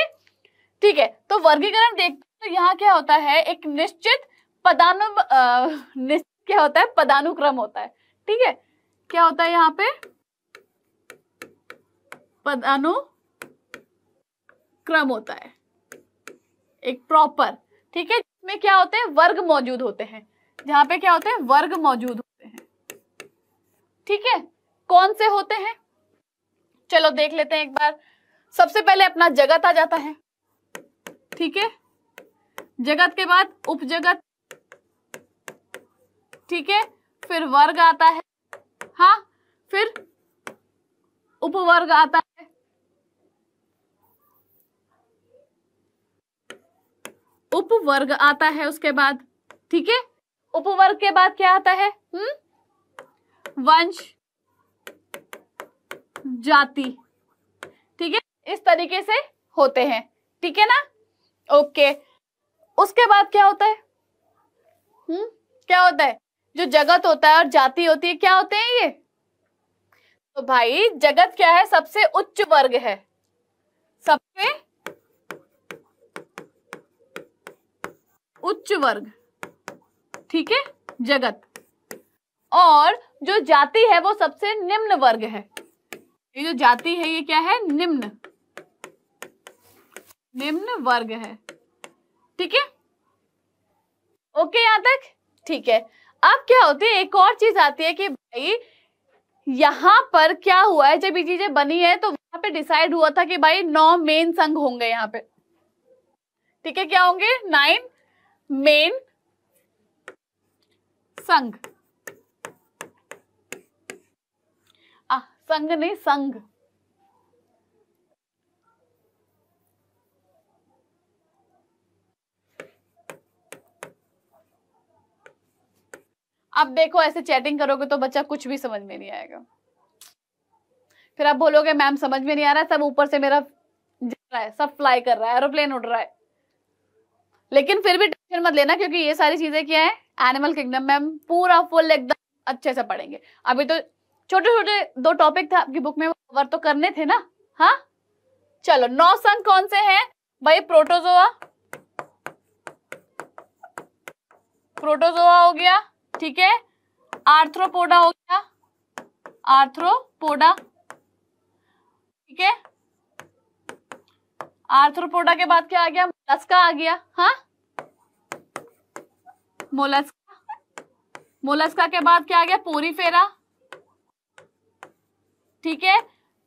ठीक है तो वर्गीकरण देखते तो यहाँ क्या होता है एक निश्चित पदानु निश्चित क्या होता है पदानुक्रम होता है ठीक है क्या होता है यहाँ पे पदानुक्रम होता है एक प्रॉपर ठीक है जिसमें क्या होते हैं वर्ग मौजूद होते हैं जहां पे क्या होते हैं वर्ग मौजूद होते हैं ठीक है कौन से होते हैं चलो देख लेते हैं एक बार सबसे पहले अपना जगत आ जाता है ठीक है जगत के बाद उपजगत ठीक है फिर वर्ग आता है हाँ फिर उपवर्ग आता है उपवर्ग आता है उसके बाद ठीक है उपवर्ग के बाद क्या आता है हम्म वंश जाति ठीक है इस तरीके से होते हैं ठीक है ना ओके उसके बाद क्या होता है हम्म क्या होता है जो जगत होता है और जाति होती है क्या होते हैं ये तो भाई जगत क्या है सबसे उच्च वर्ग है सबसे उच्च वर्ग ठीक है जगत और जो जाति है वो सबसे निम्न वर्ग है ये जो जाति है ये क्या है निम्न निम्न वर्ग है ठीक है ओके यहां तक ठीक है अब क्या होती है एक और चीज आती है कि भाई यहाँ पर क्या हुआ है जब ये चीजें बनी है तो वहां पे डिसाइड हुआ था कि भाई नौ मेन संघ होंगे यहाँ पे ठीक है क्या होंगे नाइन मेन संघ संघ नहीं संघ अब देखो ऐसे चैटिंग करोगे तो बच्चा कुछ भी समझ में नहीं आएगा फिर आप बोलोगे मैम समझ में नहीं आ रहा सब ऊपर से मेरा जा रहा है सब फ्लाई कर रहा है एरोप्लेन उड़ रहा है लेकिन फिर भी टेंशन मत लेना क्योंकि ये सारी चीजें क्या है एनिमल किंगडम में हम पूरा फुल एकदम अच्छे से पढ़ेंगे अभी तो छोटे छोटे दो टॉपिक थे आपकी बुक में कवर तो करने थे ना हाँ चलो नौ संघ कौन से हैं भाई प्रोटोजोआ प्रोटोजोआ हो गया ठीक है आर्थ्रोपोडा हो गया आर्थ्रोपोडा ठीक है आर्थ्रोपोडा के बाद क्या आ गया मोलस्का आ गया हाँ मोलस्का मोलस्का के बाद क्या आ गया पोरीफेरा ठीक है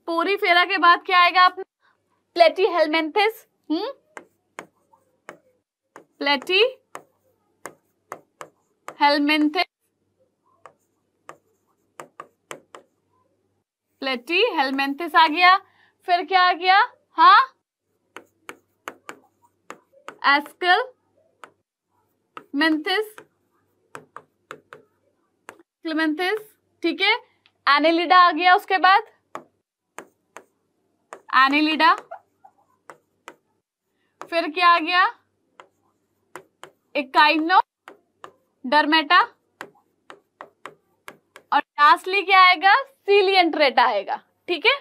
पोरी फेरा के बाद क्या आएगा आपने प्लेटी हेलमेंथिस हम्म प्लेटी हेलमेंथिस प्लेटी हेलमेंथिस आ गया फिर क्या आ गया हा एस्कल मेंथिस क्लेमेंथिस ठीक है एनिलिडा आ गया उसके बाद एनिलिडा फिर क्या आ गया इकाइनो डरमेटा और लास्टली क्या आएगा सीलियंट्रेटा आएगा ठीक है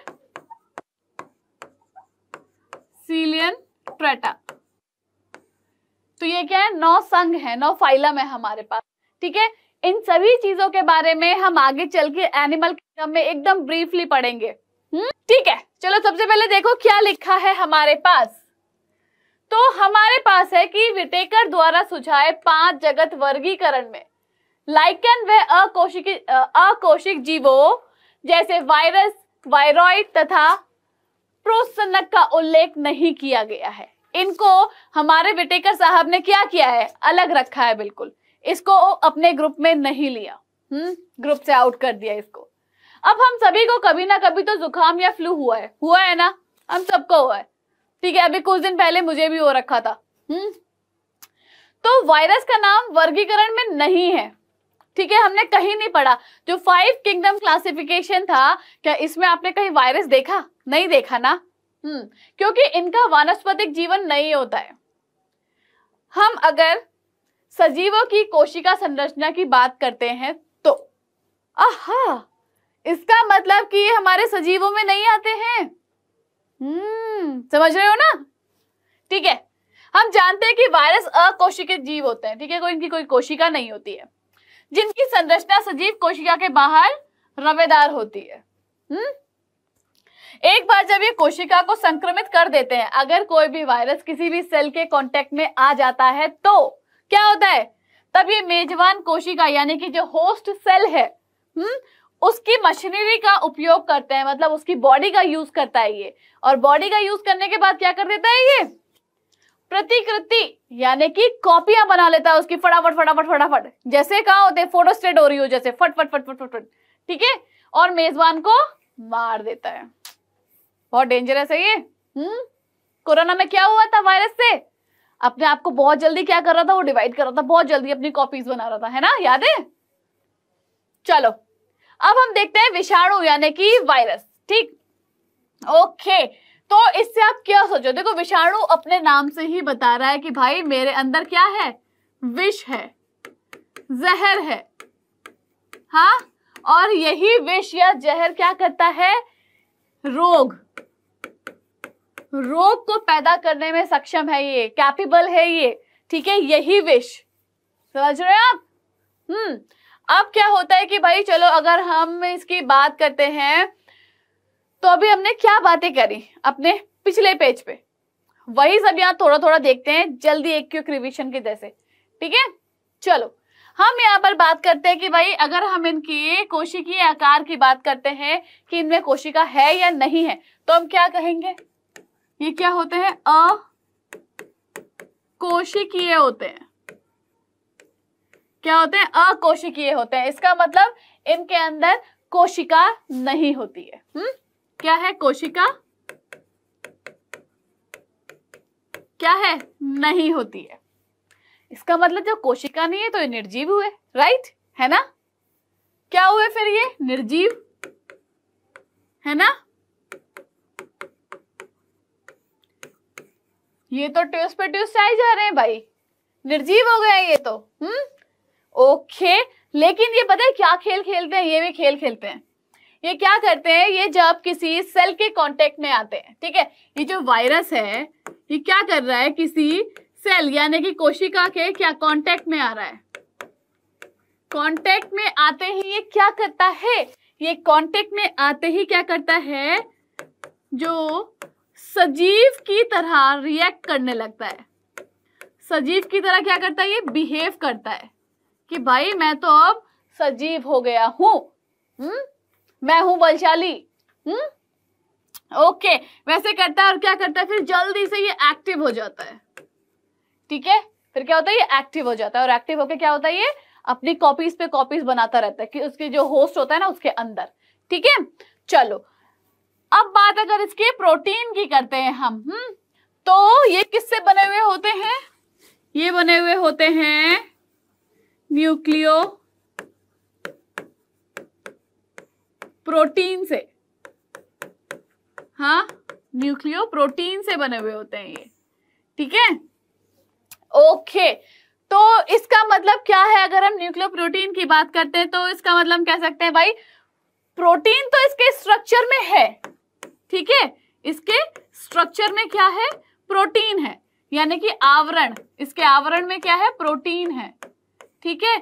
सीलियन ट्रेटा तो ये क्या है नौ संघ है नौ फाइलम है हमारे पास ठीक है इन सभी चीजों के बारे में हम आगे चल के एनिमल किंगडम में एकदम ब्रीफली पढ़ेंगे हम्म, ठीक है चलो सबसे पहले देखो क्या लिखा है हमारे पास तो हमारे पास है कि विटेकर द्वारा सुझाए पांच जगत वर्गीकरण में लाइकन व अकोशिक अकोशिक जीवों जैसे वायरस वायरॉइड तथा प्रोसनक का उल्लेख नहीं किया गया है इनको हमारे विटेकर साहब ने क्या किया है अलग रखा है बिल्कुल इसको अपने ग्रुप में नहीं लिया हम्म ग्रुप से आउट कर दिया इसको अब हम सभी को कभी ना कभी तो जुकाम या फ्लू हुआ है हुआ है ना हम सबको हुआ है ठीक है अभी कुछ दिन पहले मुझे भी हो रखा था हम्म तो वायरस का नाम वर्गीकरण में नहीं है ठीक है हमने कहीं नहीं पढ़ा जो फाइव किंगडम क्लासिफिकेशन था क्या इसमें आपने कहीं वायरस देखा नहीं देखा ना हम्म क्योंकि इनका वानस्पतिक जीवन नहीं होता है हम अगर सजीवों की कोशिका संरचना की बात करते हैं तो आहा इसका मतलब कि ये हमारे सजीवों में नहीं आते हैं हम्म समझ रहे हो ना ठीक है हम जानते हैं कि वायरस अकोशिकित जीव होते हैं ठीक है कोई इनकी कोई कोशिका नहीं होती है जिनकी संरचना सजीव कोशिका के बाहर रवेदार होती है हम्म एक बार जब ये कोशिका को संक्रमित कर देते हैं अगर कोई भी वायरस किसी भी सेल के कांटेक्ट में आ जाता है तो क्या होता है तब ये मेजबान कोशिका यानी कि जो होस्ट सेल है हुँ? हम्म, उसकी मशीनरी का उपयोग करते हैं मतलब उसकी बॉडी का यूज करता है ये और बॉडी का यूज करने के बाद क्या कर देता है ये प्रतिकृति यानी कि कॉपियां बना लेता है उसकी फटाफट फटाफट फटाफट जैसे कहा होते हैं फोटोस्टेट हो रही हो जैसे फट फट फट फट फट फट ठीक है और मेजबान को मार देता है बहुत डेंजरस है ये हम्म कोरोना में क्या हुआ था वायरस से अपने आप को बहुत जल्दी क्या कर रहा था वो डिवाइड कर रहा था बहुत जल्दी अपनी कॉपीज बना रहा था है ना याद है चलो अब हम देखते हैं विषाणु यानी कि वायरस ठीक ओके तो इससे आप क्या सोचो देखो विषाणु अपने नाम से ही बता रहा है कि भाई मेरे अंदर क्या है विष है जहर है हा और यही विष या जहर क्या करता है रोग रोग को पैदा करने में सक्षम है ये कैपेबल है ये ठीक है यही विष समझ रहे हैं आप हम्म अब क्या होता है कि भाई चलो अगर हम इसकी बात करते हैं तो अभी हमने क्या बातें करी अपने पिछले पेज पे वही सब यहाँ थोड़ा थोड़ा देखते हैं जल्दी एक क्यूक रिविजन के जैसे ठीक है चलो हम यहाँ पर बात करते हैं कि भाई अगर हम इनकी कोशिकीय आकार की बात करते हैं कि इनमें कोशिका है या नहीं है तो हम क्या कहेंगे ये क्या होते हैं अ कोशिकीय होते हैं क्या होते हैं अकोशिकीय होते हैं इसका मतलब इनके अंदर कोशिका नहीं होती है हम्म क्या है कोशिका क्या है नहीं होती है इसका मतलब जब कोशिका नहीं है तो ये निर्जीव हुए राइट है ना क्या हुए फिर ये निर्जीव है ना ये तो ट्यूस पे ट्यूस आए जा रहे हैं भाई निर्जीव हो गए ये तो हम्म ओके लेकिन ये पता है क्या खेल खेलते हैं ये भी खेल खेलते हैं ये क्या करते हैं ये जब किसी सेल के कांटेक्ट में आते हैं ठीक है ये जो वायरस है ये क्या कर रहा है किसी सेल यानी कि कोशिका के क्या कांटेक्ट में आ रहा है कांटेक्ट में आते ही ये क्या करता है ये कांटेक्ट में आते ही क्या करता है जो सजीव की तरह रिएक्ट करने लगता है सजीव की तरह क्या करता है ये बिहेव करता है कि भाई मैं तो अब सजीव हो गया हूं हुँ? हम्म? मैं हूं बलशाली हम्म ओके वैसे करता है और क्या करता है फिर जल्दी से ये एक्टिव हो जाता है ठीक है फिर क्या होता है ये एक्टिव हो जाता है और एक्टिव होके क्या होता है ये अपनी कॉपीज पे कॉपीज बनाता रहता है कि उसके जो होस्ट होता है ना उसके अंदर ठीक है चलो अब बात अगर इसके प्रोटीन की करते हैं हम हम्म तो ये किससे बने हुए होते हैं ये बने हुए होते हैं न्यूक्लियो प्रोटीन से हा न्यूक्लियो प्रोटीन से बने हुए होते हैं ये ठीक है ओके तो इसका मतलब क्या है अगर हम न्यूक्लियो प्रोटीन की बात करते हैं तो इसका मतलब कह सकते हैं भाई प्रोटीन तो इसके स्ट्रक्चर में है ठीक है इसके स्ट्रक्चर में क्या है प्रोटीन है यानी कि आवरण इसके आवरण में क्या है प्रोटीन है ठीक है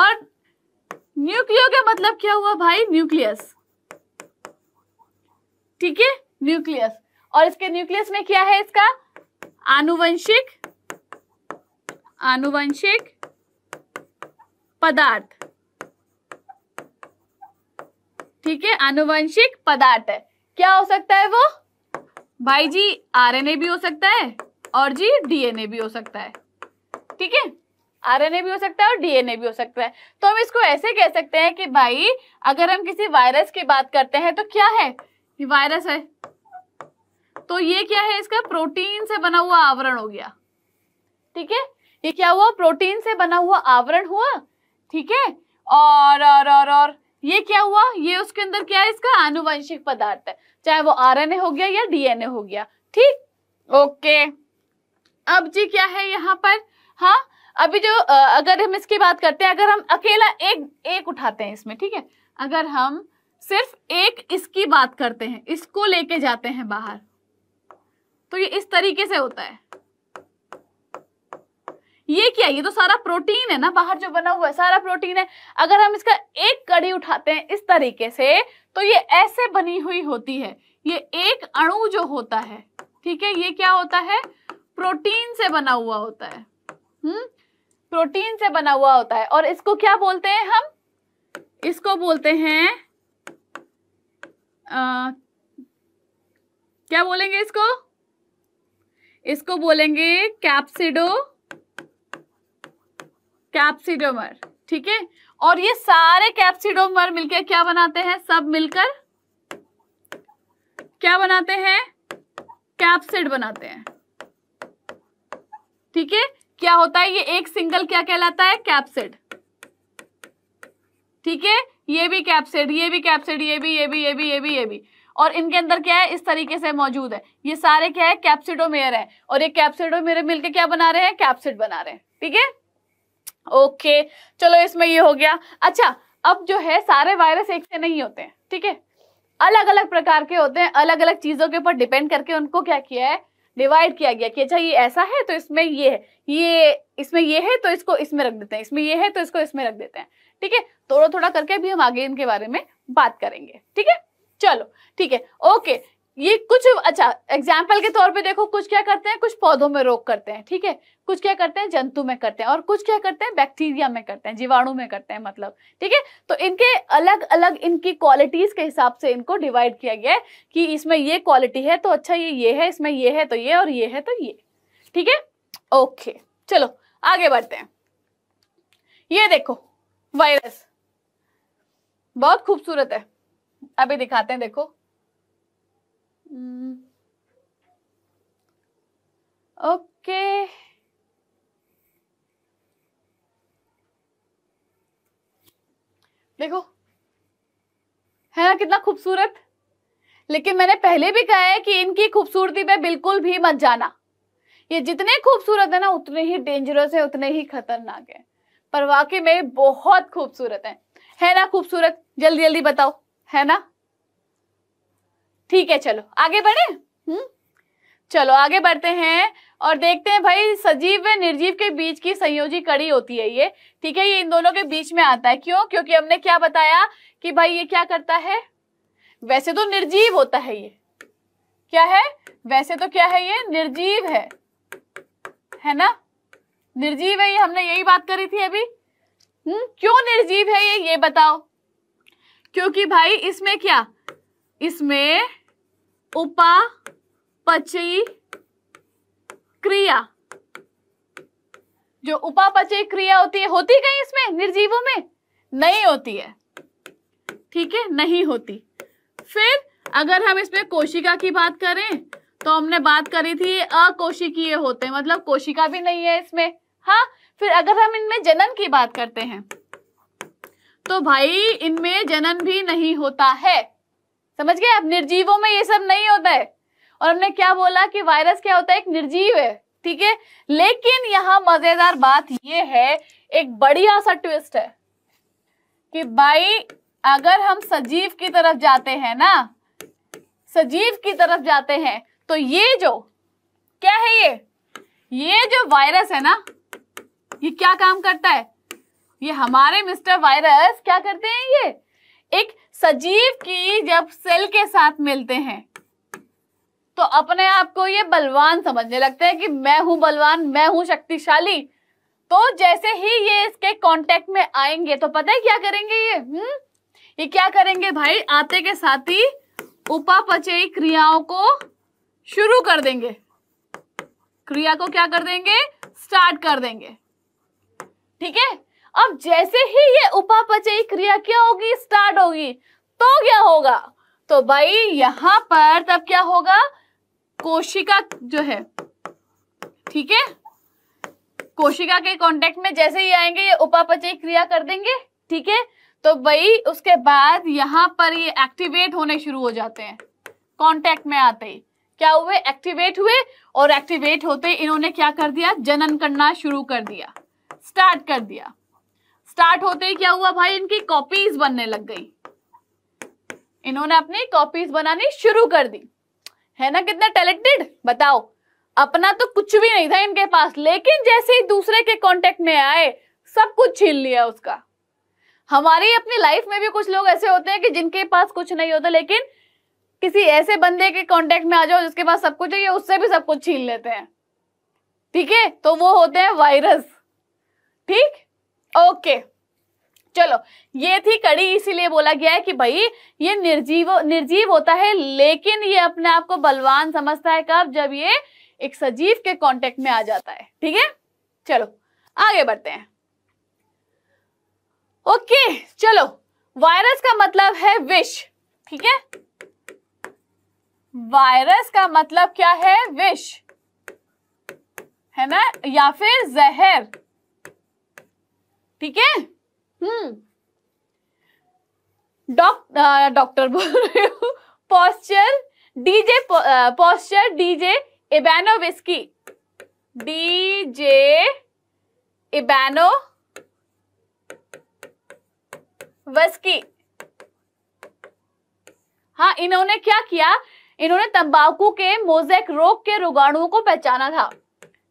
और न्यूक्लियो का मतलब क्या हुआ भाई न्यूक्लियस ठीक है न्यूक्लियस और इसके न्यूक्लियस में क्या है इसका आनुवंशिक आनुवंशिक पदार्थ ठीक है आनुवंशिक पदार्थ है क्या हो सकता है वो भाई जी आरएनए भी हो सकता है और जी डीएनए भी हो सकता है ठीक है आरएनए भी हो सकता है और डीएनए भी हो सकता है तो हम इसको ऐसे कह सकते हैं कि भाई अगर हम किसी वायरस की बात करते हैं तो क्या है ये वायरस है तो ये क्या है इसका प्रोटीन से बना हुआ आवरण हो गया ठीक है ये क्या हुआ प्रोटीन से बना हुआ आवरण हुआ ठीक है और और और और ये क्या हुआ ये उसके अंदर क्या है इसका आनुवंशिक पदार्थ है चाहे वो ए हो गया या डीएनए हो गया ठीक ओके अब जी क्या है यहाँ पर हाँ अभी जो अगर हम इसकी बात करते हैं अगर हम अकेला एक एक उठाते हैं इसमें ठीक है अगर हम सिर्फ एक इसकी बात करते हैं इसको लेके जाते हैं बाहर तो ये इस तरीके से होता है ये क्या ये तो सारा प्रोटीन है ना बाहर जो बना हुआ है सारा प्रोटीन है अगर हम इसका एक कड़ी उठाते हैं इस तरीके से तो ये ऐसे बनी हुई होती है ये एक अणु जो होता है ठीक है ये क्या होता है प्रोटीन से बना हुआ होता है हम्म प्रोटीन से बना हुआ होता है और इसको क्या बोलते हैं हम इसको बोलते हैं आ, क्या बोलेंगे इसको इसको बोलेंगे कैप्सिडो कैप्सिडोमर ठीक है और ये सारे कैप्सिडोमर मिलकर क्या बनाते हैं सब मिलकर क्या बनाते हैं कैप्सिड बनाते हैं ठीक है क्या होता है ये एक सिंगल क्या कहलाता है कैप्सिड ठीक है ये भी कैप्सिड ये भी कैप्सिड ये भी ये भी ये भी ये भी ये भी और इनके अंदर क्या है इस तरीके से मौजूद है ये सारे क्या है कैप्सिडोमेयर है और ये कैप्सिडोमेयर मिलकर क्या बना रहे हैं कैप्सिड बना रहे हैं ठीक है ओके चलो इसमें ये हो गया अच्छा अब जो है सारे वायरस एक से नहीं होते हैं ठीक है अलग अलग प्रकार के होते हैं अलग अलग चीजों के ऊपर डिपेंड करके उनको क्या किया है डिवाइड किया गया कि अच्छा ये ऐसा है तो इसमें ये है ये इसमें ये है तो इसको इसमें रख देते हैं इसमें ये है तो इसको इसमें रख देते हैं ठीक है थोड़ा थोड़ा करके अभी हम आगे इनके बारे में बात करेंगे ठीक है चलो ठीक है ओके ये कुछ अच्छा एग्जाम्पल के तौर पे देखो कुछ क्या करते हैं कुछ पौधों में रोग करते हैं ठीक है कुछ क्या करते हैं जंतु में करते हैं और कुछ क्या करते हैं बैक्टीरिया में करते हैं जीवाणु में करते हैं मतलब ठीक है तो इनके अलग अलग इनकी क्वालिटीज के हिसाब से इनको डिवाइड किया गया है कि इसमें ये क्वालिटी है तो अच्छा ये ये है इसमें ये है तो ये और ये है तो ये ठीक है ओके चलो आगे बढ़ते हैं ये देखो वायरस बहुत खूबसूरत है अभी दिखाते हैं देखो ओके mm. देखो है ना कितना खूबसूरत लेकिन मैंने पहले भी कहा है कि इनकी खूबसूरती पे बिल्कुल भी मत जाना ये जितने खूबसूरत है ना उतने ही डेंजरस है उतने ही खतरनाक है पर वाकई में बहुत खूबसूरत है है ना खूबसूरत जल्दी जल्दी बताओ है ना ठीक है चलो आगे बढ़े हम्म चलो आगे बढ़ते हैं और देखते हैं भाई सजीव व निर्जीव के बीच की संयोजी कड़ी होती है ये ठीक है ये इन दोनों के बीच में आता है क्यों क्योंकि हमने क्या बताया कि भाई ये क्या करता है वैसे तो निर्जीव होता है ये क्या है वैसे तो क्या है ये निर्जीव है है ना निर्जीव है ये हमने यही बात करी थी अभी हम्म क्यों निर्जीव है ये ये बताओ क्योंकि भाई इसमें क्या इसमें उपापचयी क्रिया जो उपापचय क्रिया होती है होती कहीं इसमें निर्जीवों में नहीं होती है ठीक है नहीं होती फिर अगर हम इसमें कोशिका की बात करें तो हमने बात करी थी अकोशिकीय होते हैं मतलब कोशिका भी नहीं है इसमें हाँ फिर अगर हम इनमें जनन की बात करते हैं तो भाई इनमें जनन भी नहीं होता है समझ गए अब निर्जीवों में ये सब नहीं होता है और हमने क्या बोला कि वायरस क्या होता है एक निर्जीव है ठीक है लेकिन यहां मजेदार बात ये है एक बढ़िया सा ट्विस्ट है कि भाई अगर हम सजीव की तरफ जाते हैं ना सजीव की तरफ जाते हैं तो ये जो क्या है ये ये जो वायरस है ना ये क्या काम करता है ये हमारे मिस्टर वायरस क्या करते हैं ये एक सजीव की जब सेल के साथ मिलते हैं तो अपने आप को ये बलवान समझने लगते हैं कि मैं हूं बलवान मैं हूं शक्तिशाली तो जैसे ही ये इसके कांटेक्ट में आएंगे तो पता है क्या करेंगे ये हम्म ये क्या करेंगे भाई आते के साथ ही उपापचयी क्रियाओं को शुरू कर देंगे क्रिया को क्या कर देंगे स्टार्ट कर देंगे ठीक है अब जैसे ही ये उपापचयी क्रिया क्या होगी स्टार्ट होगी तो क्या होगा तो भाई यहां पर तब क्या होगा कोशिका जो है ठीक है कोशिका के कांटेक्ट में जैसे ही आएंगे ये उपापचयी क्रिया कर देंगे ठीक है तो भाई उसके बाद यहां पर ये एक्टिवेट होने शुरू हो जाते हैं कांटेक्ट में आते ही क्या हुए एक्टिवेट हुए और एक्टिवेट होते इन्होंने क्या कर दिया जनन करना शुरू कर दिया स्टार्ट कर दिया स्टार्ट होते ही क्या हुआ भाई इनकी कॉपीज बनने लग गई इन्होंने अपनी कॉपीज बनानी शुरू कर दी है ना कितना टैलेंटेड बताओ अपना तो कुछ भी नहीं था इनके पास लेकिन जैसे ही दूसरे के कांटेक्ट में आए सब कुछ छीन लिया उसका हमारी अपनी लाइफ में भी कुछ लोग ऐसे होते हैं कि जिनके पास कुछ नहीं होता लेकिन किसी ऐसे बंदे के कांटेक्ट में आ जाओ जिसके पास सब कुछ है ये उससे भी सब कुछ छीन लेते हैं ठीक है तो वो होते हैं वायरस ठीक ओके चलो ये थी कड़ी इसीलिए बोला गया है कि भाई ये निर्जीव निर्जीव होता है लेकिन ये अपने आप को बलवान समझता है कब जब ये एक सजीव के कांटेक्ट में आ जाता है ठीक है चलो आगे बढ़ते हैं ओके चलो वायरस का मतलब है विष ठीक है वायरस का मतलब क्या है विष है ना या फिर जहर ठीक है हम्म डॉक्टर बोल रहे हो पॉस्चर डीजे पॉस्चर डीजे विस्की डीजे इबेनो वस्की हाँ इन्होंने क्या किया इन्होंने तंबाकू के मोजेक रोग के रोगाणुओं को पहचाना था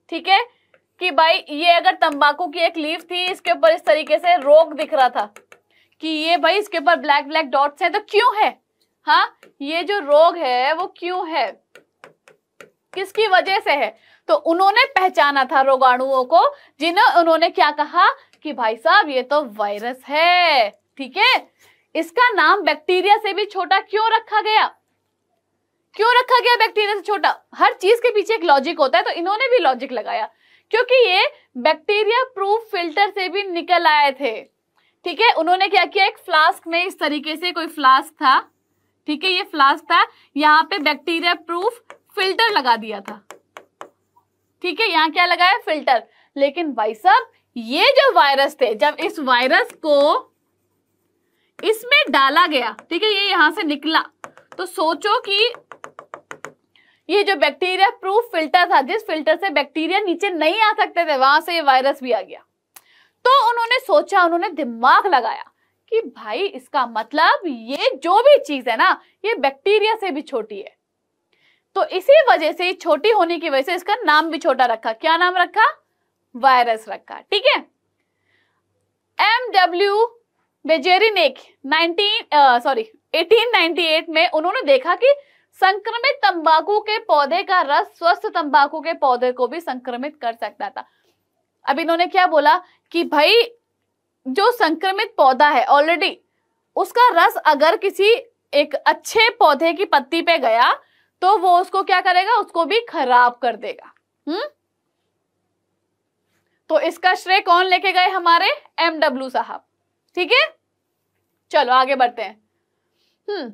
ठीक है कि भाई ये अगर तंबाकू की एक लीफ थी इसके ऊपर इस तरीके से रोग दिख रहा था कि ये भाई इसके ऊपर ब्लैक ब्लैक डॉट्स हैं तो क्यों है हाँ ये जो रोग है वो क्यों है किसकी वजह से है तो उन्होंने पहचाना था रोगाणुओं को जिन्हें उन्होंने क्या कहा कि भाई साहब ये तो वायरस है ठीक है इसका नाम बैक्टीरिया से भी छोटा क्यों रखा गया क्यों रखा गया बैक्टीरिया से छोटा हर चीज के पीछे एक लॉजिक होता है तो इन्होंने भी लॉजिक लगाया क्योंकि ये बैक्टीरिया प्रूफ फिल्टर से भी निकल आए थे ठीक है उन्होंने क्या किया एक फ्लास्क में इस तरीके से कोई फ्लास्क था ठीक है ये फ्लास्क था यहाँ पे बैक्टीरिया प्रूफ फिल्टर लगा दिया था ठीक है यहाँ क्या लगाया फिल्टर लेकिन भाई साहब ये जो वायरस थे जब इस वायरस को इसमें डाला गया ठीक है ये यहां से निकला तो सोचो कि ये जो बैक्टीरिया प्रूफ फिल्टर था जिस फिल्टर से बैक्टीरिया नीचे नहीं आ सकते थे वहां से ये वायरस भी आ गया तो उन्होंने सोचा उन्होंने दिमाग लगाया कि भाई इसका मतलब ये जो भी चीज है ना ये बैक्टीरिया से भी छोटी है तो इसी वजह से छोटी होने की वजह से इसका नाम भी छोटा रखा क्या नाम रखा वायरस रखा ठीक है M W Beijerinck nineteen sorry 1898 में उन्होंने देखा कि संक्रमित तंबाकू के पौधे का रस स्वस्थ तंबाकू के पौधे को भी संक्रमित कर सकता था अब इन्होंने क्या बोला कि भाई जो संक्रमित पौधा है ऑलरेडी उसका रस अगर किसी एक अच्छे पौधे की पत्ती पे गया तो वो उसको क्या करेगा उसको भी खराब कर देगा हम्म तो इसका श्रेय कौन लेके गए हमारे एमडब्ल्यू साहब ठीक है चलो आगे बढ़ते हैं हम्म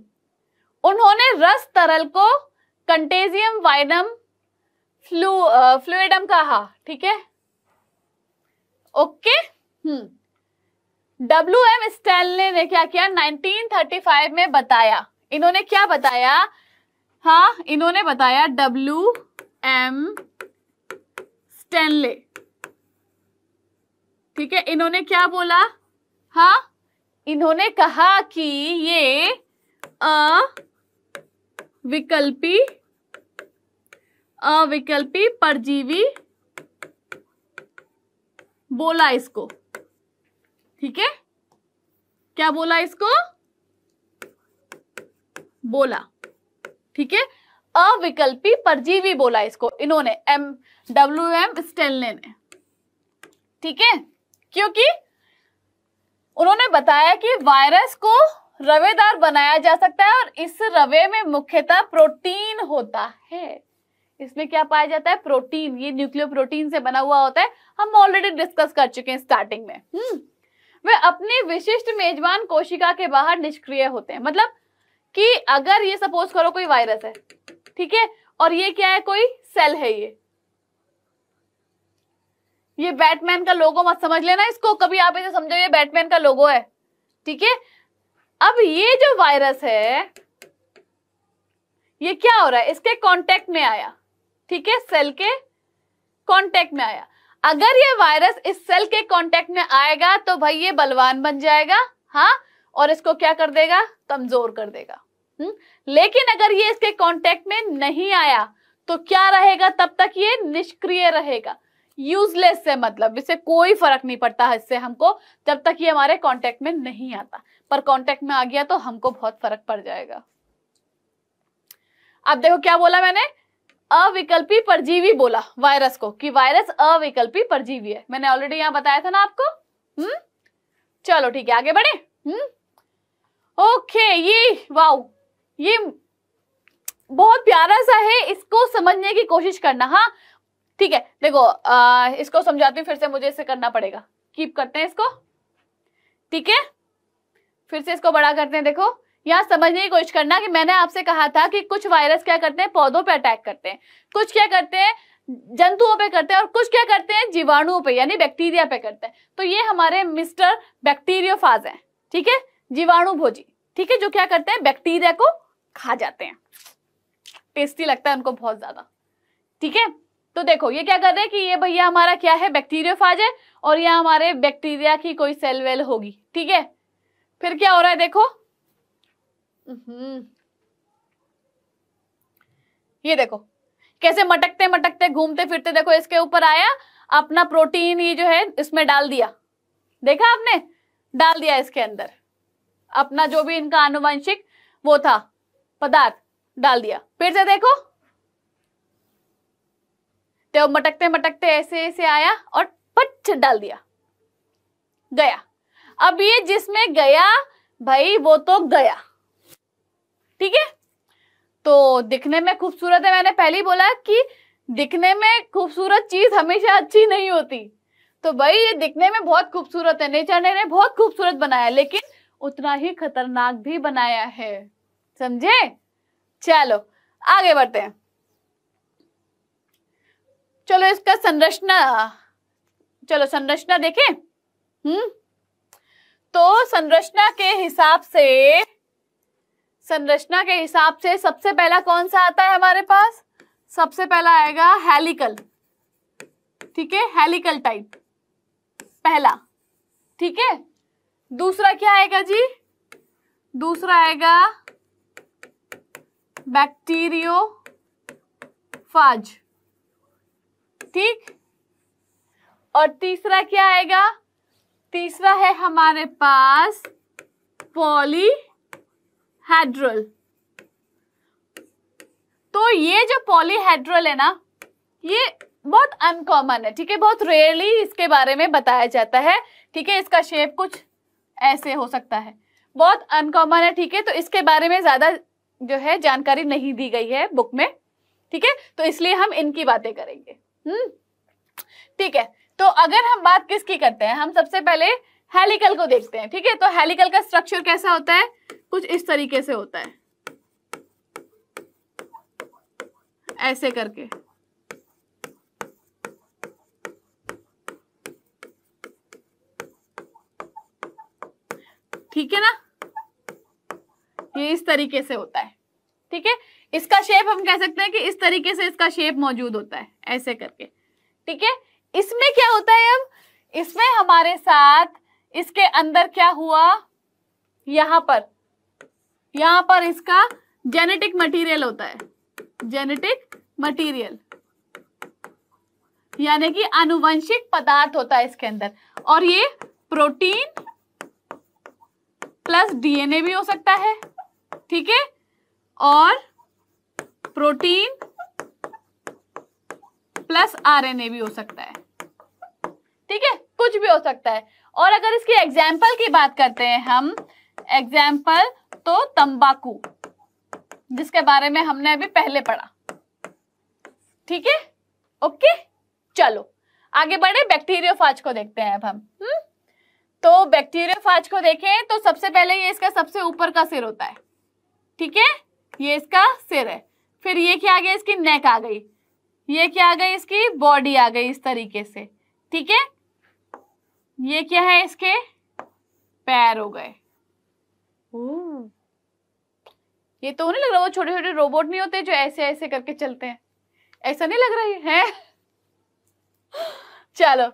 उन्होंने रस तरल को कंटेजियम वाइडम फ्लू फ्लूडम कहा ठीक है ओके डब्ल्यू एम स्टैनले ने क्या किया 1935 में बताया इन्होंने क्या बताया हाँ इन्होंने बताया डब्ल्यू एम स्टैनले ठीक है इन्होंने क्या बोला हा इन्होंने कहा कि ये अ विकल्पी अविकल्पी परजीवी बोला इसको ठीक है क्या बोला इसको बोला ठीक है अविकल्पी परजीवी बोला इसको इन्होंने एम डब्ल्यू एम स्टेनले ने ठीक है क्योंकि उन्होंने बताया कि वायरस को रवेदार बनाया जा सकता है और इस रवे में मुख्यतः प्रोटीन होता है इसमें क्या पाया जाता है प्रोटीन ये न्यूक्लियो प्रोटीन से बना हुआ होता है हम ऑलरेडी डिस्कस कर चुके हैं स्टार्टिंग में हम्म। वे अपने विशिष्ट मेजबान कोशिका के बाहर निष्क्रिय होते हैं मतलब कि अगर ये सपोज करो कोई वायरस है ठीक है और ये क्या है कोई सेल है ये ये बैटमैन का लोगो मत समझ लेना इसको कभी आप इसे समझो ये बैटमैन का लोगो है ठीक है अब ये जो वायरस है ये क्या हो रहा है इसके कांटेक्ट में आया ठीक है सेल के कांटेक्ट में आया अगर ये वायरस इस सेल के कांटेक्ट में आएगा तो भाई ये बलवान बन जाएगा हाँ और इसको क्या कर देगा कमजोर कर देगा हुँ? हम्म? लेकिन अगर ये इसके कांटेक्ट में नहीं आया तो क्या रहेगा तब तक ये निष्क्रिय रहेगा यूजलेस है मतलब इससे कोई फर्क नहीं पड़ता है इससे हमको जब तक ये हमारे कॉन्टेक्ट में नहीं आता पर कॉन्टेक्ट में आ गया तो हमको बहुत फर्क पड़ जाएगा अब देखो क्या बोला मैंने अविकल्पी परजीवी बोला वायरस को कि वायरस अविकल्पी परजीवी है मैंने ऑलरेडी यहां बताया था ना आपको हम्म चलो ठीक है आगे बढ़े हम्म ओके ये वाओ ये बहुत प्यारा सा है इसको समझने की कोशिश करना हाँ ठीक है देखो आ, इसको समझाती हूँ फिर से मुझे इसे करना पड़ेगा कीप करते हैं इसको ठीक है फिर से इसको बड़ा करते हैं देखो यहाँ समझने की कोशिश करना कि मैंने आपसे कहा था कि कुछ वायरस क्या करते हैं पौधों पे अटैक करते हैं कुछ क्या करते हैं जंतुओं पे करते हैं और कुछ क्या करते हैं जीवाणुओं पे यानी बैक्टीरिया पे करते हैं तो ये हमारे मिस्टर बैक्टीरियो फाज है ठीक है जीवाणु भोजी ठीक है जो क्या करते हैं बैक्टीरिया को खा जाते हैं टेस्टी लगता है उनको बहुत ज्यादा ठीक है तो देखो ये क्या कर रहे हैं कि ये भैया हमारा क्या है बैक्टीरियोफाज है और ये हमारे बैक्टीरिया की कोई सेल वेल होगी ठीक है फिर क्या हो रहा है देखो ये देखो कैसे मटकते मटकते घूमते फिरते देखो इसके ऊपर आया अपना प्रोटीन ये जो है इसमें डाल दिया देखा आपने डाल दिया इसके अंदर अपना जो भी इनका आनुवंशिक वो था पदार्थ डाल दिया फिर से देखो तो मटकते मटकते ऐसे ऐसे आया और पट डाल दिया गया अब ये जिसमें गया भाई वो तो गया ठीक है तो दिखने में खूबसूरत है मैंने पहले ही बोला कि दिखने में खूबसूरत चीज हमेशा अच्छी नहीं होती तो भाई ये दिखने में बहुत खूबसूरत है नेचर ने बहुत खूबसूरत बनाया लेकिन उतना ही खतरनाक भी बनाया है समझे चलो आगे बढ़ते हैं चलो इसका संरचना चलो संरचना देखें हम्म तो संरचना के हिसाब से संरचना के हिसाब से सबसे पहला कौन सा आता है हमारे पास सबसे पहला आएगा हेलिकल ठीक है हेलिकल टाइप पहला ठीक है दूसरा क्या आएगा जी दूसरा आएगा बैक्टीरियो फाज ठीक और तीसरा क्या आएगा तीसरा है हमारे पास पॉलीहेड्रल तो ये जो पॉलीहेड्रल है ना ये बहुत अनकॉमन है ठीक है बहुत रेयरली इसके बारे में बताया जाता है ठीक है इसका शेप कुछ ऐसे हो सकता है बहुत अनकॉमन है ठीक है तो इसके बारे में ज़्यादा जो है जानकारी नहीं दी गई है बुक में ठीक है तो इसलिए हम इनकी बातें करेंगे हम्म। ठीक है तो अगर हम बात किसकी करते हैं हम सबसे पहले हेलिकल को देखते हैं ठीक है तो हेलिकल का स्ट्रक्चर कैसा होता है कुछ इस तरीके से होता है ऐसे करके ठीक है ना ये इस तरीके से होता है ठीक है इसका शेप हम कह सकते हैं कि इस तरीके से इसका शेप मौजूद होता है ऐसे करके ठीक है इसमें क्या होता है अब इसमें हमारे साथ इसके अंदर क्या हुआ यहां पर यहां पर इसका जेनेटिक मटेरियल होता है जेनेटिक मटेरियल यानी कि आनुवंशिक पदार्थ होता है इसके अंदर और ये प्रोटीन प्लस डीएनए भी हो सकता है ठीक है और प्रोटीन प्लस आरएनए भी हो सकता है ठीक है कुछ भी हो सकता है और अगर इसकी एग्जाम्पल की बात करते हैं हम एग्जाम्पल तो तंबाकू जिसके बारे में हमने अभी पहले पढ़ा ठीक है ओके चलो आगे बढ़े बैक्टीरियोफाज को देखते हैं अब हम हुँ? हम्म? तो बैक्टीरियोफाज को देखें तो सबसे पहले ये इसका सबसे ऊपर का सिर होता है ठीक है ये इसका सिर है फिर ये क्या आ गया इसकी नेक आ गई ये क्या आ गई इसकी बॉडी आ गई इस तरीके से ठीक है ये क्या है इसके पैर हो गए ये तो नहीं लग रहा वो छोटे छोटे रोबोट नहीं होते जो ऐसे ऐसे करके चलते हैं ऐसा नहीं लग रहा है, है? चलो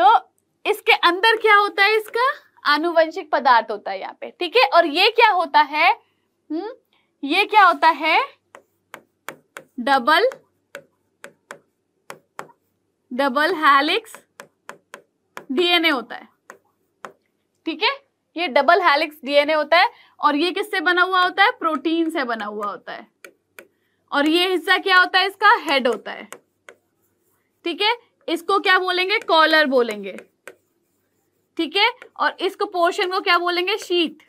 तो इसके अंदर क्या होता है इसका आनुवंशिक पदार्थ होता है यहाँ पे ठीक है और ये क्या होता है हम्म ये क्या होता है डबल डबल हैलिक्स डीएनए होता है ठीक है ये डबल हेलिक्स डीएनए होता है और ये किससे बना हुआ होता है प्रोटीन से बना हुआ होता है और ये हिस्सा क्या होता है इसका हेड होता है ठीक है इसको क्या बोलेंगे कॉलर बोलेंगे ठीक है और इसको पोर्शन को क्या बोलेंगे शीट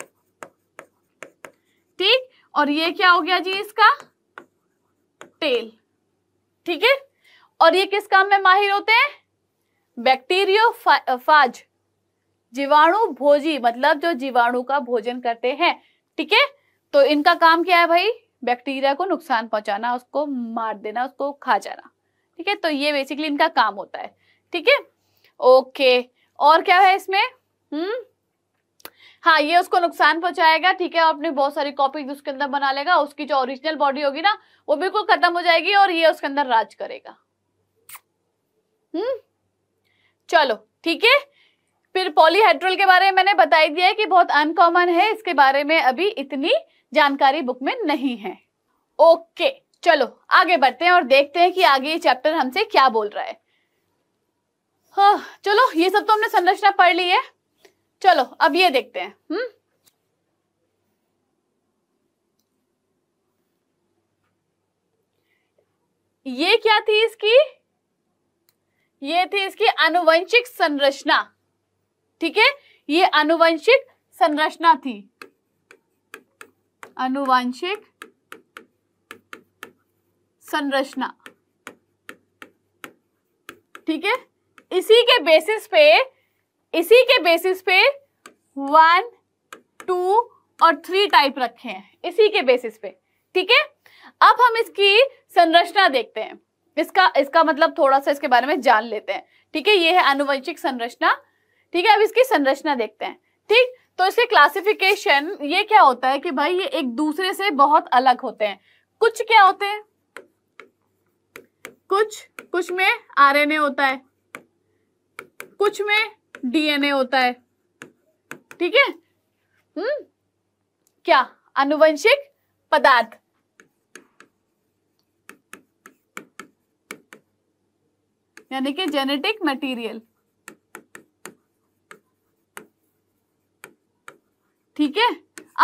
ठीक और ये क्या हो गया जी इसका टेल ठीक है और ये किस काम में माहिर होते हैं बैक्टीरियो फाज जीवाणु भोजी मतलब जो जीवाणु का भोजन करते हैं ठीक है तो इनका काम क्या है भाई बैक्टीरिया को नुकसान पहुंचाना उसको मार देना उसको खा जाना ठीक है तो ये बेसिकली इनका काम होता है ठीक है ओके और क्या है इसमें हम्म हाँ ये उसको नुकसान पहुंचाएगा ठीक है अपनी बहुत सारी कॉपी उसके अंदर बना लेगा उसकी जो ओरिजिनल बॉडी होगी ना वो बिल्कुल खत्म हो जाएगी और ये उसके अंदर राज करेगा हम्म चलो ठीक है फिर पॉलीहाइड्रोल के बारे में मैंने बताई दिया है कि बहुत अनकॉमन है इसके बारे में अभी इतनी जानकारी बुक में नहीं है ओके चलो आगे बढ़ते हैं और देखते हैं कि आगे ये चैप्टर हमसे क्या बोल रहा है हाँ चलो ये सब तो हमने संरचना पढ़ ली है चलो अब ये देखते हैं हम्म ये क्या थी इसकी ये थी इसकी अनुवंशिक संरचना ठीक है ये अनुवंशिक संरचना थी अनुवंशिक संरचना ठीक है इसी के बेसिस पे इसी के बेसिस पे वन टू और थ्री टाइप रखे हैं इसी के बेसिस पे ठीक है अब हम इसकी संरचना देखते हैं इसका इसका मतलब थोड़ा सा इसके बारे में जान लेते हैं ठीक है ये है अनुवंशिक संरचना ठीक है अब इसकी संरचना देखते हैं ठीक तो इसके क्लासिफिकेशन ये क्या होता है कि भाई ये एक दूसरे से बहुत अलग होते हैं कुछ क्या होते हैं कुछ कुछ में आरएनए होता है कुछ में डीएनए होता है ठीक है हम्म क्या अनुवंशिक पदार्थ यानी कि जेनेटिक मटेरियल ठीक है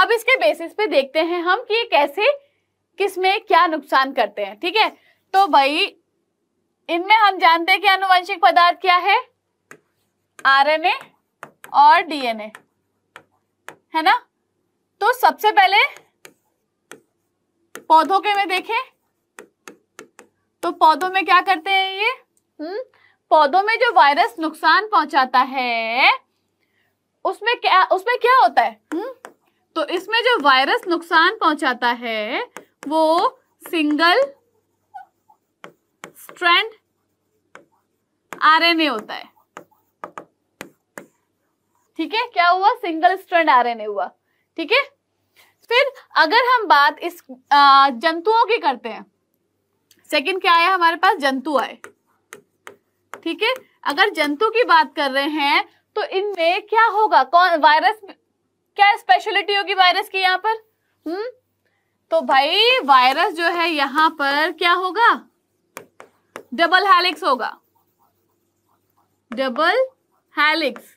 अब इसके बेसिस पे देखते हैं हम कि ये कैसे किस में क्या नुकसान करते हैं ठीक है तो भाई इनमें हम जानते हैं कि अनुवंशिक पदार्थ क्या है आरएनए और डीएनए है ना तो सबसे पहले पौधों के में देखें तो पौधों में क्या करते हैं ये हम्म पौधों में जो वायरस नुकसान पहुंचाता है उसमें क्या उसमें क्या होता है हम्म तो इसमें जो वायरस नुकसान पहुंचाता है वो सिंगल स्ट्रैंड आरएनए होता है ठीक है क्या हुआ सिंगल स्ट्रैंड आरएनए हुआ ठीक है फिर अगर हम बात इस जंतुओं की करते हैं सेकंड क्या आया हमारे पास जंतु आए ठीक है अगर जंतु की बात कर रहे हैं तो इनमें क्या होगा कौन वायरस क्या स्पेशलिटी होगी वायरस की यहाँ पर हम्म तो भाई वायरस जो है यहाँ पर क्या होगा डबल हैलिक्स होगा डबल हैलिक्स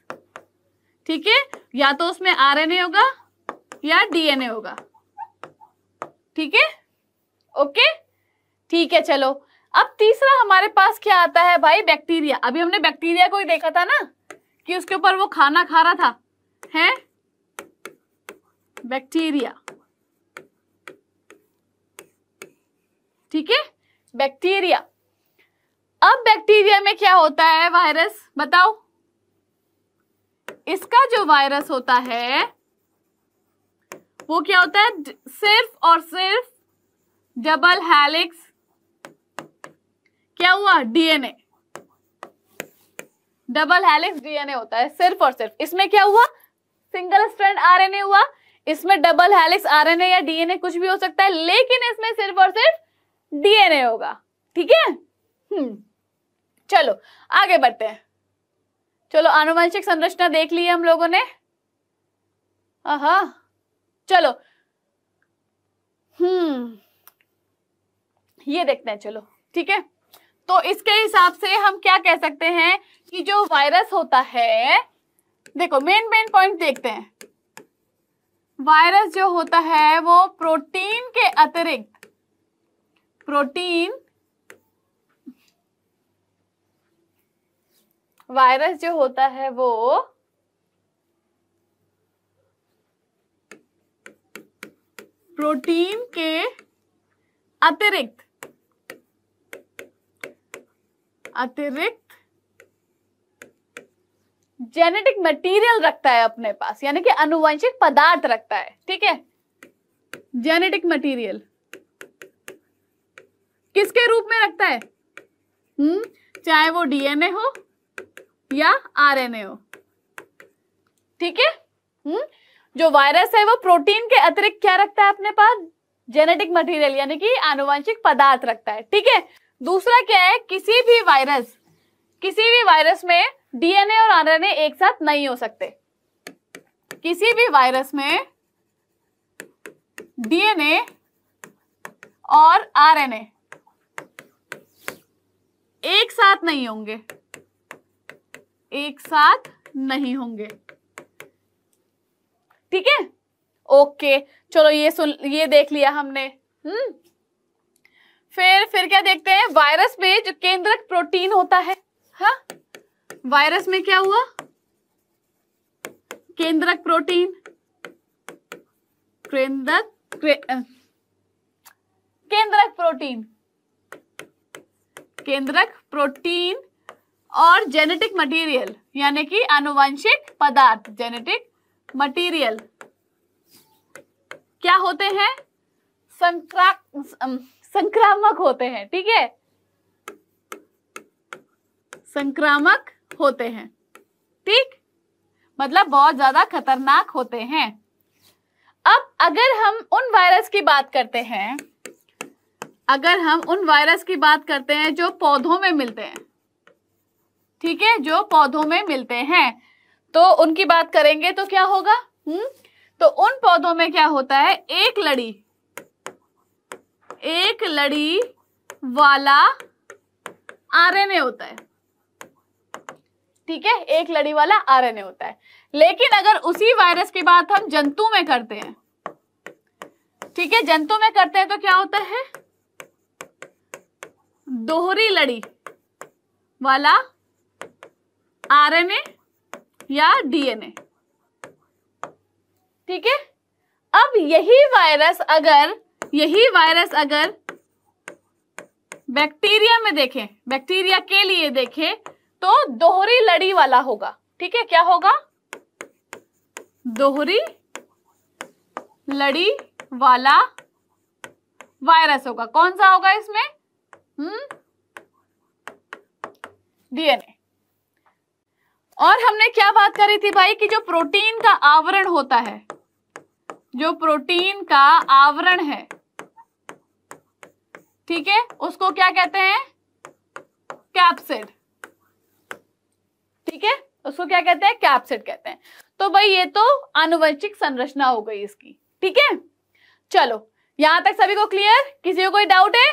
ठीक है या तो उसमें आरएनए होगा या डीएनए होगा ठीक है ओके ठीक है चलो अब तीसरा हमारे पास क्या आता है भाई बैक्टीरिया अभी हमने बैक्टीरिया को ही देखा था ना कि उसके ऊपर वो खाना खा रहा था है बैक्टीरिया ठीक है बैक्टीरिया अब बैक्टीरिया में क्या होता है वायरस बताओ इसका जो वायरस होता है वो क्या होता है सिर्फ और सिर्फ डबल हेलिक्स क्या हुआ डीएनए डबल हेलिक्स डीएनए होता है सिर्फ और सिर्फ इसमें क्या हुआ सिंगल स्ट्रैंड आरएनए हुआ इसमें डबल हेलिक्स आरएनए या डीएनए कुछ भी हो सकता है लेकिन इसमें सिर्फ और सिर्फ डीएनए होगा ठीक है हम्म। चलो आगे बढ़ते हैं चलो आनुवंशिक संरचना देख ली है हम लोगों ने हा चलो हम्म ये देखते हैं चलो ठीक है तो इसके हिसाब से हम क्या कह सकते हैं कि जो वायरस होता है देखो मेन मेन पॉइंट देखते हैं वायरस जो होता है वो प्रोटीन के अतिरिक्त प्रोटीन वायरस जो होता है वो प्रोटीन के अतिरिक्त अतिरिक्त जेनेटिक मटेरियल रखता है अपने पास यानी कि अनुवंशिक पदार्थ रखता है ठीक है जेनेटिक मटेरियल किसके रूप में रखता है हम्म चाहे वो डीएनए हो या आरएनए हो ठीक है हम्म जो वायरस है वो प्रोटीन के अतिरिक्त क्या रखता है अपने पास जेनेटिक मटेरियल यानी कि आनुवंशिक पदार्थ रखता है ठीक है दूसरा क्या है किसी भी वायरस किसी भी वायरस में डीएनए और आरएनए एक साथ नहीं हो सकते किसी भी वायरस में डीएनए और आरएनए एक साथ नहीं होंगे एक साथ नहीं होंगे ठीक है ओके चलो ये सुन ये देख लिया हमने हम्म फिर फिर क्या देखते हैं वायरस में जो केंद्रक प्रोटीन होता है हा? वायरस में क्या हुआ केंद्रक प्रोटीन केंद्रक केंद्रक प्रोटीन केंद्रक प्रोटीन और जेनेटिक मटेरियल यानी कि अनुवंशिक पदार्थ जेनेटिक मटेरियल क्या होते हैं संक्रा संक्रामक होते हैं ठीक है संक्रामक होते हैं ठीक मतलब बहुत ज्यादा खतरनाक होते हैं अब अगर हम उन वायरस की बात करते हैं अगर हम उन वायरस की बात करते हैं जो पौधों में मिलते हैं ठीक है जो पौधों में मिलते हैं तो उनकी बात करेंगे तो क्या होगा हम्म तो उन पौधों में क्या होता है एक लड़ी एक लड़ी वाला आरएनए होता है ठीक है एक लड़ी वाला आरएनए होता है लेकिन अगर उसी वायरस की बात हम जंतु में करते हैं ठीक है जंतु में करते हैं तो क्या होता है दोहरी लड़ी वाला आरएनए या डीएनए ठीक है अब यही वायरस अगर यही वायरस अगर बैक्टीरिया में देखें बैक्टीरिया के लिए देखें तो दोहरी लड़ी वाला होगा ठीक है क्या होगा दोहरी लड़ी वाला वायरस होगा कौन सा होगा इसमें हम्म डीएनए और हमने क्या बात करी थी भाई कि जो प्रोटीन का आवरण होता है जो प्रोटीन का आवरण है ठीक है उसको क्या कहते हैं कैप्सिड ठीक है उसको क्या कहते हैं कैप्सिड कहते हैं तो भाई ये तो आनुवंशिक संरचना हो गई इसकी ठीक है चलो यहां तक सभी को क्लियर किसी को कोई डाउट है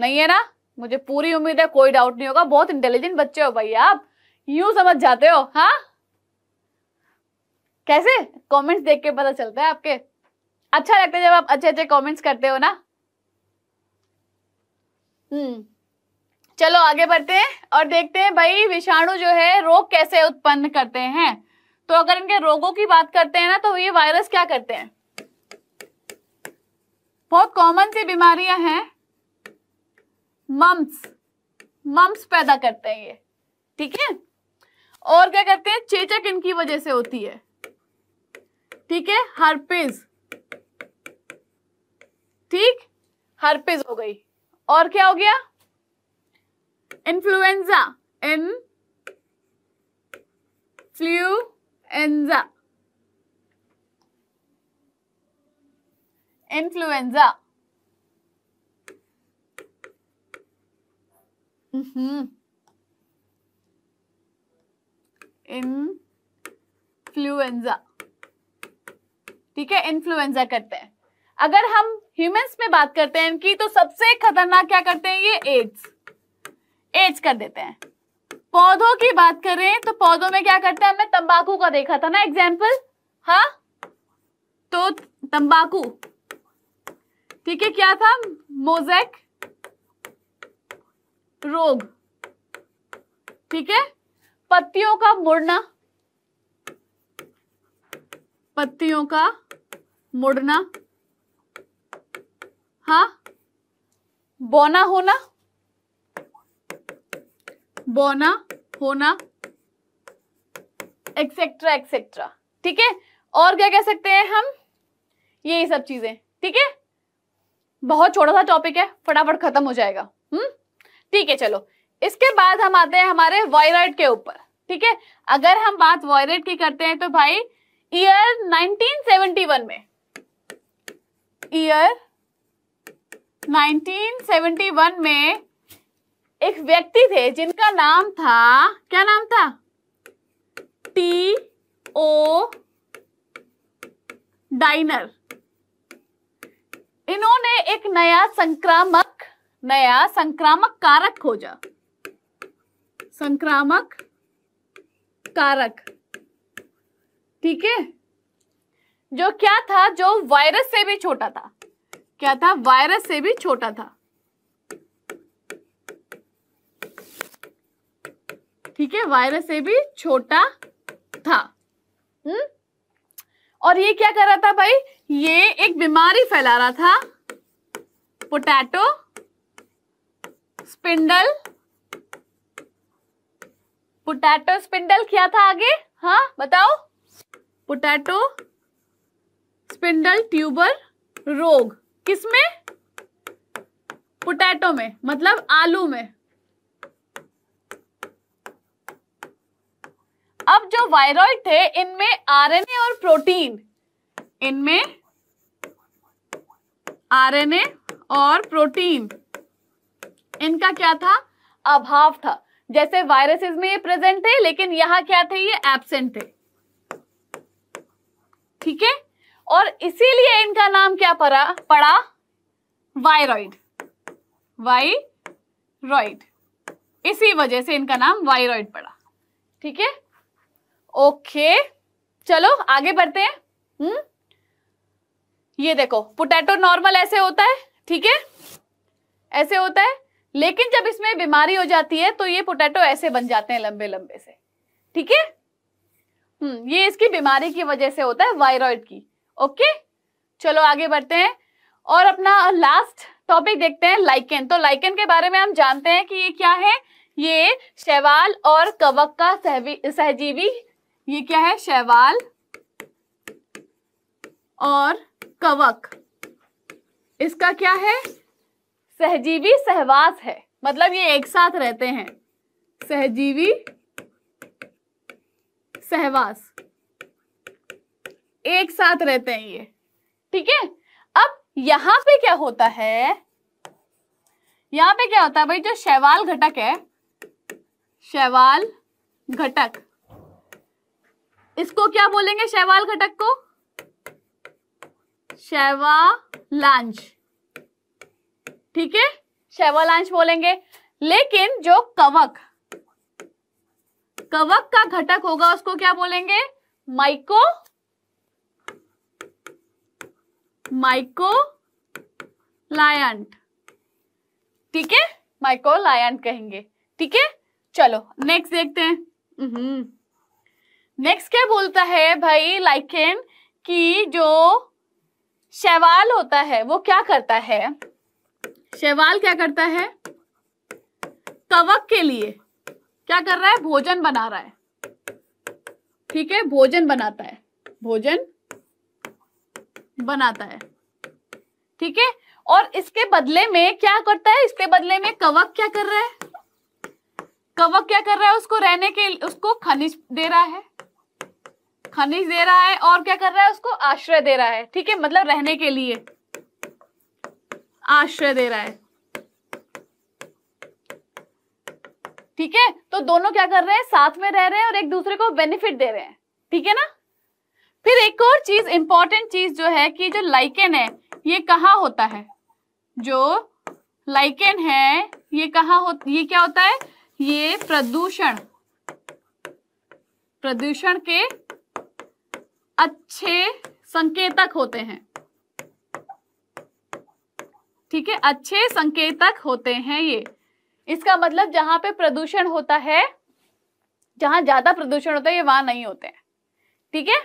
नहीं है ना मुझे पूरी उम्मीद है कोई डाउट नहीं होगा बहुत इंटेलिजेंट बच्चे हो भाई आप यूं समझ जाते हो हाँ कैसे कमेंट्स देख के पता चलता है आपके अच्छा लगता है जब आप अच्छे अच्छे कमेंट्स करते हो ना हम्म चलो आगे बढ़ते हैं और देखते हैं भाई विषाणु जो है रोग कैसे उत्पन्न करते हैं तो अगर इनके रोगों की बात करते हैं ना तो ये वायरस क्या करते हैं बहुत कॉमन सी बीमारियां हैं मम्स मम्स पैदा करते हैं ये ठीक है और क्या करते हैं चेचक इनकी वजह से होती है ठीक है हर्पेज ठीक हर्पेज हो गई और क्या हो गया influenza influenza influenza hmm influenza ठीक है इन्फ्लुएंजा करते हैं अगर हम ह्यूमंस में बात करते हैं इनकी तो सबसे खतरनाक क्या करते हैं ये एड्स एड्स कर देते हैं पौधों की बात करें तो पौधों में क्या करते हैं हमने तंबाकू का देखा था ना एग्जाम्पल हा तो तंबाकू ठीक है क्या था मोजेक रोग ठीक है पत्तियों का मुड़ना पत्तियों का मुड़ना हा बोना होना बोना होना एक्सेट्रा एक्सेट्रा ठीक है और क्या कह सकते हैं हम यही सब चीजें ठीक है बहुत छोटा सा टॉपिक है फटाफट खत्म हो जाएगा हम्म ठीक है चलो इसके बाद हम आते हैं हमारे वायराइड के ऊपर ठीक है अगर हम बात वायराइड की करते हैं तो भाई ईयर 1971 में ईयर 1971 में एक व्यक्ति थे जिनका नाम था क्या नाम था टी ओ डाइनर इन्होंने एक नया संक्रामक नया संक्रामक कारक खोजा संक्रामक कारक ठीक है जो क्या था जो वायरस से भी छोटा था क्या था वायरस से भी छोटा था ठीक है वायरस से भी छोटा था हम्म और ये क्या कर रहा था भाई ये एक बीमारी फैला रहा था पोटैटो स्पिंडल पोटैटो स्पिंडल क्या था आगे हाँ बताओ पोटैटो स्पिंडल ट्यूबर रोग किसमें पोटैटो में मतलब आलू में अब जो वायरॉइड थे इनमें आरएनए और प्रोटीन इनमें आरएनए और प्रोटीन इनका क्या था अभाव था जैसे वायरसेस में ये प्रेजेंट थे लेकिन यहां क्या थे ये एबसेंट थे ठीक है और इसीलिए इनका नाम क्या पड़ा पड़ा वायरॉइड वायरॉइड इसी वजह से इनका नाम वायरॉइड पड़ा ठीक है ओके चलो आगे बढ़ते हैं हम्म ये देखो पोटैटो नॉर्मल ऐसे होता है ठीक है ऐसे होता है लेकिन जब इसमें बीमारी हो जाती है तो ये पोटैटो ऐसे बन जाते हैं लंबे लंबे से ठीक है हम्म ये इसकी बीमारी की वजह से होता है वायरॉइड की ओके चलो आगे बढ़ते हैं और अपना लास्ट टॉपिक देखते हैं लाइकेन तो लाइकेन के बारे में हम जानते हैं कि ये क्या है ये शैवाल और कवक का सहजीवी ये क्या है शैवाल और कवक इसका क्या है सहजीवी सहवास है मतलब ये एक साथ रहते हैं सहजीवी सहवास एक साथ रहते हैं ये ठीक है अब यहां पे क्या होता है यहां पे क्या होता है भाई जो शैवाल घटक है शैवाल घटक इसको क्या बोलेंगे शैवाल घटक को लांच ठीक है शेवलांश बोलेंगे लेकिन जो कवक कवक का घटक होगा उसको क्या बोलेंगे माइको माइको लायंट ठीक है माइको लायंट कहेंगे ठीक है चलो नेक्स्ट देखते हैं नेक्स्ट हम्म। क्या बोलता है भाई लाइकेन कि जो शैवाल होता है वो क्या करता है शैवाल क्या करता है कवक के लिए क्या कर रहा है भोजन बना रहा है ठीक है भोजन बनाता है भोजन बनाता है ठीक है और इसके बदले में क्या करता है इसके बदले में कवक क्या कर रहा है कवक क्या कर रहा है उसको रहने के उसको खनिज दे रहा है खनिज दे रहा है और क्या कर रहा है उसको आश्रय दे रहा है ठीक है मतलब रहने के लिए आश्रय दे रहा है ठीक है तो दोनों क्या कर रहे हैं साथ में रह रहे हैं और एक दूसरे को बेनिफिट दे रहे हैं ठीक है ना फिर एक और चीज इंपॉर्टेंट चीज जो है कि जो लाइकेन है ये कहा होता है जो लाइकेन है ये कहा हो ये क्या होता है ये प्रदूषण प्रदूषण के अच्छे संकेतक होते हैं ठीक है अच्छे संकेतक होते हैं ये इसका मतलब जहां पे प्रदूषण होता है जहां ज्यादा प्रदूषण होता है ये वहां नहीं होते हैं ठीक है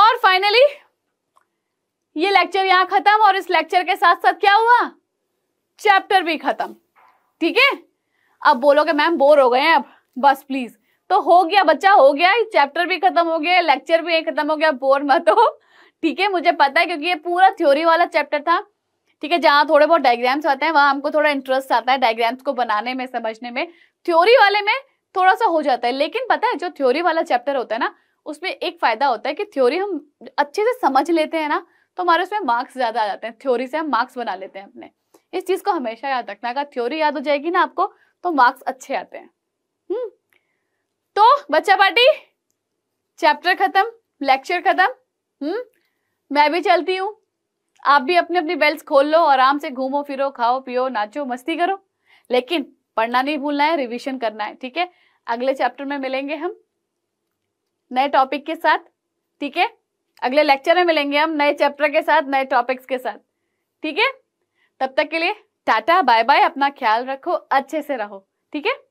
और फाइनली ये लेक्चर यहाँ खत्म और इस लेक्चर के साथ साथ क्या हुआ चैप्टर भी खत्म ठीक है अब बोलोगे मैम बोर हो गए हैं अब बस प्लीज तो हो गया बच्चा हो गया चैप्टर भी खत्म हो गया लेक्चर भी खत्म हो गया बोर मत हो ठीक है मुझे पता है क्योंकि ये पूरा थ्योरी वाला चैप्टर था ठीक है जहाँ थोड़े बहुत डायग्राम्स आते हैं वहाँ हमको थोड़ा इंटरेस्ट आता है डायग्राम्स को बनाने में समझने में थ्योरी वाले में थोड़ा सा हो जाता है लेकिन पता है जो थ्योरी वाला चैप्टर होता है ना उसमें एक फायदा होता है कि थ्योरी हम अच्छे से समझ लेते हैं ना तो हमारे उसमें मार्क्स ज्यादा आ जाते हैं थ्योरी से हम मार्क्स बना लेते हैं अपने इस चीज को हमेशा याद रखना अगर थ्योरी याद हो जाएगी ना आपको तो मार्क्स अच्छे आते हैं हम्म तो बच्चा पार्टी चैप्टर खत्म लेक्चर खत्म हम्म मैं भी चलती हूँ आप भी अपने अपनी बेल्ट खोल लो आराम से घूमो फिरो खाओ पियो नाचो मस्ती करो लेकिन पढ़ना नहीं भूलना है रिविजन करना है ठीक है अगले चैप्टर में मिलेंगे हम नए टॉपिक के साथ ठीक है अगले लेक्चर में मिलेंगे हम नए चैप्टर के साथ नए टॉपिक्स के साथ ठीक है तब तक के लिए टाटा बाय बाय अपना ख्याल रखो अच्छे से रहो ठीक है